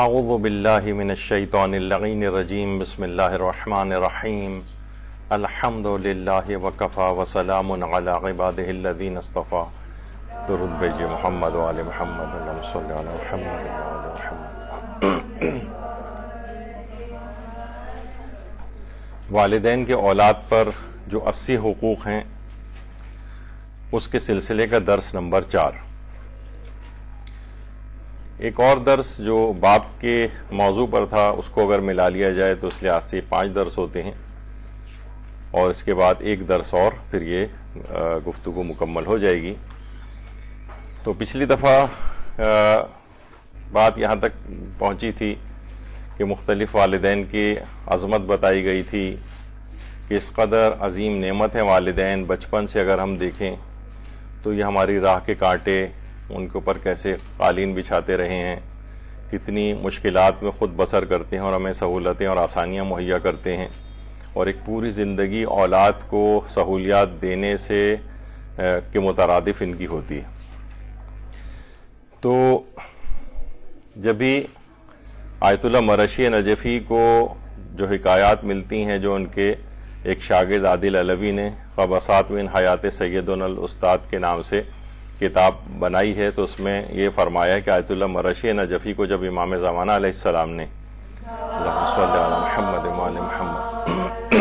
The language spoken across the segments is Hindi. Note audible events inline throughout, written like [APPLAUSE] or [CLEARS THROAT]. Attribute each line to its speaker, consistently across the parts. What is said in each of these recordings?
Speaker 1: आउज़बिल्लिमिनशैतरजीम बसमीम अलहमदिल्ला वकफ़ा वसलामबादीन अस्तफ़ा दुरुदबेज महमद वाल महमद महमद वालदेन के औलाद पर जो अस्सी हकूक़ हैं उसके सिलसिले का दर्स नंबर चार एक और दर्स जो बाप के मौजू पर था उसको अगर मिला लिया जाए तो इस लिहाज से पाँच दर्स होते हैं और इसके बाद एक दर्स और फिर ये गुफ्तु मुकम्मल हो जाएगी तो पिछली दफ़ा बात यहाँ तक पहुँची थी कि मुख्तलिफ़ वालदेन की अजमत बताई गई थी कि इस कदर अजीम नेमत है वालदेन बचपन से अगर हम देखें तो ये हमारी राह के कांटे उनके ऊपर कैसे कालीन बिछाते रहे हैं कितनी मुश्किल में ख़ुद बसर करते हैं और हमें सहूलतें और आसानियाँ मुहैया करते हैं और एक पूरी ज़िंदगी औलाद को सहूलियात देने से के मुतरदफ इनकी होती है तो जब भी आयतुल्ला मरशी नजफ़ी को जो हकायात मिलती हैं जो उनके एक शागिर्द आदिल अलवी ने में इन हयात सैदुल के नाम से किताब बनाई है तो उसमें ये फरमाया कि आयतुल्ला मरशी नजफ़ी को जब इमाम ज़माना आसमाम ने महमद महमद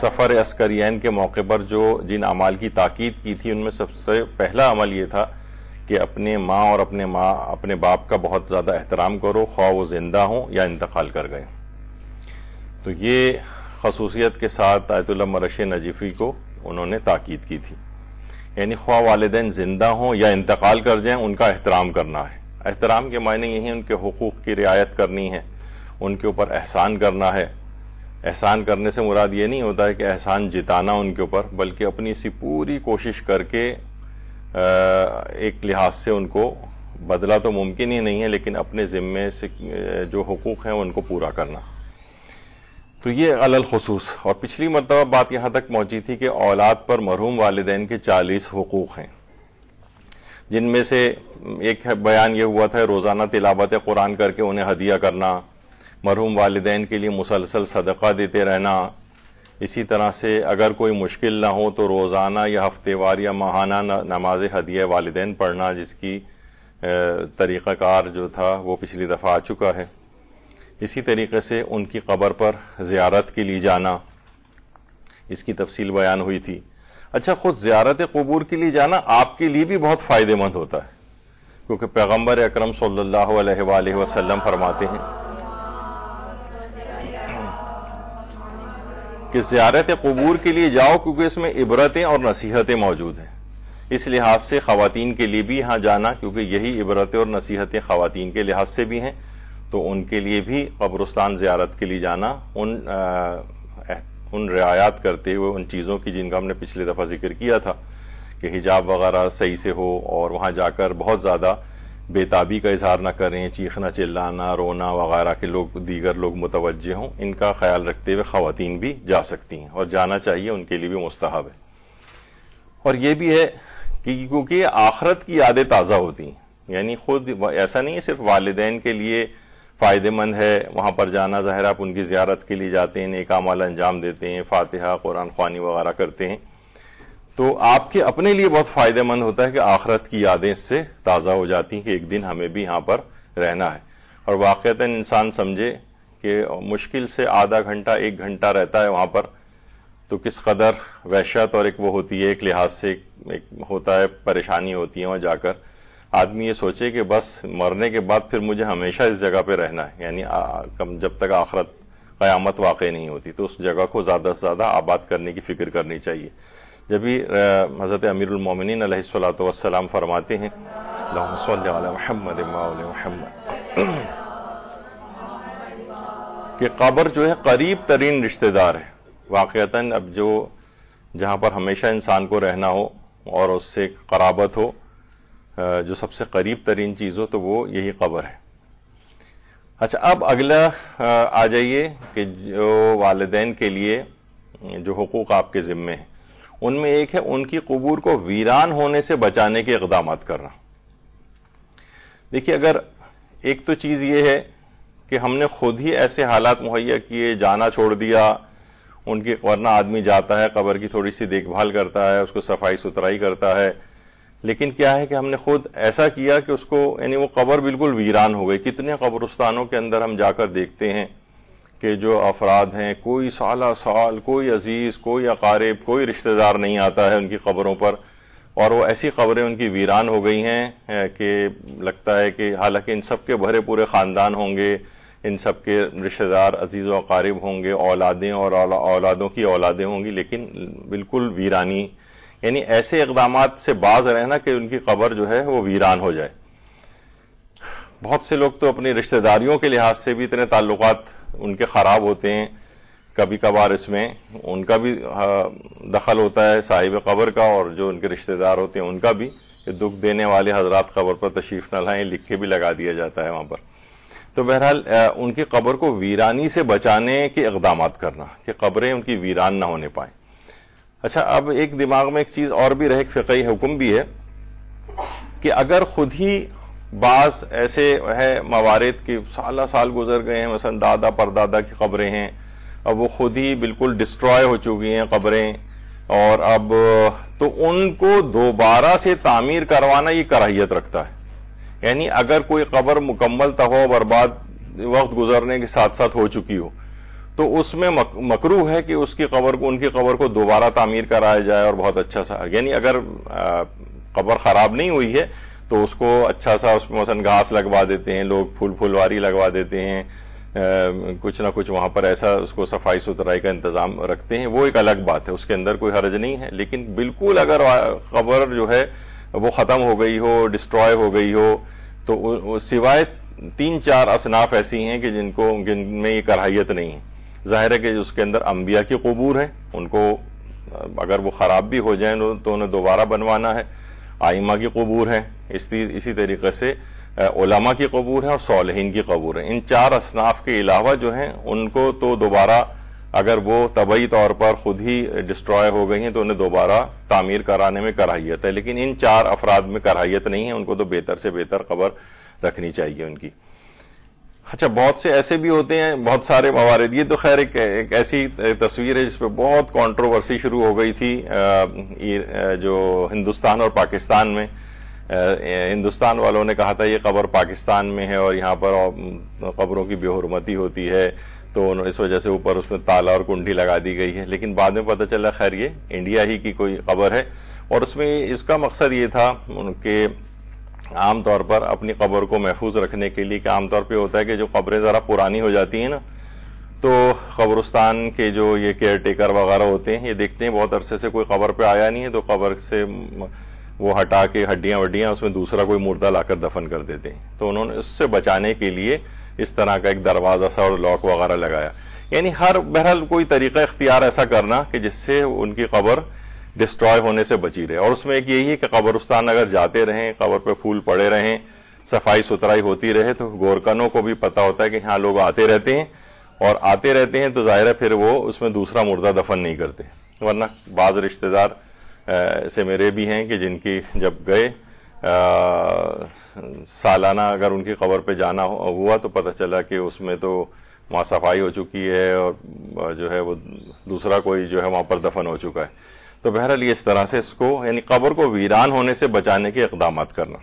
Speaker 1: सफ़र अस्करियन के मौके पर जो जिन अमाल की ताकीद की थी उनमें सबसे पहला अमल ये था कि अपने माँ और अपने माँ अपने बाप का बहुत ज़्यादा एहतराम करो खा वो ज़िंदा हों या इंतकाल कर गए तो ये खसूसियत के साथ आयतुल्ला मरश नजीफी को उन्होंने ताकीद की थी यानी ख्वा वालदेन जिंदा हों या इंतकाल कर जाएं उनका एहतराम करना है एहतराम के मायने यही उनके हकूक़ की रियायत करनी है उनके ऊपर एहसान करना है एहसान करने से मुराद ये नहीं होता है कि एहसान जिताना उनके ऊपर बल्कि अपनी सी पूरी कोशिश करके एक लिहाज से उनको बदला तो मुमकिन ही नहीं है लेकिन अपने ज़िम्मे से जो हकूक़ हैं उनको पूरा करना तो ये अलल खसूस और पिछली मरतबा बात यहाँ तक पहुंची थी कि औलाद पर मरहूम वालदेन के चालीस हकूक़ हैं जिनमें से एक बयान ये हुआ था रोज़ाना तिलावत कुरान करके उन्हें हदिया करना मरहूम वालदेन के लिए मुसलसल सदका देते रहना इसी तरह से अगर कोई मुश्किल ना हो तो रोज़ाना या हफ्तेवार या माहाना नमाज हदिया वालदेन पढ़ना जिसकी तरीक़ाकार जो था वो पिछली दफ़ा आ चुका है इसी तरीके से उनकी कबर पर जियारत के लिए जाना इसकी तफसील बयान हुई थी अच्छा खुद जियारत कबूर के लिए जाना आपके लिए भी बहुत फ़ायदेमंद होता है क्योंकि पैगम्बर अक्रम सल्लल्लाहु फरमाते हैं कि जियारत कबूर के लिए जाओ क्योंकि इसमें इबरतें और नसीहतें मौजूद हैं इस लिहाज से खातन के लिए भी यहां जाना क्योंकि यही इबरतें और नसीहतें ख़वातीन के लिहाज से भी हैं तो उनके लिए भी कब्रस्तान ज़्यारत के लिए जाना उन आ, उन रियायत करते हुए उन चीज़ों की जिनका हमने पिछले दफ़ा जिक्र किया था कि हिजाब वगैरह सही से हो और वहाँ जाकर बहुत ज़्यादा बेताबी का इजहार ना करें चीखना चिल्लाना रोना वगैरह के लोग दीगर लोग मुतवजह हों इनका ख्याल रखते हुए ख़वान भी जा सकती हैं और जाना चाहिए उनके लिए भी मुस्तहब है और ये भी है कि क्योंकि आखरत की यादें ताज़ा होती हैं यानी खुद ऐसा नहीं है सिर्फ वालदेन के लिए फ़ायदेमंद है वहाँ पर जाना ज़ाहिर आप उनकी ज़्यारत के लिए जाते हैं वाला अंजाम देते हैं फातिहा कुरान खानी वगैरह करते हैं तो आपके अपने लिए बहुत फ़ायदेमंद होता है कि आखरत की यादें इससे ताज़ा हो जाती हैं कि एक दिन हमें भी यहाँ पर रहना है और वाक़ता इंसान समझे कि मुश्किल से आधा घंटा एक घंटा रहता है वहाँ पर तो किस कदर वहशत और एक वो होती है एक लिहाज से एक होता है परेशानी होती है वहाँ जाकर आदमी ये सोचे कि बस मरने के बाद फिर मुझे हमेशा इस जगह पे रहना है यानी कम जब तक आखरत क़यामत वाक़ नहीं होती तो उस जगह को ज़्यादा से ज़्यादा आबाद करने की फ़िक्र करनी चाहिए जब भी हज़रत अमीरमिन सलाम फरमाते हैं [CLEARS THROAT] कि कब्र जो है करीब तरीन रिश्तेदार है वाक़ता अब जो जहाँ पर हमेशा इंसान को रहना हो और उससे कराबत हो जो सबसे करीब तरीन चीज़ हो तो वो यही कबर है अच्छा अब अगला आ जाइए कि जो वालदेन के लिए जो हकूक आपके ज़िम्मे हैं उनमें एक है उनकी कबूर को वीरान होने से बचाने के इकदाम करना देखिए अगर एक तो चीज़ ये है कि हमने खुद ही ऐसे हालात मुहैया किए जाना छोड़ दिया उनके वरना आदमी जाता है कबर की थोड़ी सी देखभाल करता है उसको सफाई सुथराई करता है लेकिन क्या है कि हमने खुद ऐसा किया कि उसको यानी वो कबर बिल्कुल वीरान हो गई कितने कब्रस्तानों के अंदर हम जाकर देखते हैं कि जो अफराद हैं कोई साल साल कोई अजीज़ कोई अकारब कोई रिश्तेदार नहीं आता है उनकी खबरों पर और वो ऐसी खबरें उनकी वीरान हो गई हैं कि लगता है कि हालांकि इन सब के भरे पूरे ख़ानदान होंगे इन सब के रिश्तेदार अजीज़ व होंगे औलादें और औलादों की औलादें होंगी लेकिन बिल्कुल वीरानी यानी ऐसे इकदाम से बाज रहना कि उनकी कबर जो है वो वीरान हो जाए बहुत से लोग तो अपनी रिश्तेदारियों के लिहाज से भी इतने ताल्लुक उनके ख़राब होते हैं कभी कभार इसमें उनका भी दखल होता है साहिब कबर का और जो उनके रिश्तेदार होते हैं उनका भी दुख देने वाले हजरात कबर पर तशरीफ़ न लाएं लिख के भी लगा दिया जाता है वहां पर तो बहरहाल उनकी कबर को वीरानी से बचाने के इकदाम करना कि कबरें उनकी वीरान ना होने पाएं अच्छा अब एक दिमाग में एक चीज और भी रहे एक हुक्म भी है कि अगर खुद ही बास ऐसे है मवारद के साल साल गुजर गए हैं मसलन दादा परदादा की खबरें हैं अब वो खुद ही बिल्कुल डिस्ट्रॉय हो चुकी हैं खबरें और अब तो उनको दोबारा से तामीर करवाना ये कराहियत रखता है यानी अगर कोई खबर मुकम्मल तबाह बर्बाद वक्त गुजरने के साथ साथ हो चुकी हो तो उसमें मकरू है कि उसकी कबर को उनकी कबर को दोबारा तामीर कराया जाए और बहुत अच्छा सा यानी अगर कबर ख़राब नहीं हुई है तो उसको अच्छा सा उसमें मसन घास लगवा देते हैं लोग फूल फुलवारी लगवा देते हैं आ, कुछ ना कुछ वहां पर ऐसा उसको सफाई सुथराई का इंतज़ाम रखते हैं वो एक अलग बात है उसके अंदर कोई हर्ज नहीं है लेकिन बिल्कुल अगर खबर जो है वो ख़त्म हो गई हो डिस्ट्रॉय हो गई हो तो सिवाय तीन चार असनाफ ऐसी हैं कि जिनको जिनमें ये कराहियत नहीं है ज़ाहिर है कि उसके अंदर अम्बिया की कबूर है उनको अगर वो ख़राब भी हो जाए तो, तो उन्हें दोबारा बनवाना है आइमा की कबूर है इसी इसी तरीके से ओलामा की कबूर है और सोलहन की कबूर है इन चार असनाफ के अलावा जो हैं उनको तो दोबारा अगर वो तबई तौर पर खुद ही डिस्ट्रॉय हो गई हैं तो उन्हें दोबारा तामीर कराने में कराहियत है लेकिन इन चार अफराद में कराहियत नहीं है उनको तो बेहतर से बेहतर खबर रखनी चाहिए उनकी अच्छा बहुत से ऐसे भी होते हैं बहुत सारे मवारद ये तो खैर एक, एक ऐसी तस्वीर है जिसपे बहुत कंट्रोवर्सी शुरू हो गई थी जो हिंदुस्तान और पाकिस्तान में हिंदुस्तान वालों ने कहा था ये कबर पाकिस्तान में है और यहाँ पर कबरों की बेहरमती होती है तो इस वजह से ऊपर उसमें ताला और कुंडी लगा दी गई है लेकिन बाद में पता चला खैर ये इंडिया ही की कोई खबर है और उसमें इसका मकसद ये था कि तौर पर अपनी कब्र को महफूज रखने के लिए आमतौर पर होता है कि जो कब्रें ज़रा पुरानी हो जाती हैं ना तो कब्रस्तान के जो ये केयर टेकर वगैरह होते हैं ये देखते हैं बहुत अरसे से कोई कब्र पे आया नहीं है तो कब्र से वो हटा के हड्डियाँ वड्डियाँ उसमें दूसरा कोई मुर्दा लाकर दफन कर देते हैं तो उन्होंने उससे बचाने के लिए इस तरह का एक दरवाज़ा सा और लॉक वगैरह लगाया यानी हर बहरहाल कोई तरीका इख्तियार ऐसा करना कि जिससे उनकी कब्र डिस्ट्रॉय होने से बची रहे और उसमें एक यही है कि कब्रस्तान अगर जाते रहें कब्र पे फूल पड़े रहें सफाई सुथराई होती रहे तो गोरकनों को भी पता होता है कि यहाँ लोग आते रहते हैं और आते रहते हैं तो ज़ाहिर है फिर वो उसमें दूसरा मुर्दा दफन नहीं करते वरना बाज रिश्तेदार से मेरे भी हैं कि जिनकी जब गए आ, सालाना अगर उनकी खबर पे जाना हुआ तो पता चला कि उसमें तो वहाँ सफाई हो चुकी है और जो है वो दूसरा कोई जो है वहाँ पर दफन हो चुका है तो बहरहाल ये इस तरह से इसको यानी कब्र को वीरान होने से बचाने के इकदाम करना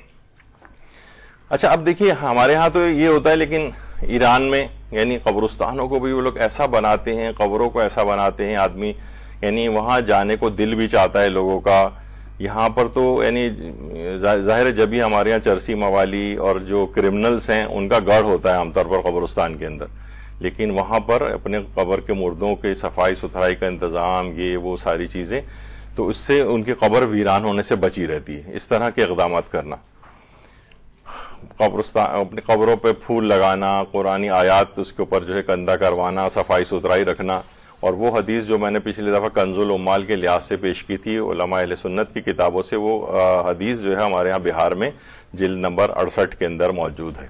Speaker 1: अच्छा अब देखिए हमारे यहाँ तो ये होता है लेकिन ईरान में यानी कब्रस्तानों को भी वो लोग ऐसा बनाते हैं कब्रों को ऐसा बनाते हैं आदमी यानी वहाँ जाने को दिल भी चाहता है लोगों का यहाँ पर तो यानी जाहिर है जब भी हमारे यहाँ चरसी मवाली और जो क्रिमिनल्स हैं उनका गढ़ होता है आमतौर पर कब्रस्तान के अंदर लेकिन वहाँ पर अपने कब्र के मुर्दों के सफाई सुथराई का इंतज़ाम ये वो सारी चीज़ें तो उससे उनकी कब्र वीरान होने से बची रहती है इस तरह के इकदाम करना कब्रस्तान अपनी कब्रों पे फूल लगाना कुरानी आयात उसके ऊपर जो है कंधा करवाना सफाई सुथराई रखना और वो हदीस जो मैंने पिछली दफ़ा कंजुल उमाल के लिहाज से पेश की थी अल सुन्नत की किताबों से वो हदीस जो है हमारे यहाँ बिहार में जिल नंबर अड़सठ के अंदर मौजूद है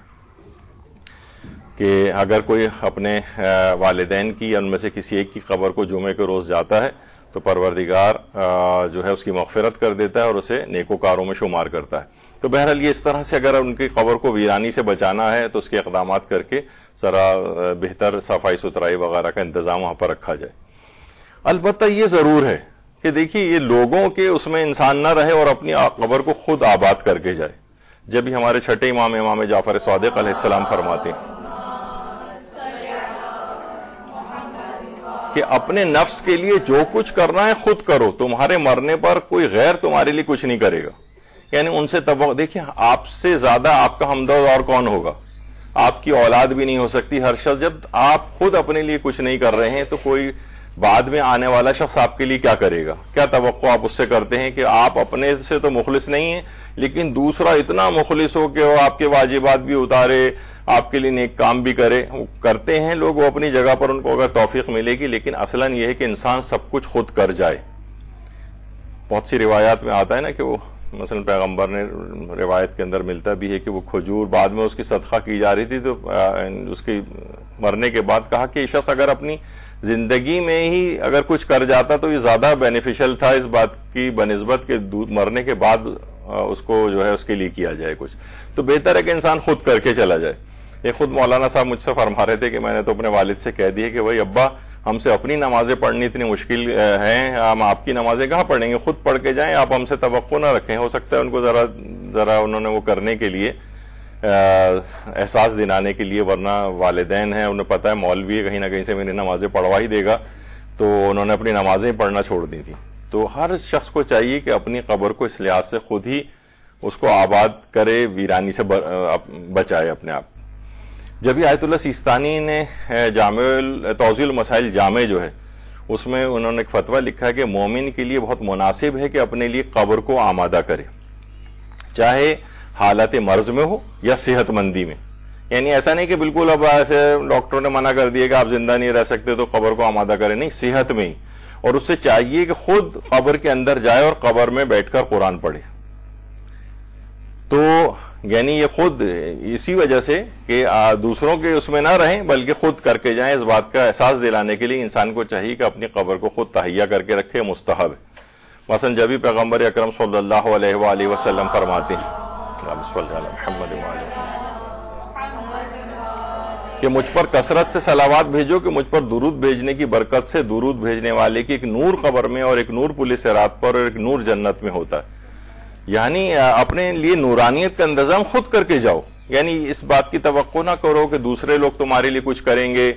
Speaker 1: कि अगर कोई अपने वालदेन की या उनमें से किसी एक की खबर को जुमे के रोज़ जाता है तो परवरदिगार जो है उसकी मफफरत कर देता है और उसे नेकोकारों में शुमार करता है तो बहरहाल ये इस तरह से अगर उनकी खबर को वीरानी से बचाना है तो उसके इकदाम करके जरा बेहतर सफाई सुथराई वगैरह का इंतज़ाम वहां पर रखा जाए अलबत् ये ज़रूर है कि देखिए ये लोगों के उसमें इंसान ना रहे और अपनी खबर को खुद आबाद करके जाए जब भी हमारे छठे इमाम इमाम जाफ़र सदक फरमाते हैं कि अपने नफ्स के लिए जो कुछ करना है खुद करो तुम्हारे मरने पर कोई गैर तुम्हारे लिए कुछ नहीं करेगा यानी उनसे तब देखिए आपसे ज्यादा आपका हमदर्द और कौन होगा आपकी औलाद भी नहीं हो सकती हर शख्स जब आप खुद अपने लिए कुछ नहीं कर रहे हैं तो कोई बाद में आने वाला शख्स आपके लिए क्या करेगा क्या तो आप उससे करते हैं कि आप अपने से तो मुखलिस नहीं है लेकिन दूसरा इतना मुखलिस हो कि वो आपके वाजिबात भी उतारे आपके लिए नेक काम भी करे करते हैं लोग वो अपनी जगह पर उनको अगर तोफीक मिलेगी लेकिन असलन यह है कि इंसान सब कुछ खुद कर जाए बहुत सी रिवायात में आता है ना कि वो मसलन पैगंबर ने रिवायत के अंदर मिलता भी है कि वो खजूर बाद में उसकी सदका की जा रही थी तो उसके मरने के बाद कहा कि शख्स अगर अपनी जिंदगी में ही अगर कुछ कर जाता तो ये ज्यादा बेनिफिशियल था इस बात की बनस्बत के दूध मरने के बाद उसको जो है उसके लिए किया जाए कुछ तो बेहतर है कि इंसान खुद करके चला जाए ये खुद मौलाना साहब मुझसे फरमा रहे थे कि मैंने तो अपने वालिद से कह दिए कि भाई अब्बा हमसे अपनी नमाजें पढ़नी इतनी मुश्किल है हम आपकी नमाजें कहाँ पढ़ेंगे खुद पढ़ के जाएं आप हमसे तो ना रखें हो सकता है उनको जरा जरा उन्होंने वो करने के लिए एहसास दिलाने के लिए वरना वालदेन हैं उन्हें पता है मौलवी है कहीं ना कहीं से मेरी नमाजें पढ़वा ही देगा तो उन्होंने अपनी नमाजें पढ़ना छोड़ दी थी तो हर शख्स को चाहिए कि अपनी कब्र को इस लिहाज से खुद ही उसको आबाद करे वीरानी से बचाए अपने आप जब भी आयतुल्ला सिस्तानी ने जाम तोजील मसाइल जामे जो है उसमें उन्होंने एक फतवा लिखा है कि मोमिन के लिए बहुत मुनासिब है कि अपने लिए कब्र को आमादा करे चाहे हालत मर्ज में हो या सेहतमंदी में यानी ऐसा नहीं कि बिल्कुल अब ऐसे डॉक्टरों ने मना कर दिया कि आप जिंदा नहीं रह सकते तो कबर को आमादा करें नहीं सेहत में ही और उससे चाहिए कि खुद कबर के अंदर जाए और कबर में बैठकर कुरान पढ़े तो यानी ये खुद इसी वजह से कि दूसरों के उसमें ना रहें बल्कि खुद करके जाएं इस बात का एहसास दिलाने के लिए इंसान को चाहिए कि अपनी कबर को खुद तहैया करके रखे मुस्तहब मसन भी पैगम्बर अक्रम सल्ला वसलम फरमाते हैं अल्लाह सल महमद कि मुझ पर कसरत से सलावाद भेजो कि मुझ पर दुरूद भेजने की बरकत से दुरूद भेजने वाले की एक नूर कबर में और एक नूर पुलिस रात पर और एक नूर जन्नत में होता है यानी अपने लिए नूरानियत का इंतजाम खुद करके जाओ यानी इस बात की तो ना करो कि दूसरे लोग तुम्हारे लिए कुछ करेंगे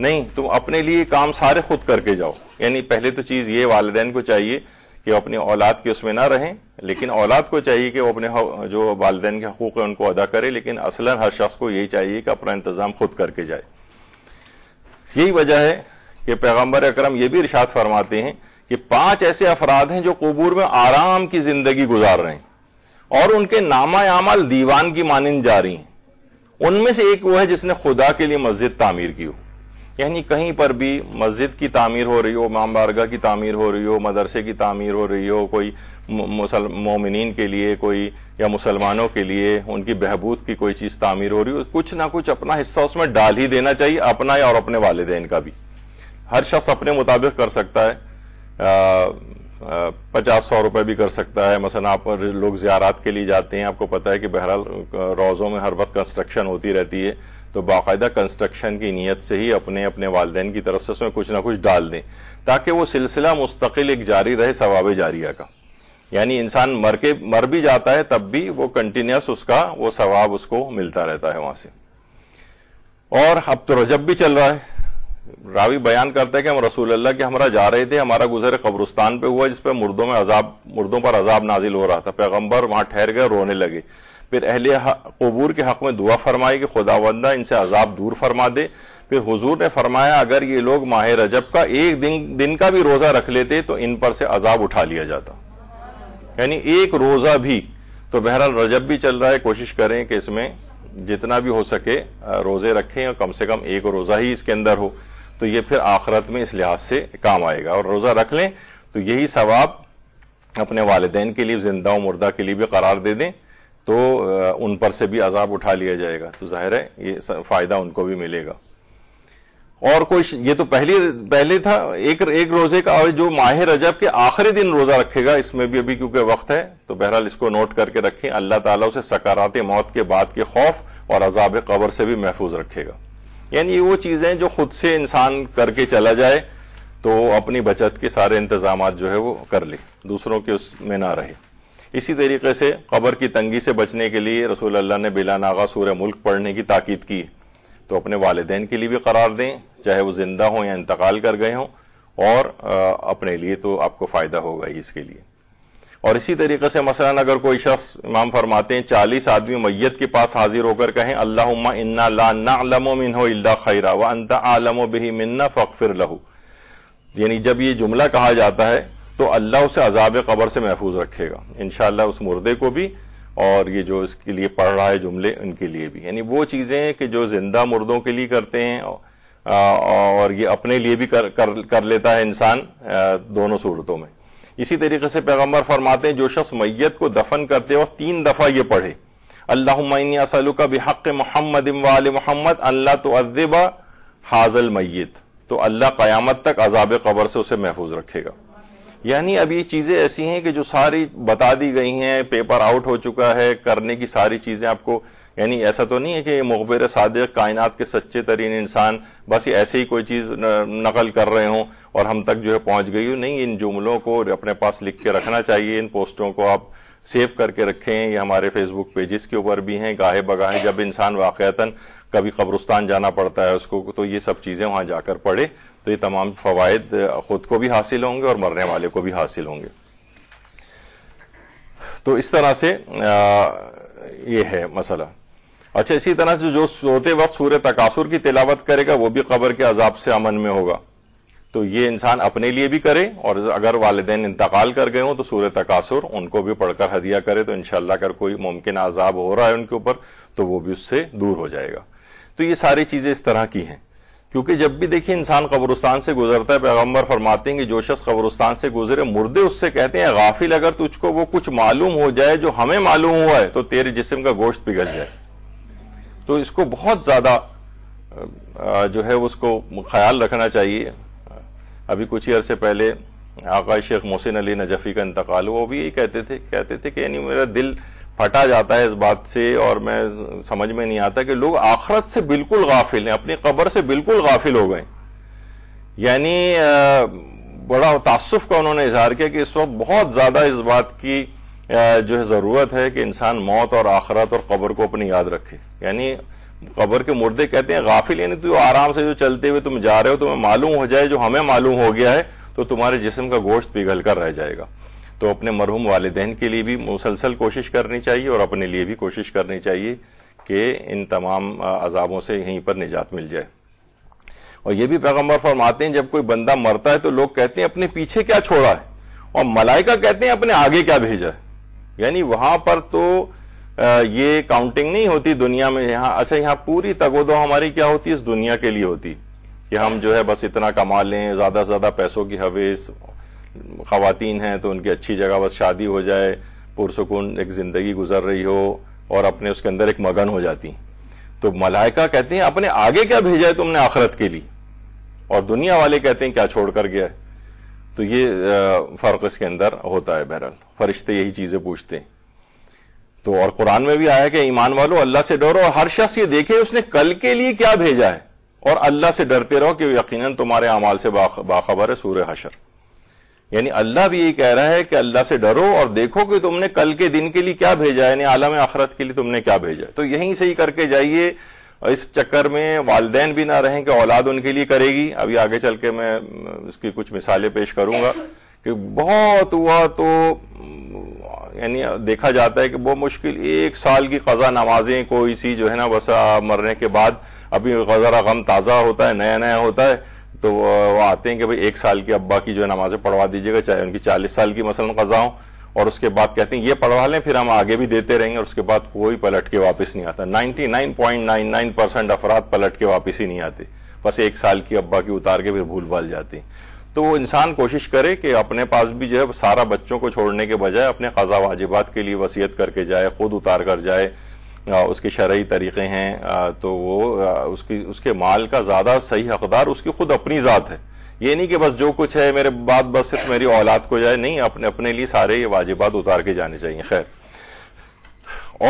Speaker 1: नहीं तुम अपने लिए काम सारे खुद करके जाओ यानी पहले तो चीज ये वालदेन को चाहिए कि वो अपनी औलाद की उसमें ना रहें लेकिन औलाद को चाहिए कि वो अपने जो वालदे के हकूक है उनको अदा करे लेकिन असला हर शख्स को यही चाहिए कि अपना इंतज़ाम खुद करके जाए यही वजह है कि पैगम्बर अक्रम ये भी इर्शाद फरमाते हैं कि पांच ऐसे अफराद हैं जो कबूर में आराम की जिंदगी गुजार रहे हैं और उनके नामा अमाल दीवान की मानंद रही हैं उनमें से एक वो है जिसने खुदा के लिए मस्जिद तामीर की हो यानी कहीं पर भी मस्जिद की तामीर हो रही हो मामबारगा की तामीर हो रही हो मदरसे की तामीर हो रही हो कोई मुसल मोमिन के लिए कोई या मुसलमानों के लिए उनकी बहबूद की कोई चीज़ तामीर हो रही हो कुछ ना कुछ अपना हिस्सा उसमें डाल ही देना चाहिए अपना या और अपने वालदेन का भी हर शख्स अपने मुताबिक कर सकता है आ, आ, पचास सौ रुपए भी कर सकता है मसलन आप लोग ज्यारात के लिए जाते हैं आपको पता है कि बहरहाल रोज़ों में हर वक्त कंस्ट्रक्शन होती रहती है तो बाकायदा कंस्ट्रक्शन की नीयत से ही अपने अपने वालदे की तरफ से उसमें कुछ ना कुछ डाल दें ताकि वो सिलसिला मुस्तकिल एक जारी रहे सवाब जारिया का यानी इंसान मर के मर भी जाता है तब भी वो कंटिन्यूस उसका वो सवाब उसको मिलता रहता है वहां से और अब तो रजब भी चल रहा है रावी बयान करते हैं कि हम रसूल अल्लाह के हमारा जा रहे थे हमारा गुजर कब्रस्तान पे हुआ जिसपे मुर्दों में अजाब मुर्दों पर अजाब नाजिल हो रहा था पैगंबर वहां ठहर गए रोने लगे फिर अहल कबूर के हक में दुआ फरमाई कि खुदावंदा इनसे अजाब दूर फरमा दे फिर हुजूर ने फरमाया अगर ये लोग माह रजब का एक दिन दिन का भी रोज़ा रख लेते तो इन पर से अजाब उठा लिया जाता यानी एक रोज़ा भी तो बहरहाल रजब भी चल रहा है कोशिश करें कि इसमें जितना भी हो सके रोज़े रखें और कम से कम एक रोज़ा ही इसके अंदर हो तो ये फिर आखरत में इस लिहाज से काम आएगा और रोज़ा रख लें तो यही सवाब अपने वालदेन के लिए जिंदा मुर्दा के लिए भी करार दे दें तो उन पर से भी अजाब उठा लिया जाएगा तो जाहिर है ये फायदा उनको भी मिलेगा और कोई ये तो पहले पहले था एक एक रोजे का और जो माह रजब के आखिरी दिन रोजा रखेगा इसमें भी अभी क्योंकि वक्त है तो बहरहाल इसको नोट करके रखें अल्लाह ताला उसे सकारात मौत के बाद के खौफ और अजाब कबर से भी महफूज रखेगा यानी वो चीजें जो खुद से इंसान करके चला जाए तो अपनी बचत के सारे इंतजाम जो है वो कर ले दूसरों के उसमें ना रहे इसी तरीके से कबर की तंगी से बचने के लिए रसूल अल्लाह ने बिला नागा सूर मुल्क पढ़ने की ताकीद की तो अपने वालदेन के लिए भी करार दें चाहे वो जिंदा हों या इंतकाल कर गए हों और अपने लिए तो आपको फ़ायदा होगा ही इसके लिए और इसी तरीके से मसला अगर कोई शख्स इमाम फरमाते हैं चालीस आदमी मैयत के पास हाजिर होकर कहें अल्लाहुम्मा इन्ना ला नालमो मिन इल्ला अल्ला खैरा व अंता आलमो बिही मिन्ना फ़िर लहू यानी जब ये जुमला कहा जाता है तो अल्लाह उसे अजाब कबर से महफूज रखेगा इन उस मुर्दे को भी और ये जो इसके लिए पढ़ रहा है जुमले उनके लिए भी यानी वो चीज़ें कि जो जिंदा मुर्दों के लिए करते हैं और ये अपने लिए भी कर कर, कर लेता है इंसान दोनों सूरतों में इसी तरीके से पैगम्बर फरमाते हैं जो शख्स मैयत को दफन करते वक्त तीन दफ़ा ये पढ़े अल्लासल का बेहक मोहम्मद वाल मोहम्मद अल्लाह तो अजबा हाजल मैत तो अल्लाह क्यामत तक अजाब कबर से उसे महफूज रखेगा यानी अब ये चीजें ऐसी हैं कि जो सारी बता दी गई हैं पेपर आउट हो चुका है करने की सारी चीजें आपको यानी ऐसा तो नहीं है कि मुखबिर सादक कायनात के सच्चे तरीन इंसान बस ऐसे ही कोई चीज़ नकल कर रहे हों और हम तक जो है पहुंच गई हो नहीं इन जुमलों को अपने पास लिख के रखना चाहिए इन पोस्टों को आप सेव करके रखें ये हमारे फेसबुक पेजेस के ऊपर भी हैं गाहे बगाहे जब इंसान वाक़ता कभी कब्रस्तान जाना पड़ता है उसको तो ये सब चीज़ें वहां जाकर पढ़े तो ये तमाम फवायद ख़ुद को भी हासिल होंगे और मरने वाले को भी हासिल होंगे तो इस तरह से ये है मसला अच्छा इसी तरह से जो सोते वक्त सूर्य तकासुर की तिलावत करेगा वो भी कब्र के अजाब से अमन में होगा तो ये इंसान अपने लिए भी करे और अगर वालदेन इंतकाल कर गए हों तो सूर्य तकासुर उनको भी पढ़कर हदिया करे तो इनशाला अगर कोई मुमकिन आजाब हो रहा है उनके ऊपर तो वो भी उससे दूर हो जाएगा तो ये सारी चीज़ें इस तरह की हैं क्योंकि जब भी देखिए इंसान कब्रस्तान से गुजरता है पैगम्बर फरमाते हैं कि जो शख्स कब्रस्तान से गुजरे मुर्दे उससे कहते हैं गाफिल अगर तुझको वो कुछ मालूम हो जाए जो हमें मालूम हुआ है तो तेरे जिसम का गोश्त पिघल जाए तो इसको बहुत ज्यादा जो है उसको ख्याल रखना चाहिए अभी कुछ ही अरसे पहले आकाश शेख मोहसिन अली नजफी का इंतकाल हुआ वो भी यही कहते थे कहते थे कि यानी मेरा दिल फटा जाता है इस बात से और मैं समझ में नहीं आता कि लोग आखरत से बिल्कुल गाफिल हैं अपनी कब्र से बिल्कुल गाफिल हो गए यानी बड़ा तासुफ का उन्होंने इजहार किया कि इस वक्त बहुत ज़्यादा इस बात की जो है ज़रूरत है कि इंसान मौत और आखरत और कब्र को अपनी याद रखे यानी कब्र के मुर्दे कहते हैं गाफिल यानी तो आराम से जो चलते हुए तुम जा रहे हो तुम्हें मालूम हो जाए जो हमें मालूम हो गया है तो तुम्हारे जिसम का गोश्त पिघल कर रह जाएगा तो अपने मरहूम वालदेन के लिए भी मुसलसल कोशिश करनी चाहिए और अपने लिए भी कोशिश करनी चाहिए कि इन तमाम अजाबों से यहीं पर निजात मिल जाए और ये भी पैगम्बर फरमाते हैं जब कोई बंदा मरता है तो लोग कहते हैं अपने पीछे क्या छोड़ा है और मलाइका कहते हैं अपने आगे क्या भेजा है यानी वहां पर तो ये काउंटिंग नहीं होती दुनिया में यहाँ अच्छा यहाँ पूरी तगोदो हमारी क्या होती है इस दुनिया के लिए होती कि हम जो है बस इतना कमा लें ज्यादा से ज्यादा पैसों की हवेस खातन हैं तो उनकी अच्छी जगह बस शादी हो जाए पुरसकून एक ज़िंदगी गुजर रही हो और अपने उसके अंदर एक मगन हो जाती तो मलाइका कहते हैं अपने आगे क्या भेजा है तुमने आखरत के लिए और दुनिया वाले कहते हैं क्या छोड़ कर गया है तो ये फ़र्क इसके अंदर होता है बहरहाल फरिश्ते यही चीज़ें पूछते हैं तो और कुरान में भी आया कि ईमान वालों अल्लाह से डरो और हर शख्स ये देखे उसने कल के लिए क्या भेजा है और अल्लाह से डरते रहो कि यकीनन तुम्हारे अमाल से बाखबर है सूर्य हशर यानी अल्लाह भी यही कह रहा है कि अल्लाह से डरो और देखो कि तुमने कल के दिन के लिए क्या भेजा है यानी आलम आखरत के लिए तुमने क्या भेजा है तो यहीं से ही करके जाइए इस चक्कर में वालदेन भी ना रहें कि औलाद उनके लिए करेगी अभी आगे चल के मैं इसकी कुछ मिसालें पेश करूंगा कि बहुत हुआ तो यानी देखा जाता है कि बहुत मुश्किल एक साल की कज़ा नमाजें कोई सी जो है ना वसा मरने के बाद अभी गजरा गम ताज़ा होता है नया नया होता है तो वो आते हैं कि भाई एक साल के अब्बा की जो है नमाजें पढ़वा दीजिएगा चाहे उनकी चालीस साल की मसलन कजा हो और उसके बाद कहते हैं ये पढ़वा लें फिर हम आगे भी देते रहेंगे और उसके बाद कोई पलट के वापस नहीं आता 99.99 परसेंट अफराद पलट के वापस ही नहीं आते बस एक साल की अब्बा की उतार के फिर भूल भाल जाती तो वो इंसान कोशिश करे कि अपने पास भी जो है सारा बच्चों को छोड़ने के बजाय अपने खजा वाजिबात के लिए वसीयत करके जाए खुद उतार कर जाए उसके शरा तरीक़े हैं तो वो उसकी उसके माल का ज़्यादा सही हकदार उसकी खुद अपनी ज़ात है ये नहीं कि बस जो कुछ है मेरे बाद बस सिर्फ मेरी औलाद को जाए नहीं अपने अपने लिए सारे ये वाजिबात उतार के जाने चाहिए खैर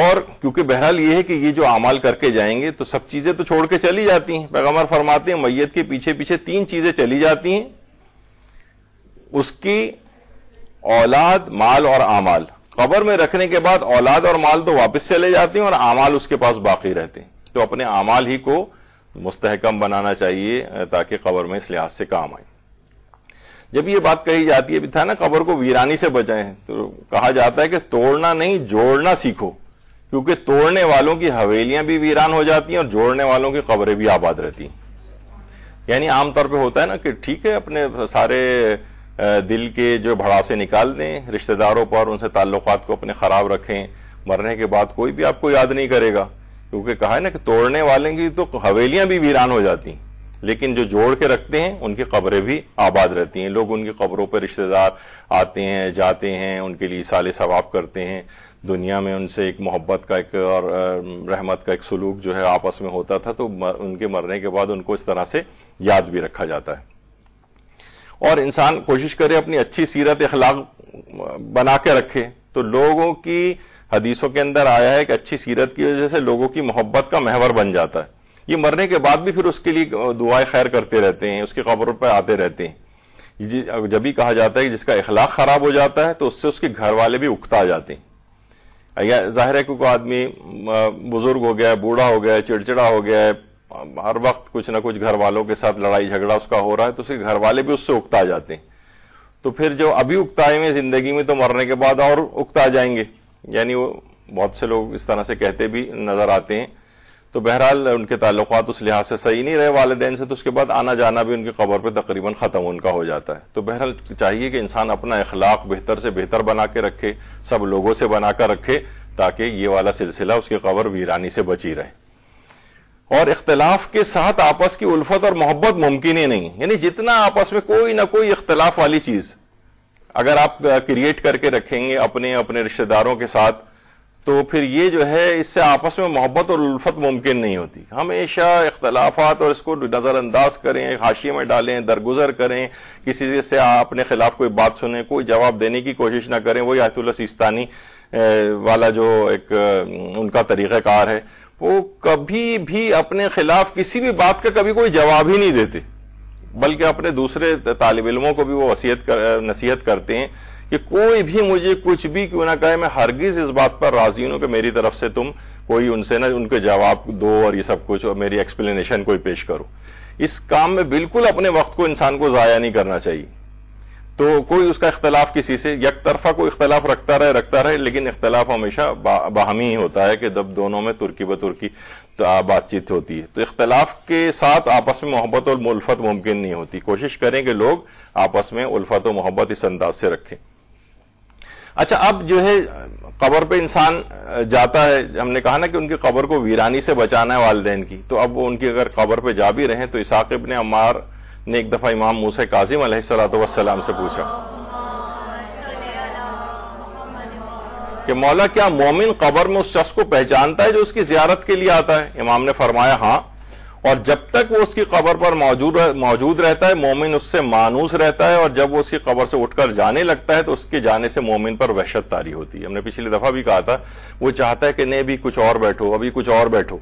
Speaker 1: और क्योंकि बहरहाल ये है कि ये जो अमाल करके जाएंगे तो सब चीज़ें तो छोड़ के चली जाती हैं पैगमर फरमाते हैं मैयत के पीछे पीछे तीन चीज़ें चली जाती हैं उसकी औलाद माल और आमाल कबर में रखने के बाद औलाद और माल तो वापस चले जाते हैं और अमाल उसके पास बाकी रहते हैं तो अपने आमाल ही को मुस्तहकम बनाना चाहिए ताकि कबर में इस लिहाज से काम आए जब ये बात कही जाती है भी था ना कबर को वीरानी से बचाएं तो कहा जाता है कि तोड़ना नहीं जोड़ना सीखो क्योंकि तोड़ने वालों की हवेलियां भी वीरान हो जाती हैं और जोड़ने वालों की खबरें भी आबाद रहती हैं यानी आमतौर पर होता है ना कि ठीक है अपने सारे दिल के जो भड़ासे निकाल दें रिश्तेदारों पर उनसे ताल्लुक को अपने ख़राब रखें मरने के बाद कोई भी आपको याद नहीं करेगा क्योंकि कहा है ना कि तोड़ने वाले की तो हवेलियां भी वीरान हो जाती लेकिन जो जोड़ के रखते हैं उनकी कब्रें भी आबाद रहती हैं लोग उनकी कब्रों पर रिश्तेदार आते हैं जाते हैं उनके लिए साले सवाब करते हैं दुनिया में उनसे एक मोहब्बत का एक और रहमत का एक सलूक जो है आपस में होता था तो उनके मरने के बाद उनको इस तरह से याद भी रखा जाता है और इंसान कोशिश करे अपनी अच्छी सीरत अखलाक बना के रखे तो लोगों की हदीसों के अंदर आया है कि अच्छी सीरत की वजह से लोगों की मोहब्बत का महवर बन जाता है ये मरने के बाद भी फिर उसके लिए दुआएं खैर करते रहते हैं उसकी खबरों पर आते रहते हैं जब भी कहा जाता है कि जिसका इखलाक खराब हो जाता है तो उससे उसके घर वाले भी उकता जाते हैं या जाहिर है क्योंकि आदमी बुजुर्ग हो गया बूढ़ा हो गया चिड़चिड़ा हो गया हर वक्त कुछ ना कुछ घर वालों के साथ लड़ाई झगड़ा उसका हो रहा है तो उसके घर वाले भी उससे उकता जाते हैं तो फिर जो अभी उकताए हुए जिंदगी में तो मरने के बाद और उकता जाएंगे यानी वो बहुत से लोग इस तरह से कहते भी नजर आते हैं तो बहरहाल उनके ताल्लुक उस लिहाज से सही नहीं रहे वालदेन से तो उसके बाद आना जाना भी उनकी कबर पर तकरीबन ख़त्म उनका हो जाता है तो बहरहाल चाहिए कि इंसान अपना अखलाक बेहतर से बेहतर बना के रखे सब लोगों से बनाकर रखे ताकि ये वाला सिलसिला उसकी कबर वीरानी से बची रहे और इख्तलाफ के साथ आपस की उल्फत और मोहब्बत मुमकिन ही नहीं यानी जितना आपस में कोई ना कोई इख्तलाफ वाली चीज अगर आप क्रिएट करके रखेंगे अपने अपने रिश्तेदारों के साथ तो फिर ये जो है इससे आपस में मोहब्बत और उल्फत मुमकिन नहीं होती हमेशा इख्तलाफात और इसको नज़रअंदाज करें हाशिए में डालें दरगुजर करें किसी से अपने खिलाफ कोई बात सुने कोई जवाब देने की कोशिश ना करें वही आयतुल्ला सिस्तानी वाला जो एक उनका तरीक़ाकार है वो कभी भी अपने खिलाफ किसी भी बात का कभी कोई जवाब ही नहीं देते बल्कि अपने दूसरे तालब इलमों को भी वो वसीयत कर, नसीहत करते हैं कि कोई भी मुझे कुछ भी क्यों ना कहे मैं हरगिज इस बात पर राजी हूं कि मेरी तरफ से तुम कोई उनसे ना उनके जवाब दो और ये सब कुछ और मेरी एक्सप्लेनेशन कोई पेश करो इस काम में बिल्कुल अपने वक्त को इंसान को जाया नहीं करना चाहिए तो कोई उसका इख्तलाफ किसी से यक तरफा कोई इख्तलाफ रखता रहे रखता रहे लेकिन इख्तलाफ हमेशा बा, बाहमी ही होता है कि जब दोनों में तुर्की ब तुर्की बातचीत होती है तो इख्तलाफ के साथ आपस में मोहब्बत और उल्फत मुमकिन नहीं होती कोशिश करें कि लोग आपस में उल्फत और मोहब्बत इस अंदाज से रखें अच्छा अब जो है कबर पे इंसान जाता है हमने कहा ना कि उनकी कबर को वीरानी से बचाना है वालदेन की तो अब वो उनकी अगर कबर पे जा भी रहे तो इसाक ने अमार ने एक दफ़ा इमाम मूसा काजिम सलाम से पूछा कि मौला क्या मोमिन कबर में उस शख्स को पहचानता है जो उसकी जियारत के लिए आता है इमाम ने फरमाया हाँ और जब तक वो उसकी कबर पर मौजूद मौजूद रहता है मोमिन उससे मानूस रहता है और जब वो उसकी कबर से उठकर जाने लगता है तो उसके जाने से मोमिन पर वहशत तारी होती है हमने पिछली दफा भी कहा था वो चाहता है कि नहीं अभी कुछ और बैठो अभी कुछ और बैठो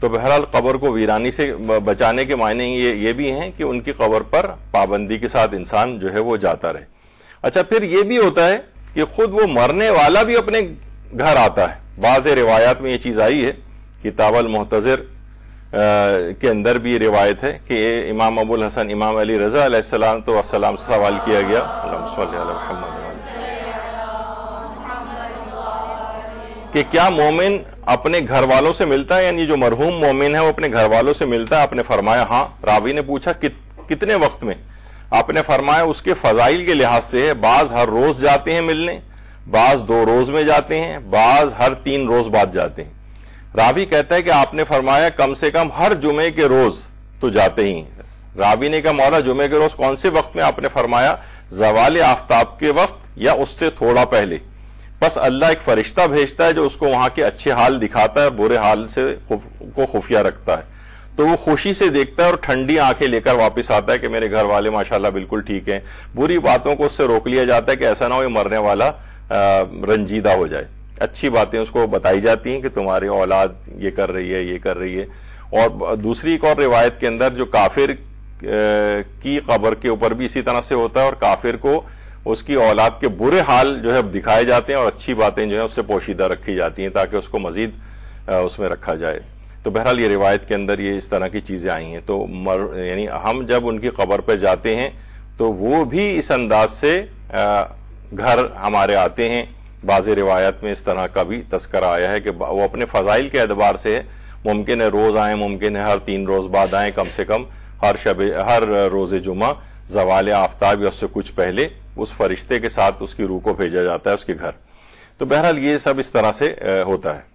Speaker 1: तो बहरहाल कबर को वीरानी से बचाने के मायने ये ये भी हैं कि उनकी कबर पर पाबंदी के साथ इंसान जो है वो जाता रहे अच्छा फिर ये भी होता है कि खुद वो मरने वाला भी अपने घर आता है बाज रिवायात में ये चीज़ आई है किताबल मोहतजर के अंदर भी रिवायत है कि इमाम अबुल हसन इमाम अली रजा सलाम तो सवाल किया गया कि क्या मोमिन अपने घर वालों से मिलता है यानी जो मरहूम मोमिन है वो अपने घर वालों से मिलता है आपने फरमाया हाँ रावी ने पूछा कि, कितने वक्त में आपने फरमाया उसके फजाइल के लिहाज से है बाज हर रोज जाते हैं मिलने बाज दो रोज में जाते हैं बाज हर तीन रोज बाद जाते हैं रावी कहता है कि आपने फरमाया कम से कम हर जुमे के रोज तो जाते ही हैं रावी ने कहा मौला जुमे के रोज कौन से वक्त में आपने फरमाया जवाल आफ्ताब के वक्त या उससे थोड़ा पहले बस अल्लाह एक फरिश्ता भेजता है जो उसको वहां के अच्छे हाल दिखाता है बुरे हाल से को खुफिया रखता है तो वो खुशी से देखता है और ठंडी आंखें लेकर वापस आता है कि मेरे घर वाले माशाल्लाह बिल्कुल ठीक हैं बुरी बातों को उससे रोक लिया जाता है कि ऐसा ना हो ये मरने वाला रंजीदा हो जाए अच्छी बातें उसको बताई जाती हैं कि तुम्हारी औलाद ये कर रही है ये कर रही है और दूसरी एक और रिवायत के अंदर जो काफिर की कबर के ऊपर भी इसी तरह से होता है और काफिर को उसकी औलाद के बुरे हाल जो है दिखाए जाते हैं और अच्छी बातें जो है उससे पोशीदा रखी जाती हैं ताकि उसको मजीद उसमें रखा जाए तो बहरहाल ये रिवायत के अंदर ये इस तरह की चीज़ें आई हैं तो मर यानी हम जब उनकी कबर पर जाते हैं तो वो भी इस अंदाज से घर हमारे आते हैं बाज़ रिवायत में इस तरह का भी तस्करा आया है कि वो अपने फ़जाइल के अतबार से है मुमकिन है रोज़ आएँ मुमकिन है हर तीन रोज़ बाद आएँ कम से कम हर शब हर रोज़ जुमा जवाल आफ्ताब या उससे कुछ पहले उस फरिश्ते के साथ उसकी रूह को भेजा जाता है उसके घर तो बहरहाल ये सब इस तरह से होता है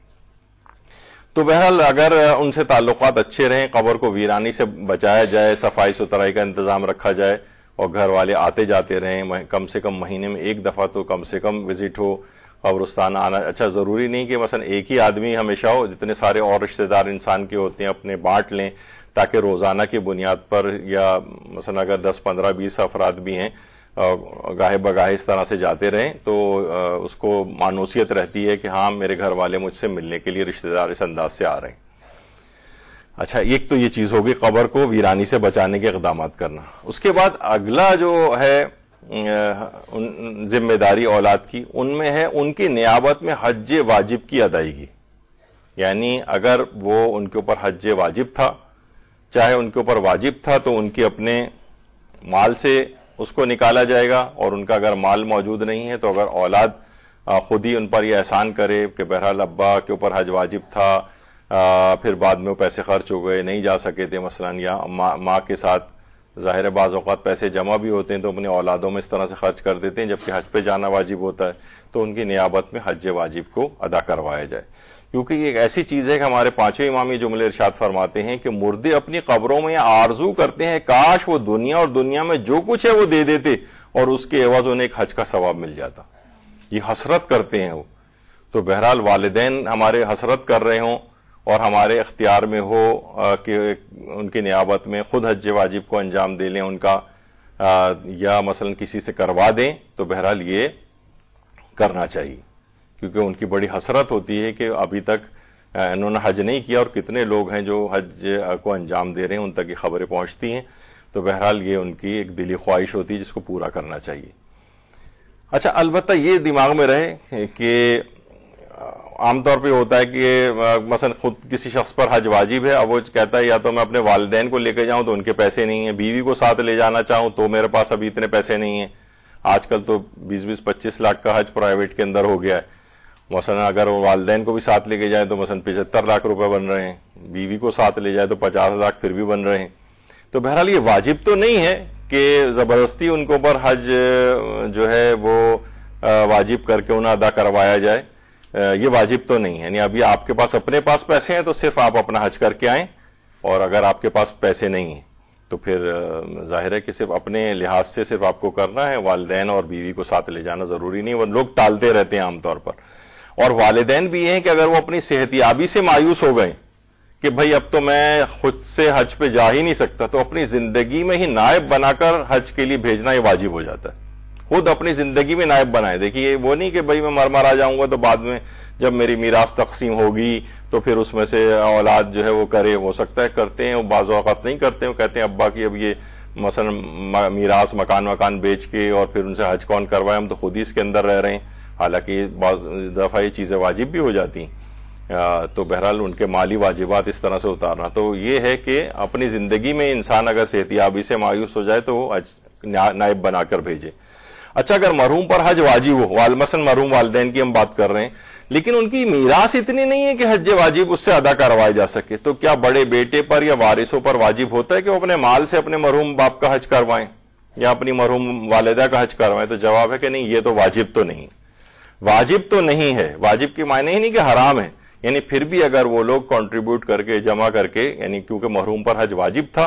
Speaker 1: तो बहरहाल अगर उनसे ताल्लुक अच्छे रहें कबर को वीरानी से बचाया जाए सफाई सुथराई का इंतजाम रखा जाए और घर वाले आते जाते रहें कम से कम महीने में एक दफ़ा तो कम से कम विजिट हो कब्रस्तान आना अच्छा ज़रूरी नहीं कि मसलन एक ही आदमी हमेशा हो जितने सारे और रिश्तेदार इंसान के होते हैं अपने बांट लें ताकि रोज़ाना की बुनियाद पर या मसलन अगर दस पंद्रह बीस अफराद भी हैं गाहे बगाहे इस तरह से जाते रहें तो उसको मानूसियत रहती है कि हाँ मेरे घर वाले मुझसे मिलने के लिए रिश्तेदार इस अंदाज से आ रहे हैं अच्छा एक तो ये चीज़ होगी कबर को वीरानी से बचाने के इकदाम करना उसके बाद अगला जो है जिम्मेदारी औलाद की उनमें है उनकी नियाबत में हज वाजिब की अदायगी यानी अगर वो उनके ऊपर हज वाजिब था चाहे उनके ऊपर वाजिब था तो उनके अपने माल से उसको निकाला जाएगा और उनका अगर माल मौजूद नहीं है तो अगर औलाद खुद ही उन पर यह एहसान करे कि बहरहाल अब्बा के ऊपर हज वाजिब था आ, फिर बाद में वो पैसे खर्च हो गए नहीं जा सके थे मसलन या माँ मा के साथ ज़ाहिर बाज़ात पैसे जमा भी होते हैं तो अपने औलादों में इस तरह से खर्च कर देते हैं जबकि हज पे जाना वाजिब होता है तो उनकी नियाबत में हज वाजिब को अदा करवाया जाए क्योंकि ये एक ऐसी चीज है कि हमारे पांचवें इमामी जुमले इर्शाद फरमाते हैं कि मुर्दे अपनी कब्रों में आरजू करते हैं काश वो दुनिया और दुनिया में जो कुछ है वो दे देते और उसके एवज उन्हें एक हज का सवाब मिल जाता ये हसरत करते हैं वो तो बहरहाल वालदेन हमारे हसरत कर रहे हों और हमारे अख्तियार में हो कि उनकी नियाबत में खुद हज वाजिब को अंजाम दे लें उनका या मसलन किसी से करवा दें तो बहरहाल ये करना चाहिए क्योंकि उनकी बड़ी हसरत होती है कि अभी तक इन्होंने हज नहीं किया और कितने लोग हैं जो हज को अंजाम दे रहे हैं उन तक ये खबरें पहुंचती हैं तो बहरहाल ये उनकी एक दिली ख्वाहिश होती है जिसको पूरा करना चाहिए अच्छा अलबत्त ये दिमाग में रहे कि आमतौर पे होता है कि मसलन खुद किसी शख्स पर हज वाजिब है अब वो कहता है या तो मैं अपने वालदेन को लेकर जाऊं तो उनके पैसे नहीं है बीवी को साथ ले जाना चाहूं तो मेरे पास अभी इतने पैसे नहीं है आजकल तो बीस बीस पच्चीस लाख का हज प्राइवेट के अंदर हो गया है मसलन अगर वालदेन को भी साथ लेके जाए तो मसलन पिछहत्तर लाख रुपए बन रहे हैं बीवी को साथ ले जाए तो पचास लाख फिर भी बन रहे हैं तो बहरहाल ये वाजिब तो नहीं है कि ज़बरदस्ती उनके ऊपर हज जो है वो वाजिब करके उन्हें अदा करवाया जाए ये वाजिब तो नहीं है यानी अभी आपके पास अपने पास पैसे हैं तो सिर्फ आप अपना हज करके आए और अगर आपके पास पैसे नहीं हैं तो फिर जाहिर है कि सिर्फ अपने लिहाज से सिर्फ आपको करना है वालदेन और बीवी को साथ ले जाना ज़रूरी नहीं वो लोग टालते रहते हैं आमतौर पर और वालदेन भी ये हैं कि अगर वो अपनी सेहतियाबी से मायूस हो गए कि भाई अब तो मैं खुद से हज पे जा ही नहीं सकता तो अपनी जिंदगी में ही नायब बनाकर हज के लिए भेजना ये वाजिब हो जाता है खुद अपनी जिंदगी में नायब बनाए देखिए वो नहीं कि भाई मैं मर मरा जाऊंगा तो बाद में जब मेरी मीरास तकसीम होगी तो फिर उसमें से औलाद जो है वो करे हो सकता है करते हैं वो बाजत नहीं करते हैं कहते हैं अब्बा की अब ये मसल मीरास मकान वकान बेच के और फिर उनसे हज कौन करवाए हम तो खुद ही इसके अंदर रह रहे हैं हालांकि दफ़ा ये चीज़ें वाजिब भी हो जाती तो बहरहाल उनके माली वाजिबात इस तरह से उतारना तो ये है कि अपनी ज़िंदगी में इंसान अगर सेहतियाबी से मायूस हो जाए तो नायब बनाकर भेजे अच्छा अगर मरहूम पर हज वाजिब हो वालमसन मरहूम वालदेन की हम बात कर रहे हैं लेकिन उनकी मीरास इतनी नहीं है कि हज वाजिब उससे अदा करवाया जा सके तो क्या बड़े बेटे पर या वारिसों पर वाजिब होता है कि वो अपने माल से अपने मरहूम बाप का हज करवाएं या अपनी मरहूम वालदा का हज करवाएं तो जवाब है कि नहीं ये तो वाजिब तो नहीं वाजिब तो नहीं है वाजिब की मायने ही नहीं कि हराम है यानी फिर भी अगर वो लोग कंट्रीब्यूट करके जमा करके यानी क्योंकि महरूम पर हज वाजिब था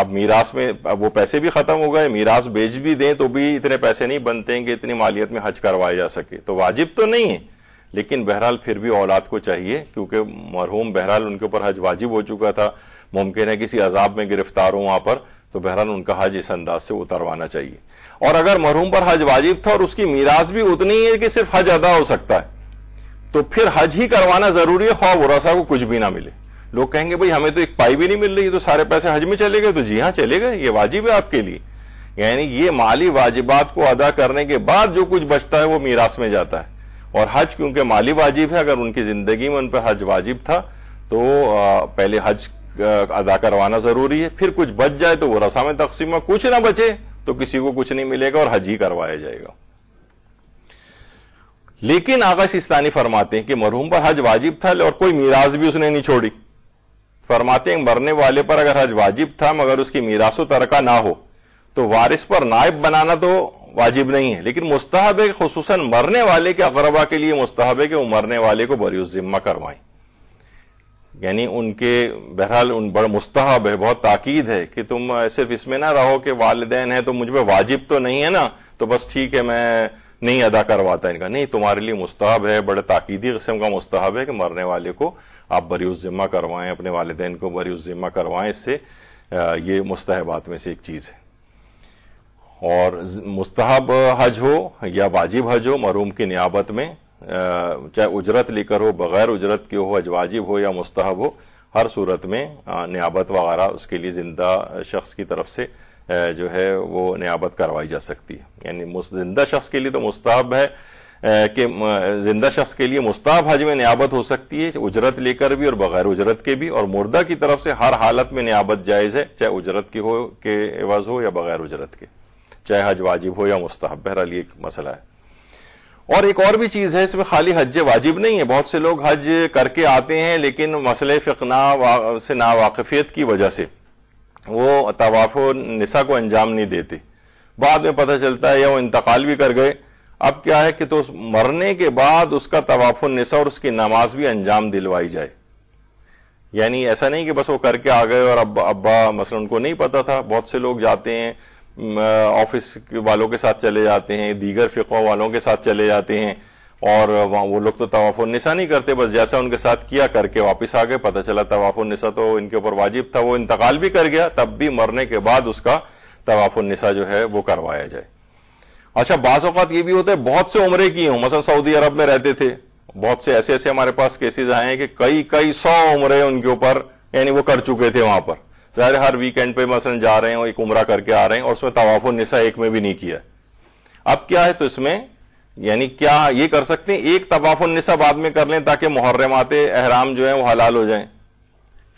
Speaker 1: अब मीरास में अब वो पैसे भी खत्म हो गए मीरास बेच भी दें तो भी इतने पैसे नहीं बनते हैं कि इतनी मालियत में हज करवाए जा सके तो वाजिब तो नहीं है लेकिन बहरहाल फिर भी औलाद को चाहिए क्योंकि मरहूम बहरहाल उनके ऊपर हज वाजिब हो चुका था मुमकिन है किसी अजाब में गिरफ्तार हो वहां पर तो बहरहाल उनका हज इस अंदाज से उतरवाना चाहिए और अगर मरहूम पर हज वाजिब था और उसकी मीराज भी उतनी है कि सिर्फ हज अदा हो सकता है तो फिर हज ही करवाना जरूरी है ख्वाब वरासा को कुछ भी ना मिले लोग कहेंगे भाई हमें तो एक पाई भी नहीं मिल रही तो सारे पैसे हज में चले गए तो जी हाँ चले गए ये वाजिब है आपके लिए यानी ये माली वाजिबात को अदा करने के बाद जो कुछ बचता है वो मीरास में जाता है और हज क्योंकि माली वाजिब है अगर उनकी जिंदगी में उन पर हज वाजिब था तो पहले हज अदा करवाना जरूरी है फिर कुछ बच जाए तो वो रसा में तकसीम कुछ ना बचे तो किसी को कुछ नहीं मिलेगा और हज ही करवाया जाएगा लेकिन आगा सिस्तानी फरमाते हैं कि मरहूम पर हज वाजिब था और कोई मीराज भी उसने नहीं छोड़ी फरमाते हैं मरने वाले पर अगर हज वाजिब था मगर उसकी मीरासो तरका ना हो तो वारिस पर नायब बनाना तो वाजिब नहीं है लेकिन मुस्तहब है खसूस मरने वाले के अकरबा के लिए मुस्तहब है कि वो मरने वाले को जिम्मा करवाएं यानी उनके बहरहाल उन बड़ा मुस्तहब है बहुत ताकीद है कि तुम सिर्फ इसमें ना रहो कि वालदेन है तो मुझ पर वाजिब तो नहीं है ना तो बस ठीक है मैं नहीं अदा करवाता इनका नहीं तुम्हारे लिए मुस्तहब है बड़े ताकीदी किस्म का मुस्तहब है कि मरने वाले को आप बरी ज़िम्मा करवाएं अपने वालदेन को बरी ज़िम्मा करवाएं इससे ये मुस्तहबात में से एक चीज़ है और मुस्तहब हज हो या वाजिब हज हो मरूम की नियाबत में चाहे उजरत लेकर हो बगैर उजरत के हो अजवाजिब हो या मुस्तहब हो हर सूरत में नियाबत वगैरह उसके लिए ज़िंदा शख्स की तरफ से जो है वो नियाबत करवाई जा सकती है यानी जिंदा शख्स के लिए तो मुस्तहब है कि जिंदा शख्स के लिए मुस्ताब हज में नियाबत हो सकती है उजरत लेकर भी और बगैर उजरत के भी और मुर्दा की तरफ से हर हालत में नियाबत जायज़ है चाहे उजरत की हो के एवज हो या बगैर उजरत के चाहे हज वाजिब हो या मुस्तहब बहरहाल ये एक मसला है और एक और भी चीज़ है इसमें खाली हज वाजिब नहीं है बहुत से लोग हज करके आते हैं लेकिन मसले फ़िकना वा, से वाकफियत की वजह से वो तवाफ़ नसा को अंजाम नहीं देते बाद में पता चलता है या वो इंतकाल भी कर गए अब क्या है कि तो मरने के बाद उसका तवाफ़ नसा और उसकी नमाज भी अंजाम दिलवाई जाए यानी ऐसा नहीं कि बस वो करके आ गए और अब अब्बा मसलन उनको नहीं पता था बहुत से लोग जाते हैं ऑफिस वालों के साथ चले जाते हैं दीगर फ़िकों वालों के साथ चले जाते हैं और वो लोग तो तवाफ़ निसा नहीं करते बस जैसा उनके साथ किया करके वापस आ गए पता चला तवाफ़ निसा तो इनके ऊपर वाजिब था वो इंतकाल भी कर गया तब भी मरने के बाद उसका तवाफ़ निसा जो है वो करवाया जाए अच्छा अवत ये भी होता है बहुत से उम्रे की हों मसल सऊदी अरब में रहते थे बहुत से ऐसे ऐसे हमारे पास केसेज आए हैं कि कई कई सौ उम्रे उनके ऊपर यानी वो कर चुके थे वहां पर ज़ाहिर हर वीकेंड पे मसलन जा रहे हैं और एक उम्र करके आ रहे हैं और उसमें तवाफ निसा एक में भी नहीं किया अब क्या है तो इसमें यानी क्या ये कर सकते हैं एक तवाफ निसा बाद में कर लें ताकि आते अहराम जो है वो हलाल हो जाए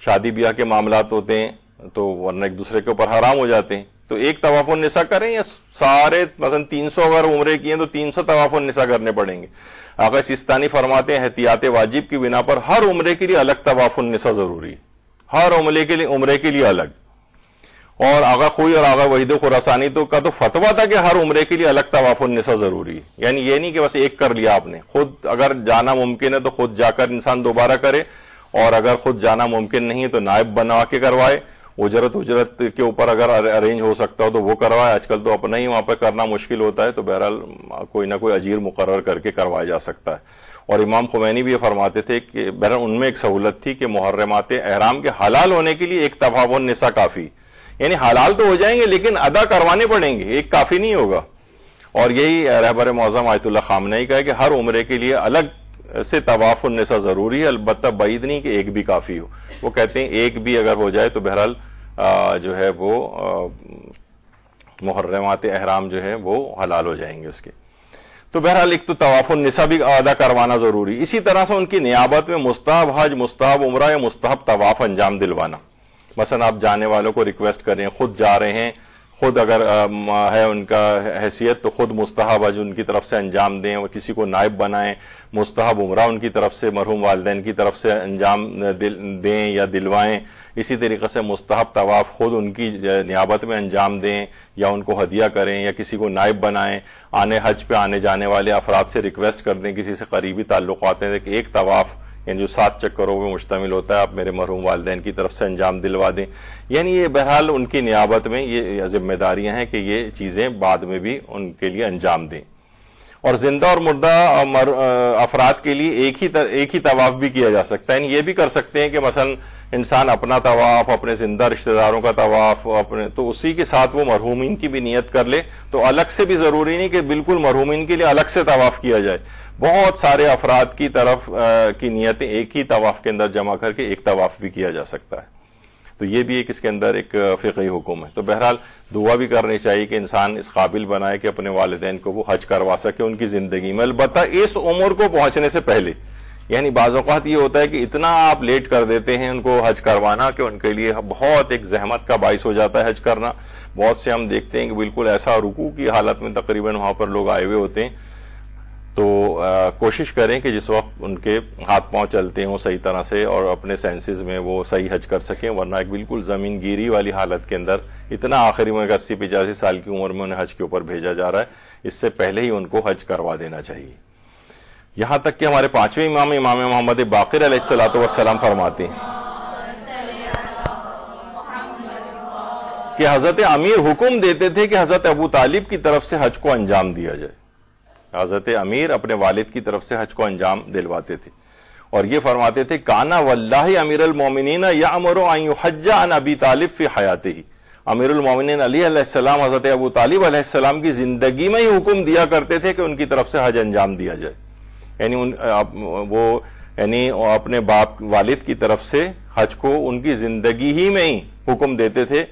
Speaker 1: शादी ब्याह के मामला होते हैं तो वरना एक दूसरे के ऊपर हराम हो जाते हैं तो एक तवाफ निसा करें या सारे मसलन तीन सौ अगर उम्र किए हैं तो तीन सौ तवाफ निसा करने पड़ेंगे आका सिस्तानी फरमाते हैं एहतियात वाजिब की बिना पर हर उम्र के लिए अलग तवाफ निसा जरूरी है हर उमले के लिए उम्र के लिए अलग और आगा कोई और आगा वहीद खुरासानी तो का तो फतवा था कि हर उम्र के लिए अलग तवाफुलनसा जरूरी है यानी ये नहीं कि बस एक कर लिया आपने खुद अगर जाना मुमकिन है तो खुद जाकर इंसान दोबारा करे और अगर खुद जाना मुमकिन नहीं है तो नायब बनवा के करवाए उजरत उजरत के ऊपर अगर अरेंज हो सकता हो तो वो करवाए आजकल तो अपना ही वहां पर करना मुश्किल होता है तो बहरहाल कोई ना कोई अजीर मुकर करके करवाया जा सकता है और इमाम खुमैनी भी ये फरमाते थे कि बहर उनमें एक सहूलत थी कि मुहर्रमात अहराम के हलाल होने के लिए एक तफावन निसा काफ़ी यानी हलाल तो हो जाएंगे लेकिन अदा करवाने पड़ेंगे एक काफ़ी नहीं होगा और यही रहबर मौजम आयतुल्ला खाम ने कहा कि हर उम्र के लिए अलग से तवाफ़ नशा ज़रूरी है अलबत् बैद नहीं कि एक भी काफ़ी हो वो कहते हैं एक भी अगर हो जाए तो बहरहाल जो है वो मुहर्रमात अहराम जो है वो हलाल हो जाएंगे उसके तो बहरहाल एक तो तवाफ निसा भी अदा करवाना जरूरी इसी तरह से उनकी नियाबत में मुस्ताब हज मुस्ताब उम्र या मुस्ताब तवाफ अंजाम दिलवाना मसन आप जाने वालों को रिक्वेस्ट करें खुद जा रहे हैं खुद अगर है उनका हैसियत तो खुद मुस्तहब अज उनकी तरफ से अंजाम दें और किसी को नायब बनाएं मुस्तहब उमरा उनकी तरफ से मरहूम वालदेन की तरफ से अंजाम दें या दिलवाएं इसी तरीके से मुस्तहब तवाफ़ खुद उनकी नियाबत में अंजाम दें या उनको हदिया करें या किसी को नायब बनाएं आने हज पे आने जाने वाले अफराद से रिक्वेस्ट कर दें किसी से करीबी ताल्लुक हैं कि एक तवाफ़ यानी जो सात चक्करों में मुश्तमिल होता है आप मेरे मरहूम वालदेन की तरफ से अंजाम दिलवा दें यानी ये बहरहाल उनकी नियाबत में ये जिम्मेदारियां हैं कि ये चीज़ें बाद में भी उनके लिए अंजाम दें और जिंदा और मुर्दा अफराद के लिए एक ही तर, एक ही तवाफ भी किया जा सकता है ये भी कर सकते हैं कि मसलन इंसान अपना तवाफ़ अपने ज़िंदा रिश्तेदारों का तवाफ़ अपने तो उसी के साथ वो मरहूमिन की भी नीयत कर ले तो अलग से भी ज़रूरी नहीं कि बिल्कुल मरहूमिन के लिए अलग से तवाफ़ किया जाए बहुत सारे अफराद की तरफ आ, की नीयतें एक ही तवाफ़ के अंदर जमा करके एक तवाफ़ भी किया जा सकता है तो ये भी एक इसके अंदर एक फ़िकी हुक्म है तो बहरहाल दुआ भी करनी चाहिए कि इंसान इस काबिल बनाए कि अपने वालदेन को वो हज करवा सके उनकी ज़िंदगी में अलबत् इस उम्र को पहुंचने से पहले यानी बाज़ात ये होता है कि इतना आप लेट कर देते हैं उनको हज करवाना कि उनके लिए बहुत एक जहमत का बायस हो जाता है हज करना बहुत से हम देखते हैं कि बिल्कुल ऐसा रुकू की हालत में तकरीबन वहां पर लोग आए हुए होते हैं तो आ, कोशिश करें कि जिस वक्त उनके हाथ पांव चलते हों सही तरह से और अपने सेंसेस में वो सही हज कर सकें वरना एक बिल्कुल ज़मीन गिरी वाली हालत के अंदर इतना आखिरी में अस्सी पिचासी साल की उम्र में उन्हें हज के ऊपर भेजा जा रहा है इससे पहले ही उनको हज करवा देना चाहिए यहाँ तक कि हमारे पांचवें इमाम इमाम मोहम्मद बाकर सलाम फरमाते हैं कि हजरत अमीर हुक्म देते थे कि हजरत अबू तालिब की तरफ से हज को अंजाम दिया जाए हजरत अमीर अपने वालिद की तरफ से हज को अंजाम दिलवाते थे और ये फरमाते थे काना वल्ला अमीर मोमिन या अमरो आयु हज्जा अन अबी तालिब फी हयाते ही अमीर उलमोमिन अली हजरत अबू तालिब की जिंदगी में ही हुक्म दिया करते थे कि उनकी तरफ से हज अंजाम दिया जाए यानी उन आप, वो यानी अपने बाप वालिद की तरफ से हज को उनकी जिंदगी ही में ही हुक्म देते थे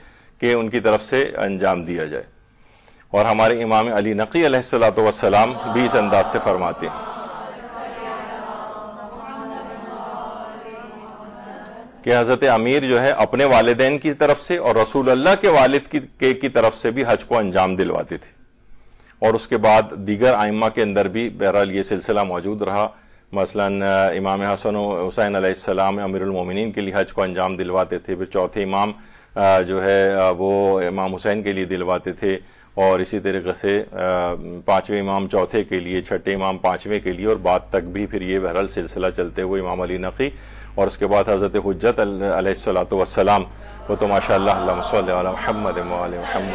Speaker 1: कि उनकी तरफ से अंजाम दिया जाए और हमारे इमाम अली नकी सलाम भी इस अंदाज से फरमाते हैं कि हज़रत अमीर जो है अपने वालदेन की तरफ से और रसूल अल्लाह के वालिद की, के, की तरफ से भी हज को अंजाम दिलवाते थे और उसके बाद दीगर आइमा के अंदर भी बहरहाल ये सिलसिला मौजूद रहा मसलन इमाम हसन हुसैन आसमाम अमीरमिन के लिए हज को अंजाम दिलवाते थे फिर चौथे इमाम जो है वो इमाम हुसैन के लिए दिलवाते थे और इसी तरीके से पाँचवें इमाम चौथे के लिए छठे इमाम पाँचवें के लिए और बाद तक भी फिर ये बहरहाल सिलसिला चलते हुए इमाम अली नकी और उसके बाद हज़रत हजत वसलाम वो तो माशा महमद महमद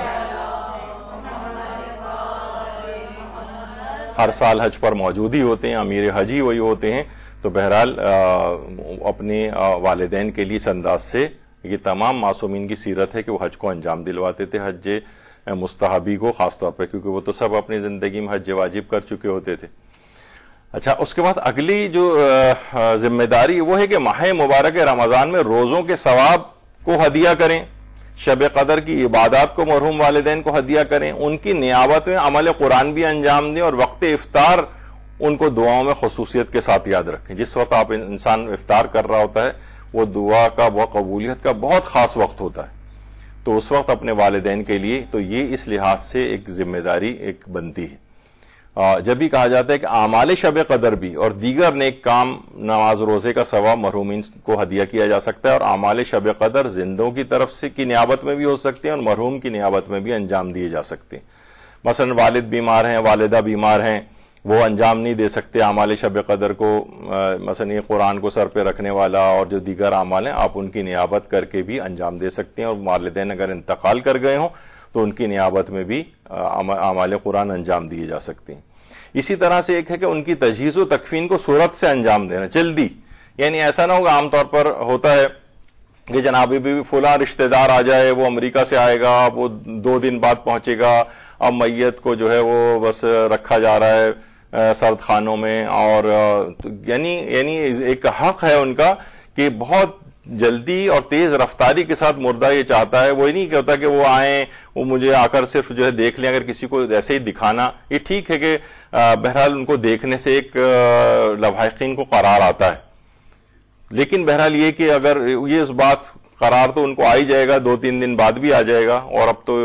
Speaker 1: हर साल हज पर मौजूद ही होते हैं अमीर हज ही वही होते हैं तो बहरहाल अपने वालदेन के लिए इस अंदाज से ये तमाम मासूमिन की सीरत है कि वो हज को अंजाम दिलवाते थे हज मुस्तहबी को ख़ासतौर पर क्योंकि वो तो सब अपनी ज़िंदगी में हज वाजिब कर चुके होते थे अच्छा उसके बाद अगली जो जिम्मेदारी वो है कि माह मुबारक रमज़ान में रोज़ों के सवाब को हदिया करें शब कदर की इबादत को मरहूम वालदेन को हदिया करें उनकी नियावत में अमल कुरान भी अंजाम दें और वक्त इफ्तार उनको दुआओं में खसूसियत के साथ याद रखें जिस वक्त आप इंसान इफ्तार कर रहा होता है वह दुआ का वह कबूलियत का बहुत ख़ास वक्त होता है तो उस वक्त अपने वालदेन के लिए तो ये इस लिहाज से एक जिम्मेदारी एक बनती है जब भी कहा जाता है कि आमाल शब कदर भी और दीगर नेक काम नमाज रोजे का सवा महरूमिन को हदिया किया जा सकता है और आमाल शब कदर जिंदों की तरफ से की नियाबत में भी हो सकते हैं और मरहूम की नियाबत में भी अंजाम दिए जा सकते हैं मसलन वालिद बीमार हैं वालदा बीमार हैं वो अंजाम नहीं दे सकते आमाल शब कदर को मसन ये कुरान को सर पर रखने वाला और जो दीगर आमाल हैं आप उनकी नियाबत करके भी अंजाम दे सकते हैं और वालदेन अगर इंतकाल कर गए हों तो उनकी नियाबत में भी आमाल कुरान अंजाम दिए जा सकते हैं इसी तरह से एक है कि उनकी तजीज व तकफीन को सूरत से अंजाम देना जल्दी यानी ऐसा ना होगा आमतौर पर होता है कि जनाब भी फुला रिश्तेदार आ जाए वो अमेरिका से आएगा वो दो दिन बाद पहुंचेगा अब मैयत को जो है वो बस रखा जा रहा है सर्द खानों में और तो यानी यानी एक हक है उनका कि बहुत जल्दी और तेज रफ्तारी के साथ मुर्दा ये चाहता है वो ही नहीं कहता कि वो आए वो मुझे आकर सिर्फ जो है देख लें अगर किसी को ऐसे ही दिखाना ये ठीक है कि बहरहाल उनको देखने से एक लवाकिन को करार आता है लेकिन बहरहाल ये कि अगर ये उस बात करार तो उनको आ ही जाएगा दो तीन दिन बाद भी आ जाएगा और अब तो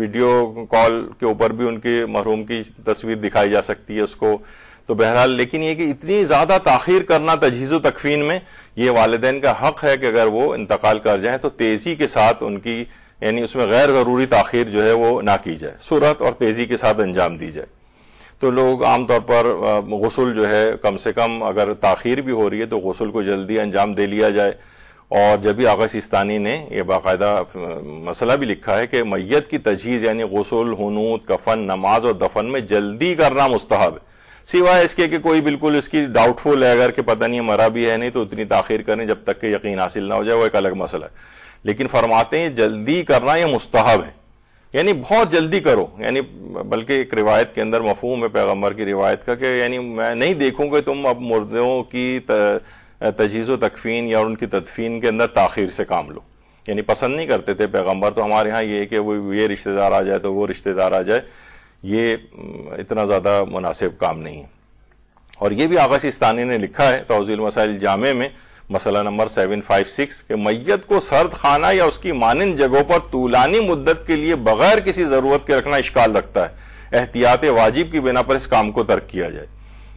Speaker 1: वीडियो कॉल के ऊपर भी उनकी महरूम की तस्वीर दिखाई जा सकती है उसको तो बहरहाल लेकिन ये कि इतनी ज़्यादा ताखिर करना तजीज़ो तकफीन में ये वालदेन का हक है कि अगर वो इंतकाल कर जाए तो तेज़ी के साथ उनकी यानी उसमें गैर ज़रूरी ताखिर जो है वो ना की जाए सूरत और तेज़ी के साथ अंजाम दी जाए तो लोग आमतौर पर गसल जो है कम से कम अगर ताखिर भी हो रही है तो गसल को जल्दी अंजाम दे लिया जाए और जब भी आगा सिस्तानी ने यह बाकायदा मसला भी लिखा है कि मैत की तजहीज़ यानी गसल हनूत कफन नमाज और दफन में जल्दी करना मुस्तहब है सिवाय इसके कि कोई बिल्कुल इसकी डाउटफुल है अगर कि पता नहीं मरा भी है नहीं तो उतनी ताखिर करें जब तक कि यकीन हासिल ना हो जाए वो एक अलग मसला है लेकिन फरमाते हैं जल्दी करना यह मुस्तहब है यानी बहुत जल्दी करो यानी बल्कि एक रिवायत के अंदर मफहूम है पैगम्बर की रिवायत का कि यानी मैं नहीं कि तुम अब मुर्दों की तजीज़ तकफीन या उनकी तदफीन के अंदर ताखिर से काम लो यानी पसंद नहीं करते थे पैगम्बर तो हमारे यहाँ ये कि वो ये रिश्तेदार आ जाए तो वो रिश्तेदार आ जाए ये हम्म, इतना ज़्यादा मुनासिब काम नहीं है और ये भी इस्तानी ने लिखा है तोजील मसाइल जामे में मसला नंबर सेवन फाइव सिक्स के मैत को सर्द खाना या उसकी मानंद जगहों पर तूलानी मुद्दत के लिए बगैर किसी ज़रूरत के रखना इश्काल रखता है एहतियात वाजिब की बिना पर इस काम को तर्क किया जाए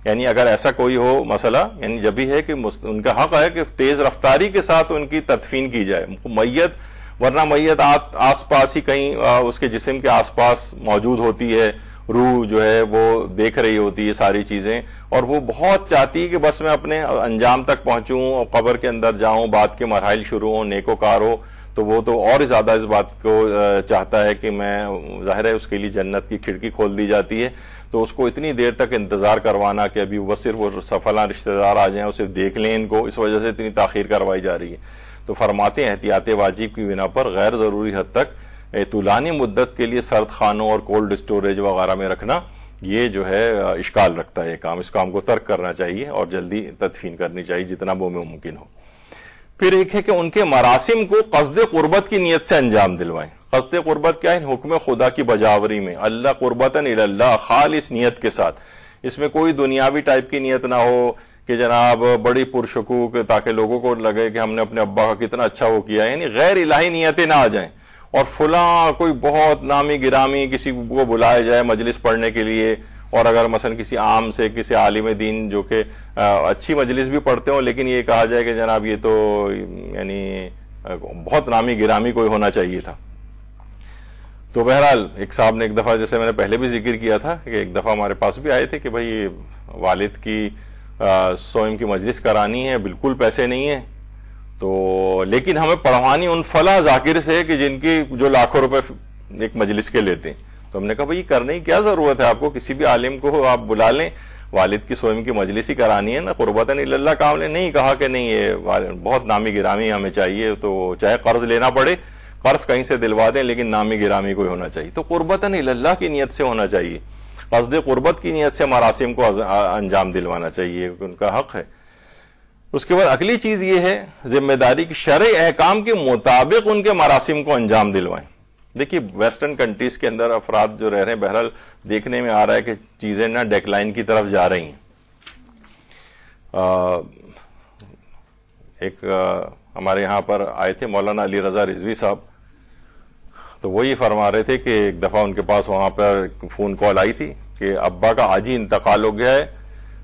Speaker 1: यानी अगर ऐसा कोई हो मसला यानी जब भी है कि उनका हक है कि तेज़ रफ्तारी के साथ उनकी तदफीन की जाए मैत वरना मैयत आस पास ही कहीं आ, उसके जिसम के आसपास मौजूद होती है रूह जो है वो देख रही होती है सारी चीज़ें और वो बहुत चाहती है कि बस मैं अपने अंजाम तक पहुंचूं और कब्र के अंदर जाऊं बाद के मरहल शुरू हों नेकोकार हो तो वो तो और ज़्यादा इस बात को चाहता है कि मैं ज़ाहिर है उसके लिए जन्नत की खिड़की खोल दी जाती है तो उसको इतनी देर तक इंतज़ार करवाना कि अभी बस सिर्फ वो सफला रिश्तेदार आ जाए और सिर्फ देख लें इनको इस वजह से इतनी ताखिर करवाई जा रही है तो फरमाते एहतियात वाजिब की बिना पर गैर ज़रूरी हद तक तुलानी मुद्दत के लिए सर्द खानों और कोल्ड स्टोरेज वगैरह में रखना ये जो है इश्काल रखता है काम इस काम को तर्क करना चाहिए और जल्दी तदफीन करनी चाहिए जितना वो में मुमकिन हो फिर एक है कि उनके मरासिम को कस्द कुर्बत की नीयत से अंजाम दिलवाएं कस्द कुर्बत क्या है हुक्म खुदा की बजावरी में अल्लाह खाल खालिस नीयत के साथ इसमें कोई दुनियावी टाइप की नीयत ना हो कि जनाब बड़ी पुरशकूक ताकि लोगों को लगे कि हमने अपने अब्बा का कितना अच्छा वो किया यानी गैर इलाही नीयतें ना आ जाएं और फुला कोई बहुत नामी गिरामी किसी को बुलाया जाए मजलिस पढ़ने के लिए और अगर मसन किसी आम से किसी आलिम दीन जो कि अच्छी मजलिस भी पढ़ते हो लेकिन ये कहा जाए कि जनाब ये तो यानी बहुत नामी गिरामी कोई होना चाहिए था तो बहरहाल एक साहब ने एक दफ़ा जैसे मैंने पहले भी जिक्र किया था कि एक दफ़ा हमारे पास भी आए थे कि भाई वालिद की स्वयं की मजलिस करानी है बिल्कुल पैसे नहीं है तो लेकिन हमें पढ़वानी उन फला जाकिर से है कि जिनकी जो लाखों रुपए एक मजलिस के लेते हैं तो हमने कहा भाई करने की क्या ज़रूरत है आपको किसी भी आलिम को आप बुला लें वालिद की स्वयं की मजलिस ही करानी है ना कुर्बतन अल्लाह काम ने नहीं कहा कि नहीं ये बहुत नामी गिरामी हमें चाहिए तो चाहे कर्ज लेना पड़े कर्ज कहीं से दिलवा दें लेकिन नामी गिरामी को होना चाहिए तो कुर्बतन अल्लाह की नीयत से होना चाहिए कसद गुरबत की नीयत से मरासिम को अंजाम दिलवाना चाहिए क्योंकि उनका हक है उसके बाद अगली चीज़ ये है जिम्मेदारी की शर अहकाम के मुताबिक उनके मरासिम को अंजाम दिलवाएं देखिए वेस्टर्न कंट्रीज़ के अंदर अफराद जो रह रहे हैं बहरहाल देखने में आ रहा है कि चीज़ें ना डेकलाइन की तरफ जा रही हैं एक आ, हमारे यहां पर आए थे मौलाना अली रज़ा रिजवी साहब तो वही फरमा रहे थे कि एक दफ़ा उनके पास वहां पर फ़ोन कॉल आई थी कि अब्बा का आज ही इंतकाल हो गया है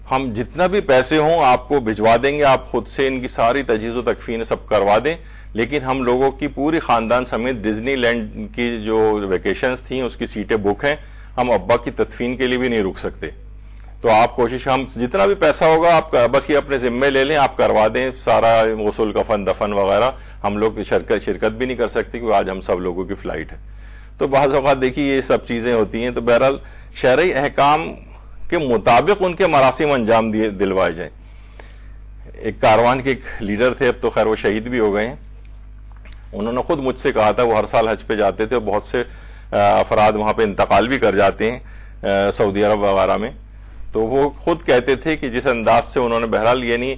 Speaker 1: हम जितना भी पैसे हों आपको भिजवा देंगे आप खुद से इनकी सारी तजीज़ तकफीन सब करवा दें लेकिन हम लोगों की पूरी खानदान समेत डिज्नीलैंड की जो वेकेशन थी उसकी सीटें बुक हैं हम अब्बा की तदफीन के लिए भी नहीं रुक सकते तो आप कोशिश हम जितना भी पैसा होगा आप बस ये अपने जिम्मे ले लें आप करवा दें सारा गसूल कफन दफन वगैरह हम लोग शिरकत भी नहीं कर सकते क्योंकि आज हम सब लोगों की फ्लाइट है तो बाद अवत देखिए ये सब चीज़ें होती हैं तो बहरहाल शहरी अहकाम के मुताबिक उनके मरासिम अंजाम दिए दिलवाए जाएँ एक कारवान के एक लीडर थे अब तो खैर वो शहीद भी हो गए हैं उन्होंने खुद मुझसे कहा था वो हर साल हज पे जाते थे और बहुत से अफराद वहाँ पर इंतकाल भी कर जाते हैं सऊदी अरब वगैरह में तो वो खुद कहते थे कि जिस अंदाज से उन्होंने बहरहाल यानी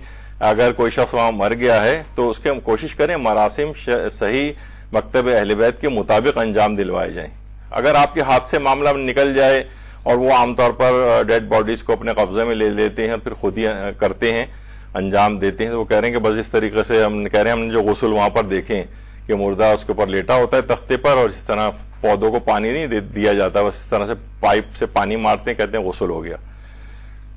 Speaker 1: अगर कोई शख्स वहाँ मर गया है तो उसके हम कोशिश करें मरासिम सही मकतब बैत के मुताबिक अंजाम दिलवाए जाएं अगर आपके हाथ से मामला निकल जाए और वो आमतौर पर डेड बॉडीज़ को अपने कब्जे में ले लेते हैं फिर खुद ही करते हैं अंजाम देते हैं तो वो कह रहे हैं कि बस इस तरीके से हम कह रहे हैं हमने जो गसूल वहां पर देखें कि मुर्दा उसके ऊपर लेटा होता है तख्ते पर और जिस तरह पौधों को पानी नहीं दिया जाता बस इस तरह से पाइप से पानी मारते हैं कहते हैं गसल हो गया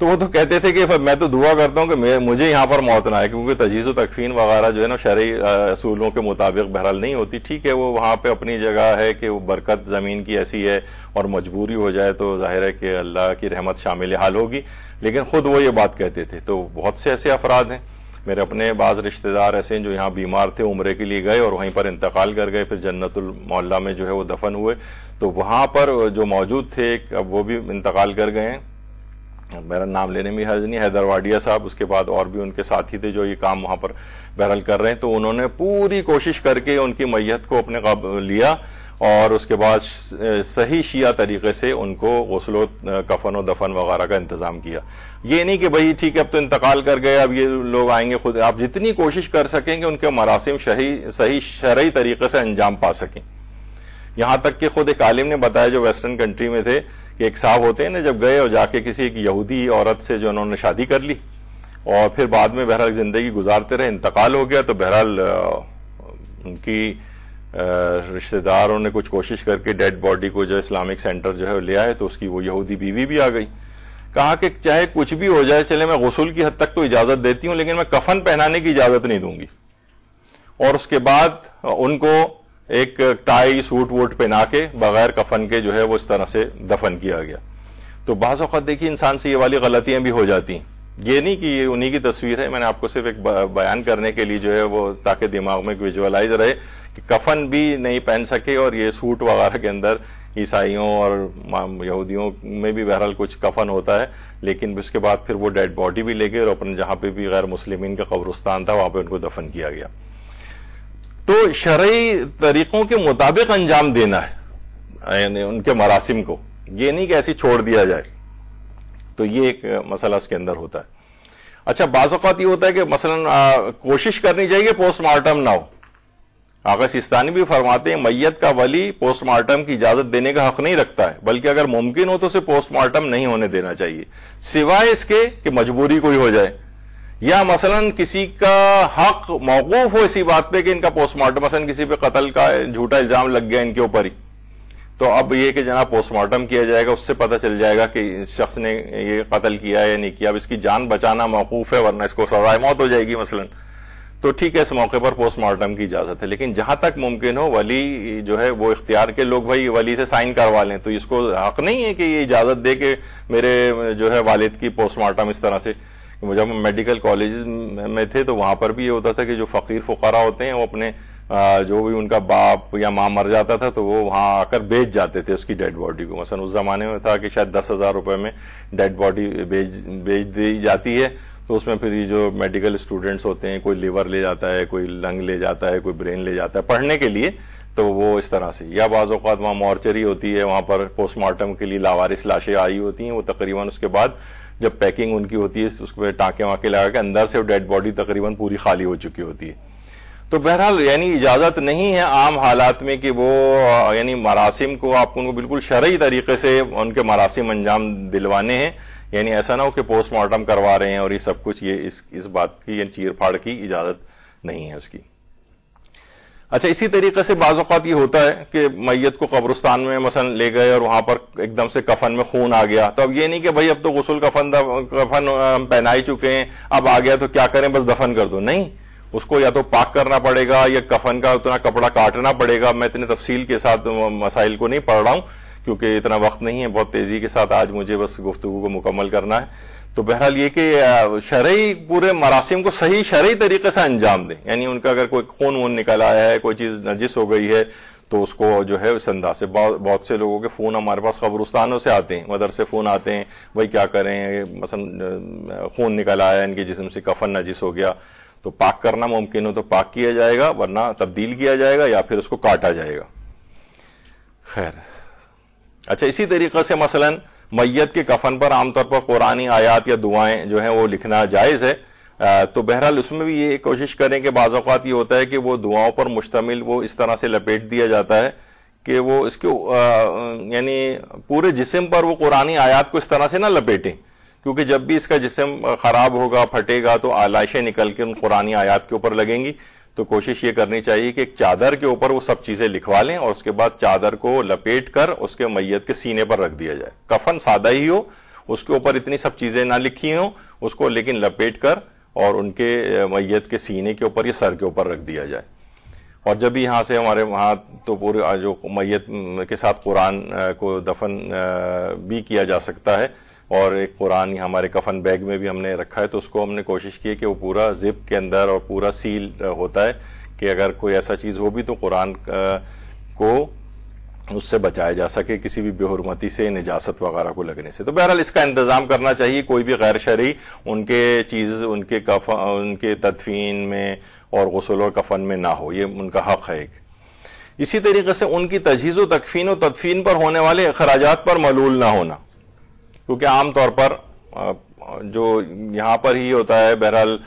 Speaker 1: तो वो तो कहते थे कि मैं तो दुआ करता हूँ कि मुझे यहाँ पर मौत ना आए क्योंकि तजीज़ तकफीन वगैरह जो है ना शरी असूलों के मुताबिक बहरहाल नहीं होती ठीक है वो वहाँ पर अपनी जगह है कि वो बरकत ज़मीन की ऐसी है और मजबूरी हो जाए तो जाहिर है कि अल्लाह की रहमत शामिल हाल होगी लेकिन ख़ुद वो ये बात कहते थे तो बहुत से ऐसे अफराद हैं मेरे अपने बाज़ रिश्तेदार ऐसे हैं जो यहाँ बीमार थे उम्र के लिए गए और वहीं पर इंतकाल कर गए फिर जन्नतमौला में जो है वो दफन हुए तो वहाँ पर जो मौजूद थे अब वो भी इंतकाल कर गए हैं मेरा नाम लेने में हर्ज नहीं हैदरवाडिया साहब उसके बाद और भी उनके साथी थे जो ये काम वहां पर बहरहाल कर रहे हैं तो उन्होंने पूरी कोशिश करके उनकी मैत को अपने लिया और उसके बाद सही शिया तरीके से उनको गसलो कफन और दफन वगैरह का इंतज़ाम किया ये नहीं कि भाई ठीक है अब तो इंतकाल कर गए अब ये लोग आएंगे खुद आप जितनी कोशिश कर सकें कि उनके मरासिम सही सही शरय तरीके से अंजाम पा सकें यहां तक कि खुद एक आलिम ने बताया जो वेस्टर्न कंट्री में थे कि एक साहब होते हैं ना जब गए और जाके किसी एक यहूदी औरत से जो उन्होंने शादी कर ली और फिर बाद में बहरहाल जिंदगी गुजारते रहे इंतकाल हो गया तो बहरहाल उनकी रिश्तेदारों ने कुछ कोशिश करके डेड बॉडी को जो इस्लामिक सेंटर जो है ले आए तो उसकी वो यहूदी बीवी भी आ गई कहा कि चाहे कुछ भी हो जाए चले मैं गसूल की हद तक तो इजाजत देती हूं लेकिन मैं कफन पहनाने की इजाजत नहीं दूंगी और उसके बाद उनको एक टाई सूट वूट पहना के बगैर कफन के जो है वो इस तरह से दफन किया गया तो बाज़ अवत देखिए इंसान से ये वाली गलतियां भी हो जाती ये नहीं कि ये उन्हीं की तस्वीर है मैंने आपको सिर्फ एक बयान करने के लिए जो है वो ताकि दिमाग में विजुअलाइज रहे कि कफन भी नहीं पहन सके और ये सूट वगैरह के अंदर ईसाइयों और यहूदियों में भी बहरहाल कुछ कफन होता है लेकिन उसके बाद फिर वो डेड बॉडी भी ले गए और अपने जहां पे भी गैर मुस्लिम का कब्रस्तान था वहां पे उनको दफन किया गया तो शरा तरीक़ों के मुताबिक अंजाम देना है यानी उनके मरासिम को ये नहीं कि ऐसी छोड़ दिया जाए तो ये एक मसला उसके अंदर होता है अच्छा बाज़ात ये होता है कि मसलन आ, कोशिश करनी चाहिए पोस्टमार्टम ना हो आगा सिस्तानी भी फरमाते हैं मैयत का वली पोस्टमार्टम की इजाज़त देने का हक नहीं रखता है बल्कि अगर मुमकिन हो तो उसे पोस्टमार्टम नहीं होने देना चाहिए सिवाय इसके कि मजबूरी कोई हो जाए या मसलन किसी का हक मौकूफ हो इसी बात पे कि इनका पोस्टमार्टम मसलन किसी पे कत्ल का झूठा इल्जाम लग गया इनके ऊपर ही तो अब ये कि जना पोस्टमार्टम किया जाएगा उससे पता चल जाएगा कि इस शख्स ने ये कत्ल किया है या नहीं किया अब इसकी जान बचाना मौकूफ है वरना इसको सजाए मौत हो जाएगी मसलन तो ठीक है इस मौके पर पोस्टमार्टम की इजाजत है लेकिन जहां तक मुमकिन हो वली जो है वो इख्तियार के लोग भाई वली से साइन करवा लें तो इसको हक नहीं है कि ये इजाजत दे के मेरे जो है वालिद की पोस्टमार्टम इस तरह से तो जब हम मेडिकल कॉलेज में थे तो वहां पर भी ये होता था कि जो फ़कीर फ़ुकारा होते हैं वो अपने जो भी उनका बाप या माँ मर जाता था तो वो वहां आकर बेच जाते थे उसकी डेड बॉडी को मसलन उस ज़माने में था कि शायद दस हज़ार रुपये में डेड बॉडी बेच बेच दी जाती है तो उसमें फिर ये जो मेडिकल स्टूडेंट्स होते हैं कोई लिवर ले जाता है कोई लंग ले जाता है कोई ब्रेन ले जाता है पढ़ने के लिए तो वो इस तरह से या बाज़ात वहाँ मॉर्चरी होती है वहाँ पर पोस्टमार्टम के लिए लावारिस लाशें आई होती हैं वो तकरीबन उसके बाद जब पैकिंग उनकी होती है उसके पर टाँके वाँके लगा के अंदर से डेड बॉडी तकरीबन पूरी खाली हो चुकी होती है तो बहरहाल यानी इजाज़त नहीं है आम हालात में कि वो यानी मरासिम को आप उनको बिल्कुल शरय तरीके से उनके मरासिम अंजाम दिलवाने हैं यानी ऐसा ना हो कि पोस्टमार्टम करवा रहे हैं और ये सब कुछ ये इस इस बात की चीर फाड़ की इजाज़त नहीं है उसकी अच्छा इसी तरीके से बाज़त ये होता है कि मैयत को कब्रस्तान में मसलन ले गए और वहां पर एकदम से कफन में खून आ गया तो अब ये नहीं कि भाई अब तो गसल कफन कफन हम पहना ही चुके हैं अब आ गया तो क्या करें बस दफन कर दो नहीं उसको या तो पाक करना पड़ेगा या कफन का उतना कपड़ा काटना पड़ेगा मैं इतनी तफसील के साथ मसाइल को नहीं पढ़ रहा हूँ क्योंकि इतना वक्त नहीं है बहुत तेजी के साथ आज मुझे बस गुफ्तु को मुकम्मल करना है तो बहरहाल ये कि शरय पूरे मरासिम को सही शरय तरीके से अंजाम दें यानी उनका अगर कोई खून वून निकल आया है कोई चीज़ नजिस हो गई है तो उसको जो है इस अंदाज से बहुत से लोगों के फ़ोन हमारे पास कब्रस्तानों से आते हैं मदर से फ़ोन आते हैं भाई क्या करें मसलन खून निकल आया है इनके जिसम से कफन नजिस हो गया तो पाक करना मुमकिन हो तो पाक किया जाएगा वरना तब्दील किया जाएगा या फिर उसको काटा जाएगा खैर अच्छा इसी तरीके से मसलन मैयत के कफन पर आमतौर पर कुरानी आयात या दुआएं जो हैं वो लिखना जायज़ है तो बहरहाल उसमें भी ये कोशिश करें कि बाज़ात ये होता है कि वो दुआओं पर मुश्तमिल वो इस तरह से लपेट दिया जाता है कि वो इसके यानी पूरे जिसम पर वो कुरानी आयात को इस तरह से ना लपेटें क्योंकि जब भी इसका जिसम ख़राब होगा फटेगा तो आलाइशें निकल के उन कुरानी आयात के ऊपर लगेंगी तो कोशिश ये करनी चाहिए कि एक चादर के ऊपर वो सब चीजें लिखवा लें और उसके बाद चादर को लपेट कर उसके मैयत के सीने पर रख दिया जाए कफन सादा ही हो उसके ऊपर इतनी सब चीजें ना लिखी हो उसको लेकिन लपेट कर और उनके मैयत के सीने के ऊपर या सर के ऊपर रख दिया जाए और जब भी यहाँ से हमारे वहाँ तो पूरे जो मैयत के साथ कुरान को दफन भी किया जा सकता है और एक कुरान हमारे कफन बैग में भी हमने रखा है तो उसको हमने कोशिश की है कि वो पूरा जिप के अंदर और पूरा सील होता है कि अगर कोई ऐसा चीज़ हो भी तो कुरान को उससे बचाया जा सके किसी भी बेहरमती से निजात वगैरह को लगने से तो बहरहाल इसका इंतजाम करना चाहिए कोई भी गैर शरी उनके चीज़ उनके कफ उनके तदफीन में और गसल और कफन में ना हो ये उनका हक है एक इसी तरीके से उनकी तजीजो तकफीन और तदफीन पर होने वाले अखराज पर मलूल ना होना क्योंकि आमतौर पर जो यहाँ पर ही होता है बहरहाल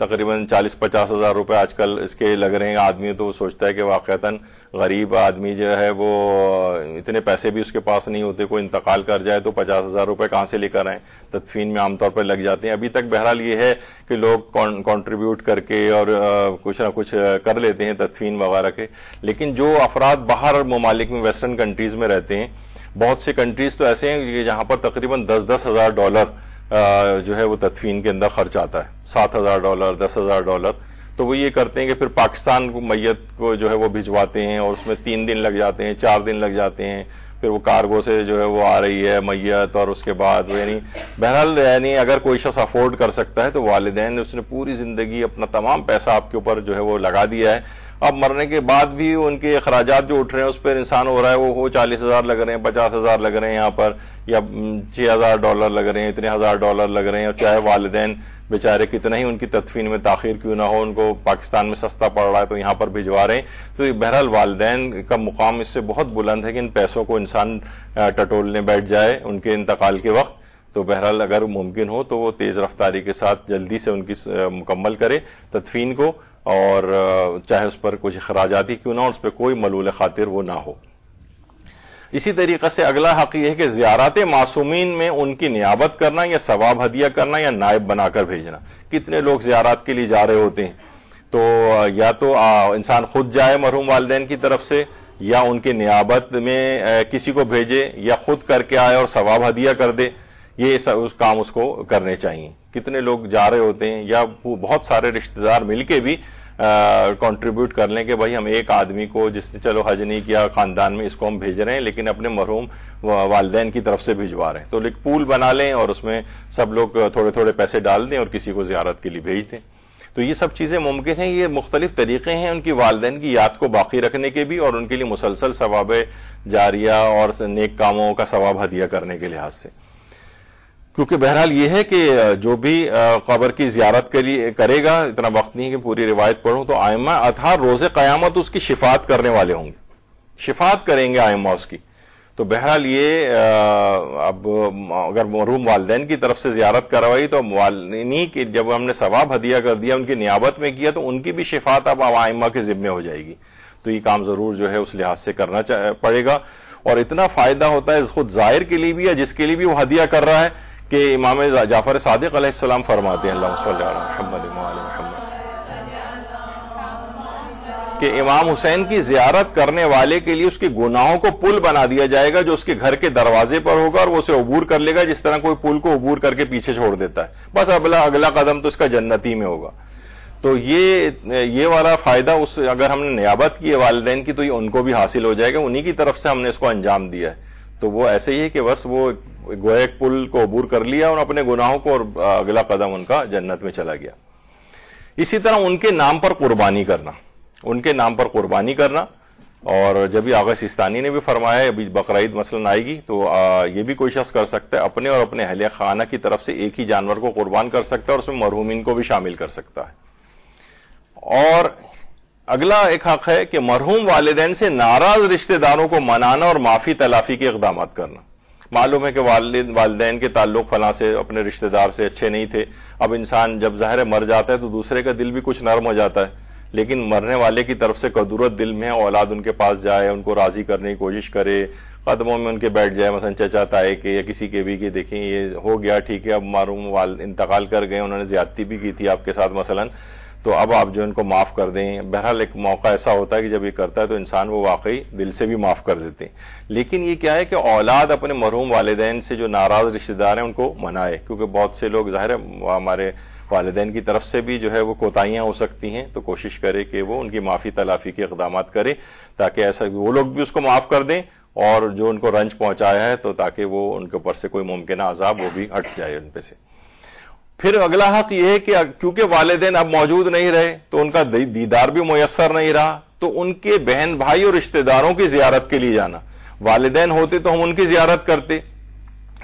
Speaker 1: तकरीबन 40 पचास हज़ार रुपये आजकल इसके लग रहे हैं आदमी तो सोचता है कि वाक़ता गरीब आदमी जो है वो इतने पैसे भी उसके पास नहीं होते कोई इंतकाल कर जाए तो पचास हज़ार रुपये कहाँ से लेकर आएँ तदफीन में आमतौर पर लग जाते हैं अभी तक बहरहाल ये है कि लोग कंट्रीब्यूट करके और कुछ ना कुछ कर लेते हैं तदफीन वगैरह के लेकिन जो अफराद बाहर ममालिक में वेस्टर्न कंट्रीज़ में रहते हैं बहुत से कंट्रीज तो ऐसे हैं जहाँ पर तकरीबन दस दस हज़ार डॉलर जो है वो तदफीन के अंदर खर्च आता है सात हज़ार डॉलर दस हज़ार डॉलर तो वो ये करते हैं कि फिर पाकिस्तान को मैयत को जो है वो भिजवाते हैं और उसमें तीन दिन लग जाते हैं चार दिन लग जाते हैं फिर वो कार्गो से जो है वो आ रही है मैयत और उसके बाद यानी बहरहाल यानी अगर कोई शख्स अफोर्ड कर सकता है तो वालदे ने उसने पूरी ज़िंदगी अपना तमाम पैसा आपके ऊपर जो है वो लगा दिया है अब मरने के बाद भी उनके अखराज जो उठ रहे हैं उस पर इंसान हो रहा है वो हो चालीस हज़ार लग रहे हैं पचास हज़ार लग रहे हैं यहाँ पर या छह हज़ार डॉलर लग रहे हैं इतने हज़ार डॉलर लग रहे हैं और चाहे वालदे बेचारे कितना ही उनकी तदफीन में ताखिर क्यों ना हो उनको पाकिस्तान में सस्ता पड़ रहा है तो यहाँ पर भिजवा रहे हैं तो बहरहाल वालदेन का मुकाम इससे बहुत बुलंद है कि इन पैसों को इंसान टटोलने बैठ जाए उनके इंतकाल के वक्त तो बहरहाल अगर मुमकिन हो तो वो तेज़ रफ्तारी के साथ जल्दी से उनकी मुकम्मल करे तदफीन को और चाहे उस पर कुछ अखराजाती क्यों ना हो उस पर कोई मलूल खातिर वो ना हो इसी तरीके से अगला हक यह है कि ज्यारत मासूमीन में उनकी नियाबत करना या सवाब हदिया करना या नायब बनाकर भेजना कितने लोग ज्यारत के लिए जा रहे होते हैं तो या तो इंसान खुद जाए मरहूम वालदेन की तरफ से या उनके नियाबत में किसी को भेजे या खुद करके आए और सवाब हदिया कर दे ये सब उस काम उसको करने चाहिए कितने लोग जा रहे होते हैं या वो बहुत सारे रिश्तेदार मिलके भी कंट्रीब्यूट कर लें कि भाई हम एक आदमी को जिसने चलो हज नहीं किया खानदान में इसको हम भेज रहे हैं लेकिन अपने मरहूम वालदेन की तरफ से भिजवा रहे हैं तो एक पूल बना लें और उसमें सब लोग थोड़े थोड़े पैसे डाल दें और किसी को ज्यारत के लिए भेज दें तो ये सब चीज़ें मुमकिन हैं ये मुख्तलिफ तरीक़े हैं उनकी वालदेन की याद को बाकी रखने के भी और उनके लिए मुसलसल सवाब जारिया और नेक कामों का सवाब हदिया करने के लिहाज से क्योंकि बहरहाल ये है कि जो भी कबर की जियारत करेगा इतना वक्त नहीं है कि पूरी रिवायत पढ़ूं तो आयमा अथार रोज क़यामत उसकी शिफात करने वाले होंगे शिफात करेंगे आयमा उसकी तो बहरहाल ये अब अगर मरूम वालदेन की तरफ से जियारत करवाई तो वालनी की जब हमने सवाब हदिया कर दिया उनकी नियाबत में किया तो उनकी भी शिफात अब आयमा के जिम्मे हो जाएगी तो ये काम ज़रूर जो है उस लिहाज से करना पड़ेगा और इतना फ़ायदा होता है खुद ज़ाहिर के लिए भी या जिसके लिए भी वो हदिया कर रहा है कि इमाम जाफ़र सदक अलैहिस्सलाम फरमाते हैं कि इमाम हुसैन की जियारत करने वाले के लिए उसके गुनाहों को पुल बना दिया जाएगा जो उसके घर के दरवाजे पर होगा और वो उसे अबूर कर लेगा जिस तरह कोई पुल को अबूर करके पीछे छोड़ देता है बस अगला अगला कदम तो इसका जन्नती में होगा तो ये ये वाला फायदा उस अगर हमने नियाबत की है वालदेन की तो ये उनको भी हासिल हो जाएगा उन्हीं की तरफ से हमने इसको अंजाम दिया है तो वो ऐसे ही है कि बस वो गोयक पुल को अबूर कर लिया और अपने गुनाहों को और अगला कदम उनका जन्नत में चला गया इसी तरह उनके नाम पर कुर्बानी करना उनके नाम पर कुर्बानी करना और जब भी सिस्तानी ने भी फरमाया अभी बकरीद मसलन आएगी तो आ, ये भी कोई शख्स कर सकता है अपने और अपने अहलिया खाना की तरफ से एक ही जानवर को कुर्बान कर सकता है और उसमें मरहूमिन को भी शामिल कर सकता है और अगला एक हक है कि मरहूम वालदेन से नाराज रिश्तेदारों को मनाना और माफी तलाफी के इकदाम करना मालूम है कि वाले वालदे के ताल्लुक फला से अपने रिश्तेदार से अच्छे नहीं थे अब इंसान जब ज़ाहिर मर जाता है तो दूसरे का दिल भी कुछ नरम हो जाता है लेकिन मरने वाले की तरफ से कदूरत दिल में औलाद उनके पास जाए उनको राज़ी करने की कोशिश करे कदमों में उनके बैठ जाए मसन चचा ताए के या किसी के भी कि देखें ये हो गया ठीक है अब मारूम वाल इंतकाल कर गए उन्होंने ज्यादती भी की थी आपके साथ मसलन तो अब आप जो इनको माफ़ कर दें बहरहाल एक मौका ऐसा होता है कि जब ये करता है तो इंसान वो वाकई दिल से भी माफ़ कर देते हैं लेकिन ये क्या है कि औलाद अपने मरहूम वालदेन से जो नाराज़ रिश्तेदार हैं उनको मनाए क्योंकि बहुत से लोग ज़ाहिर है हमारे वालदेन की तरफ से भी जो है वो कोताहियां हो सकती हैं तो कोशिश करें कि वो उनकी माफ़ी तलाफ़ी के इकदाम करें ताकि ऐसा वो लोग भी उसको माफ़ कर दें और जो उनको रंज पहुंचाया है तो ताकि वो उनके ऊपर से कोई मुमकिन आज़ाब वो भी हट जाए उन पे से फिर अगला हक यह है कि क्योंकि वालदेन अब मौजूद नहीं रहे तो उनका दीदार भी मैसर नहीं रहा तो उनके बहन भाई और रिश्तेदारों की जियारत के लिए जाना वालदेन होते तो हम उनकी जियारत करते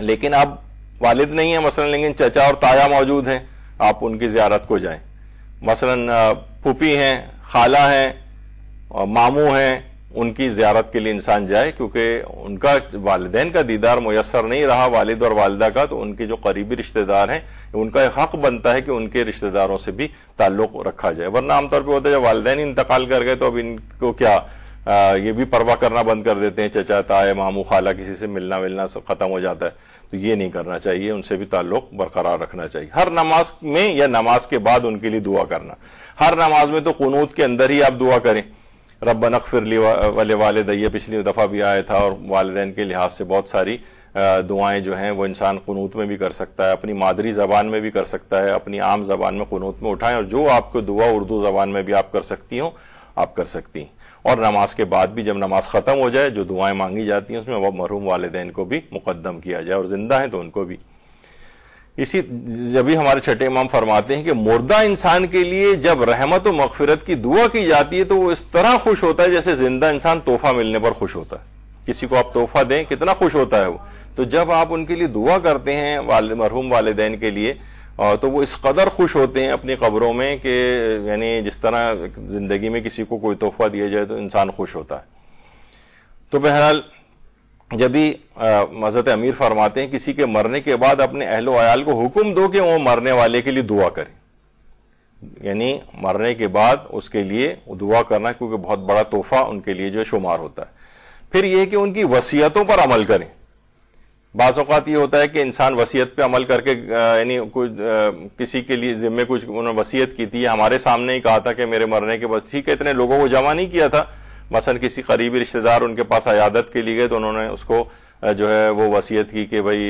Speaker 1: लेकिन अब वालिद नहीं है मसलन लेकिन चचा और ताया मौजूद हैं आप उनकी जियारत को जाएं मसलन फूपी हैं खाला हैं मामू हैं उनकी ज्यारत के लिए इंसान जाए क्योंकि उनका वालदेन का दीदार मैसर नहीं रहा वालिद और वालदा का तो उनके जो करीबी रिश्तेदार हैं उनका एक हक बनता है कि उनके रिश्तेदारों से भी ताल्लुक रखा जाए वरना आमतौर पर होता है जब वालदे इंतकाल कर गए तो अब इनको क्या आ, ये भी परवाह करना बंद कर देते हैं चचा ताए मामू खाला किसी से मिलना मिलना सब खत्म हो जाता है तो ये नहीं करना चाहिए उनसे भी ताल्लुक बरकरार रखना चाहिए हर नमाज में या नमाज के बाद उनके लिए दुआ करना हर नमाज में तो कनूत के अंदर ही आप दुआ करें रबन अकफिर वाले वालद ये पिछली दफ़ा भी आया था और वालदे के लिहाज से बहुत सारी दुआएं जो हैं वो इंसान कनूत में भी कर सकता है अपनी मादरी ज़बान में भी कर सकता है अपनी आम ज़बान में कनूत में उठाएं और जो आपको दुआ उर्दू ज़बान में भी आप कर सकती हूँ आप कर सकती हैं और नमाज के बाद भी जब नमाज ख़त्म हो जाए जो दुआएं मांगी जाती हैं उसमें वह मरहूम वालदेन को भी मुकदम किया जाए और ज़िंदा हैं तो उनको भी इसी जब भी हमारे छठे इमाम फरमाते हैं कि मुर्दा इंसान के लिए जब रहमत और मगफिरत की दुआ की जाती है तो वो इस तरह खुश होता है जैसे जिंदा इंसान तोहफा मिलने पर खुश होता है किसी को आप तोहफा दें कितना खुश होता है वो तो जब आप उनके लिए दुआ करते हैं वाले, मरहूम वालदेन के लिए तो वो इस कदर खुश होते हैं अपनी कब्रों में कि यानी जिस तरह जिंदगी में किसी को कोई तोहफा दिया जाए तो इंसान खुश होता है तो बहरहाल जब भी हजरत अमीर फरमाते हैं किसी के मरने के बाद अपने अहलो आयाल को हुक्म दो कि वो मरने वाले के लिए दुआ करें यानी मरने के बाद उसके लिए दुआ करना क्योंकि बहुत बड़ा तोहफा उनके लिए जो शुमार होता है फिर यह कि उनकी वसीयतों पर अमल करें बाज़ात ये होता है कि इंसान वसीयत पे अमल करके यानी कुछ किसी के लिए जिम्मे कुछ उन्होंने वसीयत की थी हमारे सामने ही कहा था कि मेरे मरने के बाद ठीक है इतने लोगों को जमा नहीं किया था मसन किसी करीबी रिश्तेदार उनके पास अयादत के लिए गए तो उन्होंने उसको जो है वो वसीयत की कि भाई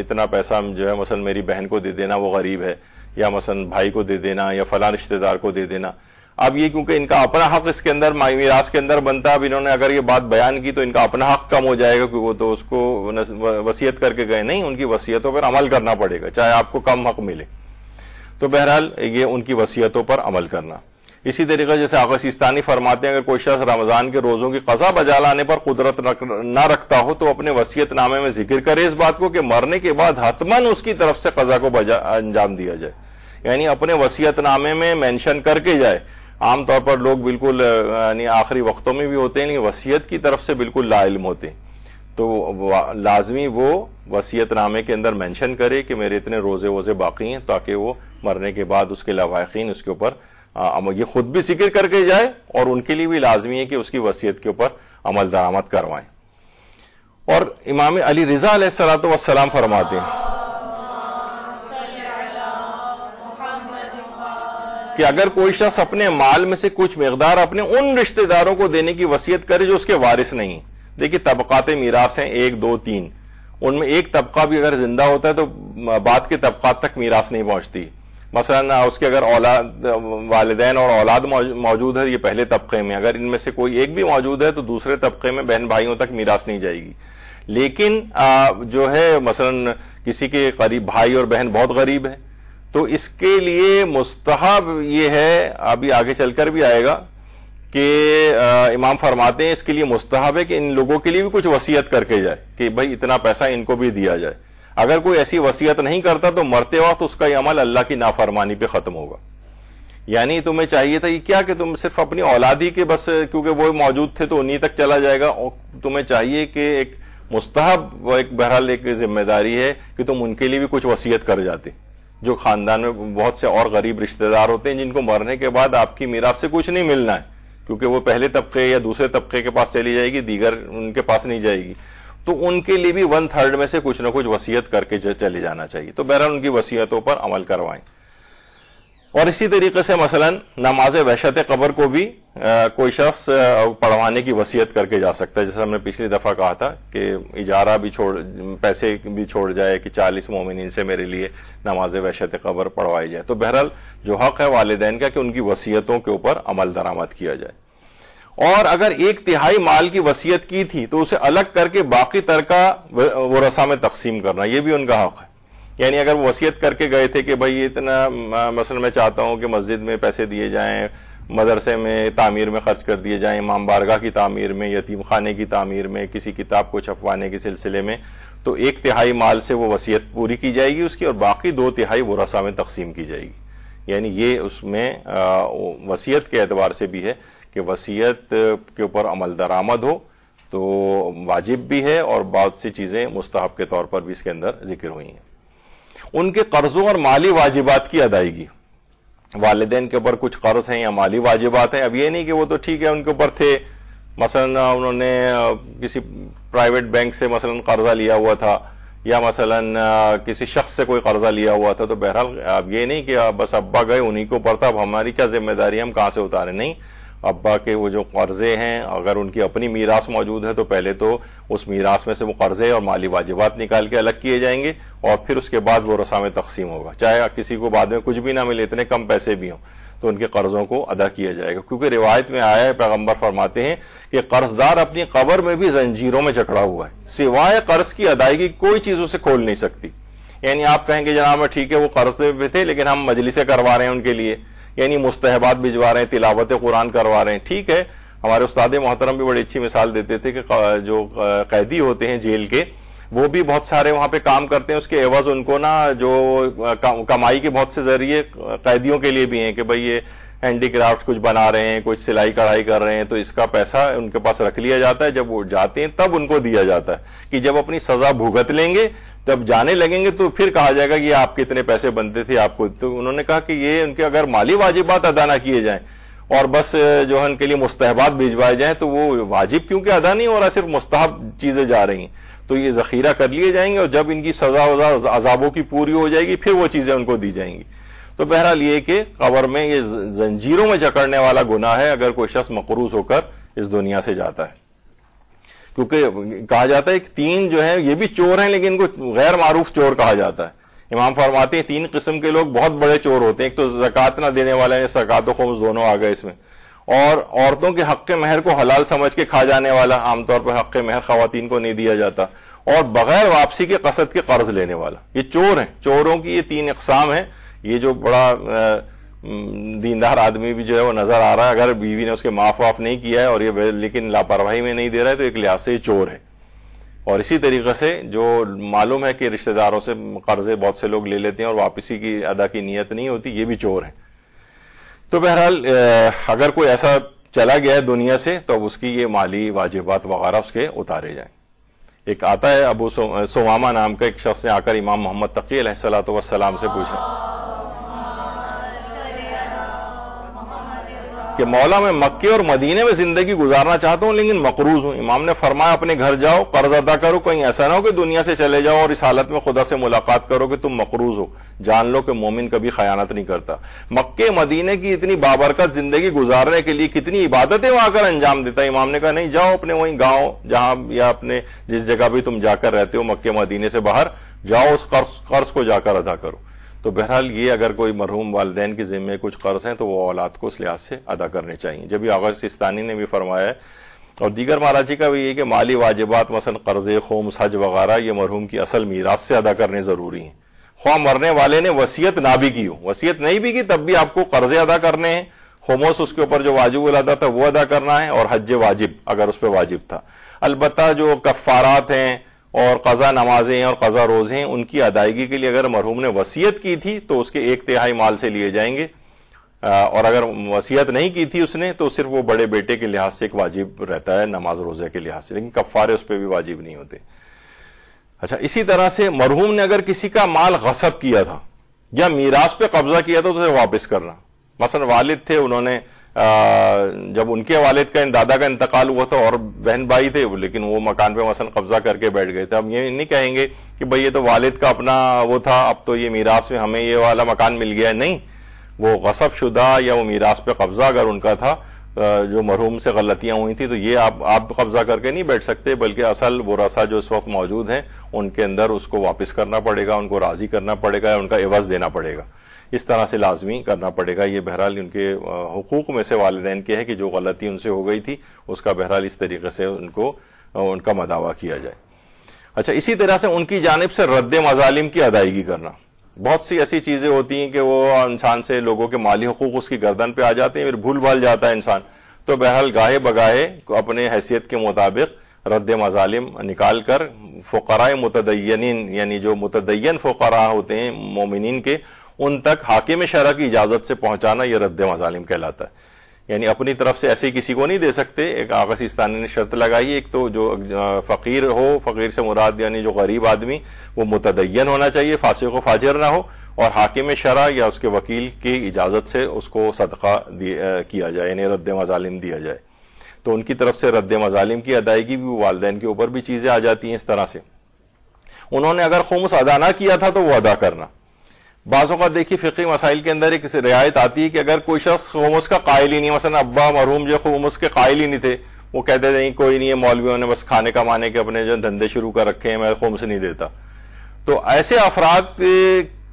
Speaker 1: इतना पैसा जो है मसलन मेरी बहन को दे देना वो गरीब है या मसलन भाई को दे देना या फला रिश्तेदार को दे देना अब ये क्योंकि इनका अपना हक इसके अंदर मीरास के अंदर बनता है अब इन्होंने अगर ये बात बयान की तो इनका अपना हक कम हो जाएगा क्योंकि वो तो उसको वसीयत करके गए नहीं उनकी वसीयतों पर अमल करना पड़ेगा चाहे आपको कम हक मिले तो बहरहाल ये उनकी वसीयतों पर अमल करना इसी तरीके जैसे आगा फरमाते हैं अगर कोई शख्स रमजान के रोजों की कजा बजा लाने पर कुदरत न रखता हो तो अपने वसीयत नामे में जिक्र करे इस बात को कि मरने के बाद हतमन उसकी तरफ से कजा को अंजाम दिया जाए यानी अपने वसीयतनामे में मेंशन करके जाए आमतौर पर लोग बिल्कुल यानी आखिरी वक्तों में भी होते हैं लेकिन वसीयत की तरफ से बिल्कुल लाइल होते हैं तो लाजमी वो वसीयतनामे के अंदर मेंशन करे कि मेरे इतने रोजे वोजे बाकी हैं ताकि वो मरने के बाद उसके लवाकिन उसके ऊपर आ, ये खुद भी जिक्र करके जाए और उनके लिए भी लाजमी है कि उसकी वसीयत के ऊपर अमल दरामद करवाएं और इमाम अली रजा सलात वसलाम फरमाते हैं कि अगर कोई शख्स अपने माल में से कुछ मकदार अपने उन रिश्तेदारों को देने की वसीयत करे जो उसके वारिस नहीं देखिए तबकाते मीरास हैं एक दो तीन उनमें एक तबका भी अगर जिंदा होता है तो बाद के तबकात तक मीरास नहीं पहुंचती मसलन उसके अगर औलाद वालदेन और औलाद मौजूद है ये पहले तबके में अगर इनमें से कोई एक भी मौजूद है तो दूसरे तबके में बहन भाइयों तक मीरास नहीं जाएगी लेकिन आ, जो है मसलन किसी के करीब भाई और बहन बहुत गरीब है तो इसके लिए मुस्तहब ये है अभी आगे चलकर भी आएगा कि इमाम फरमाते हैं इसके लिए मुस्तहब है कि इन लोगों के लिए भी कुछ वसीयत करके जाए कि भाई इतना पैसा इनको भी दिया जाए अगर कोई ऐसी वसीयत नहीं करता तो मरते वक्त उसका यह अमल अल्लाह की नाफरमानी पे खत्म होगा यानी तुम्हें चाहिए था ये क्या कि तुम सिर्फ अपनी औलादी के बस क्योंकि वो मौजूद थे तो उन्हीं तक चला जाएगा तुम्हें चाहिए कि एक मुस्तहब एक बहरहाल एक जिम्मेदारी है कि तुम उनके लिए भी कुछ वसीयत कर जाते जो खानदान में बहुत से और गरीब रिश्तेदार होते हैं जिनको मरने के बाद आपकी मीरा से कुछ नहीं मिलना है क्योंकि वो पहले तबके या दूसरे तबके के पास चली जाएगी दीगर उनके पास नहीं जाएगी तो उनके लिए भी वन थर्ड में से कुछ ना कुछ वसीयत करके चले जाना चाहिए तो बहरहाल उनकी वसीयतों पर अमल करवाएं और इसी तरीके से मसलन नमाज वहशत कबर को भी आ, कोई शख्स पढ़वाने की वसीयत करके जा सकता है जैसे हमने पिछली दफा कहा था कि इजारा भी छोड़ पैसे भी छोड़ जाए कि चालीस मोमिन से मेरे लिए नमाज वहशत कबर पढ़वाई जाए तो बहरहाल जो हक है वालदेन का कि उनकी वसीयतों के ऊपर अमल दरामद किया जाए और अगर एक तिहाई माल की वसीयत की थी तो उसे अलग करके बाकी तरका वो रसा में तकसीम करना यह भी उनका हक है यानी अगर वो वसीयत करके गए थे कि भाई इतना मसलन मैं चाहता हूँ कि मस्जिद में पैसे दिए जाएं मदरसे में तामीर में खर्च कर दिए जाएं इमाम बारगाह की तामीर में यतीम खाने की तामीर में किसी किताब को छपवाने के सिलसिले में तो एक तिहाई माल से वो वसीयत पूरी की जाएगी उसकी और बाकी दो तिहाई वो रसा में तकसीम की जाएगी यानी ये उसमें वसीयत के एतबार से भी है कि वसीयत के ऊपर अमल दरामद हो तो वाजिब भी है और बहुत सी चीज़ें मुस्तहब के तौर पर भी इसके अंदर जिक्र हुई हैं उनके कर्जों और माली वाजिबात की अदायगी वालदेन के ऊपर कुछ कर्ज हैं या माली वाजिबात हैं अब ये नहीं कि वो तो ठीक है उनके ऊपर थे मसलन उन्होंने किसी प्राइवेट बैंक से मसलन कर्जा लिया हुआ था या मसलन किसी शख्स से कोई कर्जा लिया हुआ था तो बहरहाल अब ये नहीं कि बस अब्बा गए उन्हीं के ऊपर था अब हमारी क्या जिम्मेदारी हम कहां से उतारे नहीं अब्बा के वो जो कर्जे हैं अगर उनकी अपनी मीरास मौजूद है तो पहले तो उस मीरास में से वो कर्जे और माली वाजिबात निकाल के अलग किए जाएंगे और फिर उसके बाद वो रसा में तकसीम होगा चाहे किसी को बाद में कुछ भी ना मिले इतने कम पैसे भी हों तो उनके कर्जों को अदा किया जाएगा क्योंकि रिवायत में आया है पैगम्बर फरमाते हैं कि कर्जदार अपनी कबर में भी जंजीरों में जकड़ा हुआ है सिवाय कर्ज की अदायगी कोई चीज उसे खोल नहीं सकती यानी आप कहेंगे जनाब ठीक है वो कर्ज में भी थे लेकिन हम मजलिसें करवा रहे हैं उनके लिए यानी मुस्तहबात भिजवा रहे हैं तिलावत कुरान करवा रहे हैं ठीक है हमारे उस्ताद मोहतरम भी बड़ी अच्छी मिसाल देते थे कि जो कैदी होते हैं जेल के वो भी बहुत सारे वहां पे काम करते हैं उसके एवज उनको ना जो कमाई के बहुत से जरिए कैदियों के लिए भी हैं कि भाई ये हैंडीक्राफ्ट कुछ बना रहे हैं कुछ सिलाई कढ़ाई कर रहे हैं तो इसका पैसा उनके पास रख लिया जाता है जब वो जाते हैं तब उनको दिया जाता है कि जब अपनी सजा भुगत लेंगे जब जाने लगेंगे तो फिर कहा जाएगा कि आप कितने पैसे बनते थे आपको तो उन्होंने कहा कि ये उनके अगर माली वाजिबात अदा ना किए जाएं और बस जो है उनके लिए मुस्तहबात भिजवाए जाए तो वो वाजिब क्योंकि अदा नहीं हो रहा सिर्फ मुस्ताहब चीजें जा रही हैं तो ये जखीरा कर लिए जाएंगे और जब इनकी सजा वजा अजाबों की पूरी हो जाएगी फिर वो चीजें उनको दी जाएंगी तो बहरहाल ये कि कबर में ये जंजीरों में जकड़ने वाला गुना है अगर कोई शख्स मकरूज होकर इस दुनिया से जाता है क्योंकि कहा जाता है कि तीन जो है ये भी चोर हैं लेकिन इनको गैर मारूफ चोर कहा जाता है इमाम फरमाते हैं तीन किस्म के लोग बहुत बड़े चोर होते हैं एक तो जक़ात ना देने वाले हैं सकात खोज दोनों आ गए इसमें और औरतों के हक मेहर को हलाल समझ के खा जाने वाला आमतौर पर हक मेहर खातन को नहीं दिया जाता और बगैर वापसी के कसद के कर्ज लेने वाला ये चोर हैं चोरों की ये तीन अकसाम है ये जो बड़ा दीनदार आदमी भी जो है वो नजर आ रहा है अगर बीवी ने उसके माफ वाफ नहीं किया है और ये लेकिन लापरवाही में नहीं दे रहा है तो एक लिहाज से चोर है और इसी तरीके से जो मालूम है कि रिश्तेदारों से कर्जे बहुत से लोग ले लेते हैं और वापसी की अदा की नीयत नहीं होती ये भी चोर है तो बहरहाल अगर कोई ऐसा चला गया है दुनिया से तो अब उसकी ये माली वाजिबात वगैरह उसके उतारे जाएं एक आता है अबू सोमामा नाम का एक शख्स ने आकर इमाम मोहम्मद तकी सलात वसलाम से पूछा कि मौला मैं मक्के और मदीने में जिंदगी गुजारना चाहता हूँ लेकिन मकरूज हूँ इमाम ने फरमाया अपने घर जाओ कर्ज अदा करो कहीं ऐसा ना हो कि दुनिया से चले जाओ और इस हालत में खुदा से मुलाकात करो कि तुम मकरूज हो जान लो कि मोमिन कभी खयानत नहीं करता मक्के मदीने की इतनी बाबरकत जिंदगी गुजारने के लिए कितनी इबादतें वहां कर अंजाम देता है इमाम ने कहा नहीं जाओ अपने वहीं गाँव जहां या अपने जिस जगह भी तुम जाकर रहते हो मक्के मदीने से बाहर जाओ उस कर्ज को जाकर अदा करो तो बहरहाल ये अगर कोई मरहूम वालदे के ज़िम्मे कुछ कर्ज हैं तो वह औलाद को उस लिहाज से अदा करने चाहिए जब भी आगाज सिस्तानी ने भी फरमाया है और दीगर महाराजी का भी ये कि माली वाजिबात मसन कर्ज़े खोम हज वगैरह ये मरहूम की असल मीरात से अदा करने ज़रूरी हैं ख्वा मरने वाले ने वसीयत ना भी की हो वसीयत नहीं भी की तब भी आपको कर्जे अदा करने हैं होमोस उसके ऊपर जो वाजिब अदा था वो अदा करना है और हज वाजिब अगर उस पर वाजिब था अलबत् जो कफ़ारात हैं और कज़ा नमाजें और कज़ा हैं उनकी अदायगी के लिए अगर मरहूम ने वसीयत की थी तो उसके एक तिहाई माल से लिए जाएंगे और अगर वसीयत नहीं की थी उसने तो सिर्फ वो बड़े बेटे के लिहाज से एक वाजिब रहता है नमाज रोज़े के लिहाज से लेकिन कफ़ारे उस पर भी वाजिब नहीं होते अच्छा इसी तरह से मरहूम ने अगर किसी का माल गसब किया था या मीरास पे कब्जा किया था तो उसे वापस करना मसल वालिद थे उन्होंने जब उनके वालिद का दादा का इंतकाल हुआ था और बहन भाई थे लेकिन वो मकान पे मसन कब्जा करके बैठ गए थे अब ये नहीं कहेंगे कि भाई ये तो वालिद का अपना वो था अब तो ये मीरास में हमें ये वाला मकान मिल गया नहीं वो गसब शुदा या वो मीरास पे कब्जा अगर उनका था जो मरहूम से गलतियां हुई थी तो ये आप आप कब्जा करके नहीं बैठ सकते बल्कि असल रसा जो इस वक्त मौजूद हैं उनके अंदर उसको वापस करना पड़ेगा उनको राजी करना पड़ेगा या उनका एवज देना पड़ेगा इस तरह से लाजमी करना पड़ेगा ये बहरहाल उनके हकूक में से वालदेन के है कि जो गलती उनसे हो गई थी उसका बहरहाल इस तरीके से उनको उनका मदावा किया जाए अच्छा इसी तरह से उनकी जानब से रद्द मजालिम की अदायगी करना बहुत सी ऐसी चीज़ें होती हैं कि वो इंसान से लोगों के माली हकूक उसकी गर्दन पे आ जाते हैं फिर भूल भाल जाता है इंसान तो बहरहाल गाहे बगाहे अपने हैसियत के मुताबिक रद्द मजालिम निकाल कर फ़ुकरा मुतदयन यानी जो मुतदयन फ़ुकरा होते हैं मोमिन के उन तक हाकिम शरा की इजाजत से पहुंचाना यह रद्द मजालिम कहलाता है यानी अपनी तरफ से ऐसे ही किसी को नहीं दे सकते एक आगसिस्तानी ने शर्त लगाई एक तो जो फ़कीर हो फ़कीर से मुराद यानी जो गरीब आदमी वो मुतदयन होना चाहिए फांसी को फाजिर ना हो और हाकिम शरा या उसके वकील की इजाज़त से उसको सदका किया जाए यानी रद्द मजालिम दिया जाए तो उनकी तरफ से रद्द मजालिम की अदायगी भी वालदेन के ऊपर भी चीज़ें आ जाती हैं इस तरह से उन्होंने अगर खमस अदा ना किया था तो वो अदा करना बाज़ों का देखिए फ़िकी मसाइल के अंदर एक रियायत आती है कि अगर कोई शख्स खमोस का कायल ही नहीं मसलन अब्बा मरहूम जो खमोस के कायल ही नहीं थे वो कहते थे नहीं कोई नहीं है मौलवियों ने बस खाने कमाने के अपने जो धंधे शुरू कर रखे हैं मैं खोमस नहीं देता तो ऐसे अफराद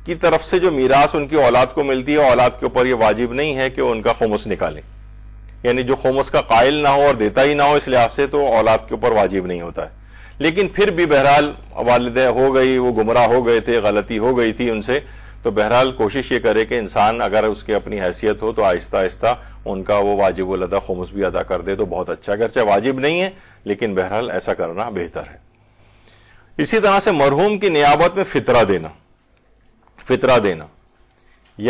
Speaker 1: की तरफ से जो मीरास उनकी औलाद को मिलती है औलाद के ऊपर यह वाजिब नहीं है कि उनका खमोस निकालें यानी जो खमोस का कायल ना हो और देता ही ना हो इस लिहाज से तो औलाद के ऊपर वाजिब नहीं होता है लेकिन फिर भी बहरहाल वालद हो गई वो गुमराह हो गए थे गलती हो गई थी उनसे तो बहरहाल कोशिश ये करे कि इंसान अगर उसकी अपनी हैसियत हो तो आहिस्ता आहिस्ता उनका वो वाजिब अदा खमस भी अदा कर दे तो बहुत अच्छा चाहे वाजिब नहीं है लेकिन बहरहाल ऐसा करना बेहतर है इसी तरह से मरहूम की नियाबत में फितरा देना फितरा देना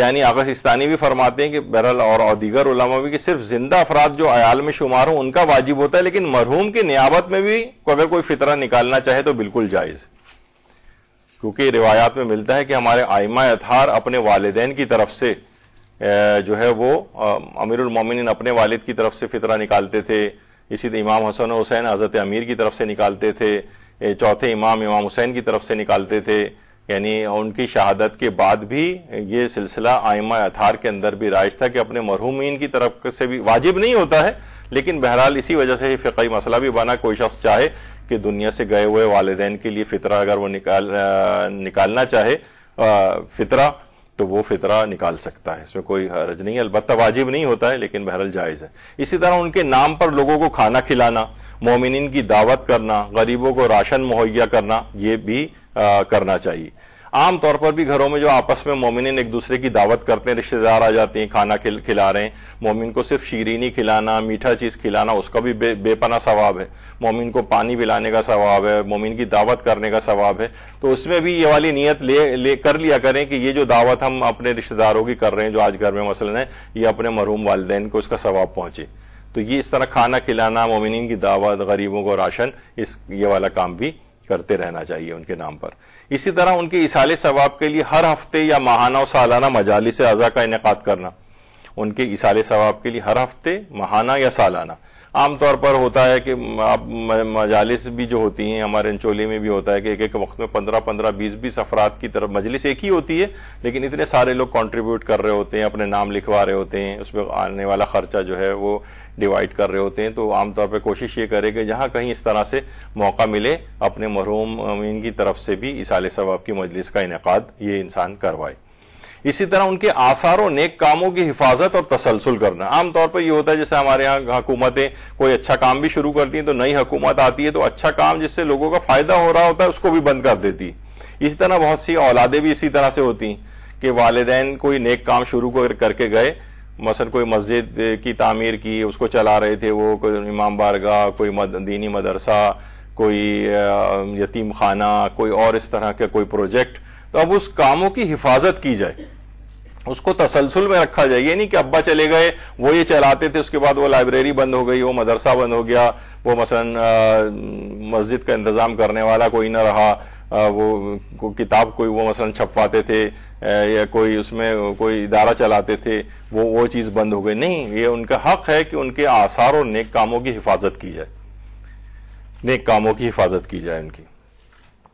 Speaker 1: यानी आकाशिस्तानी भी फरमाते हैं कि बहरहाल और, दीगर उलामा भी कि सिर्फ जिंदा अफराद जो आयाल में शुमार हों उनका वाजिब होता है लेकिन मरहूम की नियाबत में भी अगर कोई फितरा निकालना चाहे तो बिल्कुल जायज़ है क्योंकि रिवायात में मिलता है कि हमारे आयमा अथार अपने वालदेन की तरफ से जो है वो अमीरमिन अपने वालिद की तरफ से फितरा निकालते थे इसी तरह इमाम हसन हुसैन हज़रत अमीर की तरफ से निकालते थे चौथे इमाम इमाम हुसैन की तरफ से निकालते थे यानी उनकी शहादत के बाद भी ये सिलसिला आयमा अथार के अंदर भी राज था कि अपने मरहूमिन की तरफ से भी वाजिब नहीं होता है लेकिन बहरहाल इसी वजह से ही मसला भी बना कोई शख्स चाहे कि दुनिया से गए हुए वालदेन के लिए फितरा अगर वो निकाल आ, निकालना चाहे फितरा तो वो फितरा निकाल सकता है इसमें कोई हर्ज नहीं है अलबत्त वाजिब नहीं होता है लेकिन बहरल जायज़ है इसी तरह उनके नाम पर लोगों को खाना खिलाना मोमिन की दावत करना गरीबों को राशन मुहैया करना ये भी आ, करना चाहिए आमतौर पर भी घरों में जो आपस में मोमिन एक दूसरे की दावत करते हैं रिश्तेदार आ जाते हैं खाना खिल, खिला रहे हैं मोमिन को सिर्फ शीरीनी खिलाना मीठा चीज़ खिलाना उसका भी बे, बेपना सवाब है मोमिन को पानी पिलाने का सवाब है मोमिन की दावत करने का सवाब है तो उसमें भी ये वाली नीयत ले, ले कर लिया करें कि ये जो दावत हम अपने रिश्तेदारों की कर रहे हैं जो आज घर में मसलन है ये अपने मरहूम वालदेन को इसका सवाब पहुंचे तो ये इस तरह खाना खिलाना मोमिन की दावत गरीबों को राशन इस ये वाला काम भी करते रहना चाहिए उनके नाम पर इसी तरह उनके इसाले सवाब के लिए हर हफ्ते या महाना और सालाना मजालिस अज़ा का इनका करना उनके इसाले सवाब के लिए हर हफ्ते महाना या सालाना आमतौर पर होता है कि आप मजालिस भी जो होती हैं हमारे अंचोली में भी होता है कि एक एक वक्त में पंद्रह पंद्रह बीस बीस अफराद की तरफ मजलिस एक ही होती है लेकिन इतने सारे लोग कंट्रीब्यूट कर रहे होते हैं अपने नाम लिखवा रहे होते हैं उसमें आने वाला खर्चा जो है वो डिवाइड कर रहे होते हैं तो आमतौर पर कोशिश ये करे कि जहाँ कहीं इस तरह से मौका मिले अपने मरहूम की तरफ से भी इस आल सवाब की मजलिस का इनका ये इंसान करवाए इसी तरह उनके आसारों नेक कामों की हिफाजत और तसलसल करना आमतौर पर यह होता है जैसे हमारे यहाँ हुकूमतें कोई अच्छा काम भी शुरू करती हैं तो नई हुकूमत आती है तो अच्छा काम जिससे लोगों का फायदा हो रहा होता है उसको भी बंद कर देती है इसी तरह बहुत सी औलादे भी इसी तरह से होती हैं कि वालदेन कोई नेक काम शुरू करके गए मसन कोई मस्जिद की तामीर की उसको चला रहे थे वो कोई इमाम बारगाह कोई दीनी मदरसा कोई यतीम खाना कोई और इस तरह के कोई प्रोजेक्ट तो अब उस कामों की हिफाजत की जाए उसको तसलसल में रखा जाए ये नहीं कि अब्बा चले गए वो ये चलाते थे उसके बाद वो लाइब्रेरी बंद हो गई वो मदरसा बंद हो गया वो मसलन मस्जिद का इंतज़ाम करने वाला कोई ना रहा आ, वो को, किताब कोई वो मसलन छपवाते थे या कोई उसमें कोई इदारा चलाते थे वो वो चीज़ बंद हो गई नहीं ये उनका हक है कि उनके आसार और नेक कामों की हिफाजत की जाए नेक कामों की हिफाजत की जाए उनकी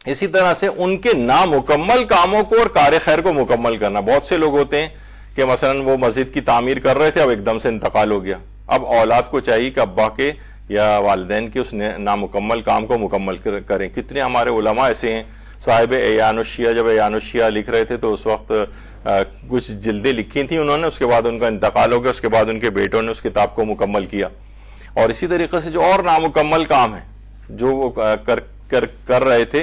Speaker 1: इसी तरह से उनके नामुकम्मल कामों को और कार्य खैर को मुकम्मल करना बहुत से लोग होते हैं कि मसलन वो मस्जिद की तामीर कर रहे थे अब एकदम से इंतकाल हो गया अब औलाद को चाहिए कि अब्बा के या वालदेन के उस नामुकम्मल काम को मुकम्मल करें कितने हमारे उलमा ऐसे हैं साहिब एयानुशिया जब एयानुशिया लिख रहे थे तो उस वक्त आ, कुछ जिल्दें लिखी थी उन्होंने उसके बाद उनका इंतकाल हो गया उसके बाद उनके बेटों ने उस किताब को मुकम्मल किया और इसी तरीके से जो और नामुकम्मल काम है जो वो कर कर कर रहे थे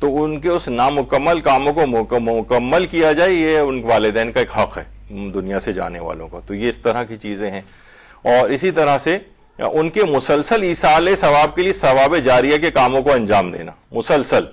Speaker 1: तो उनके उस नामुकम्मल कामों को मुकम्मल किया जाए ये उन वालदेन का एक हक है दुनिया से जाने वालों का तो ये इस तरह की चीज़ें हैं और इसी तरह से उनके मुसलसल ईसाल सवाब के लिए सवाब जारिया के कामों को अंजाम देना मुसलसल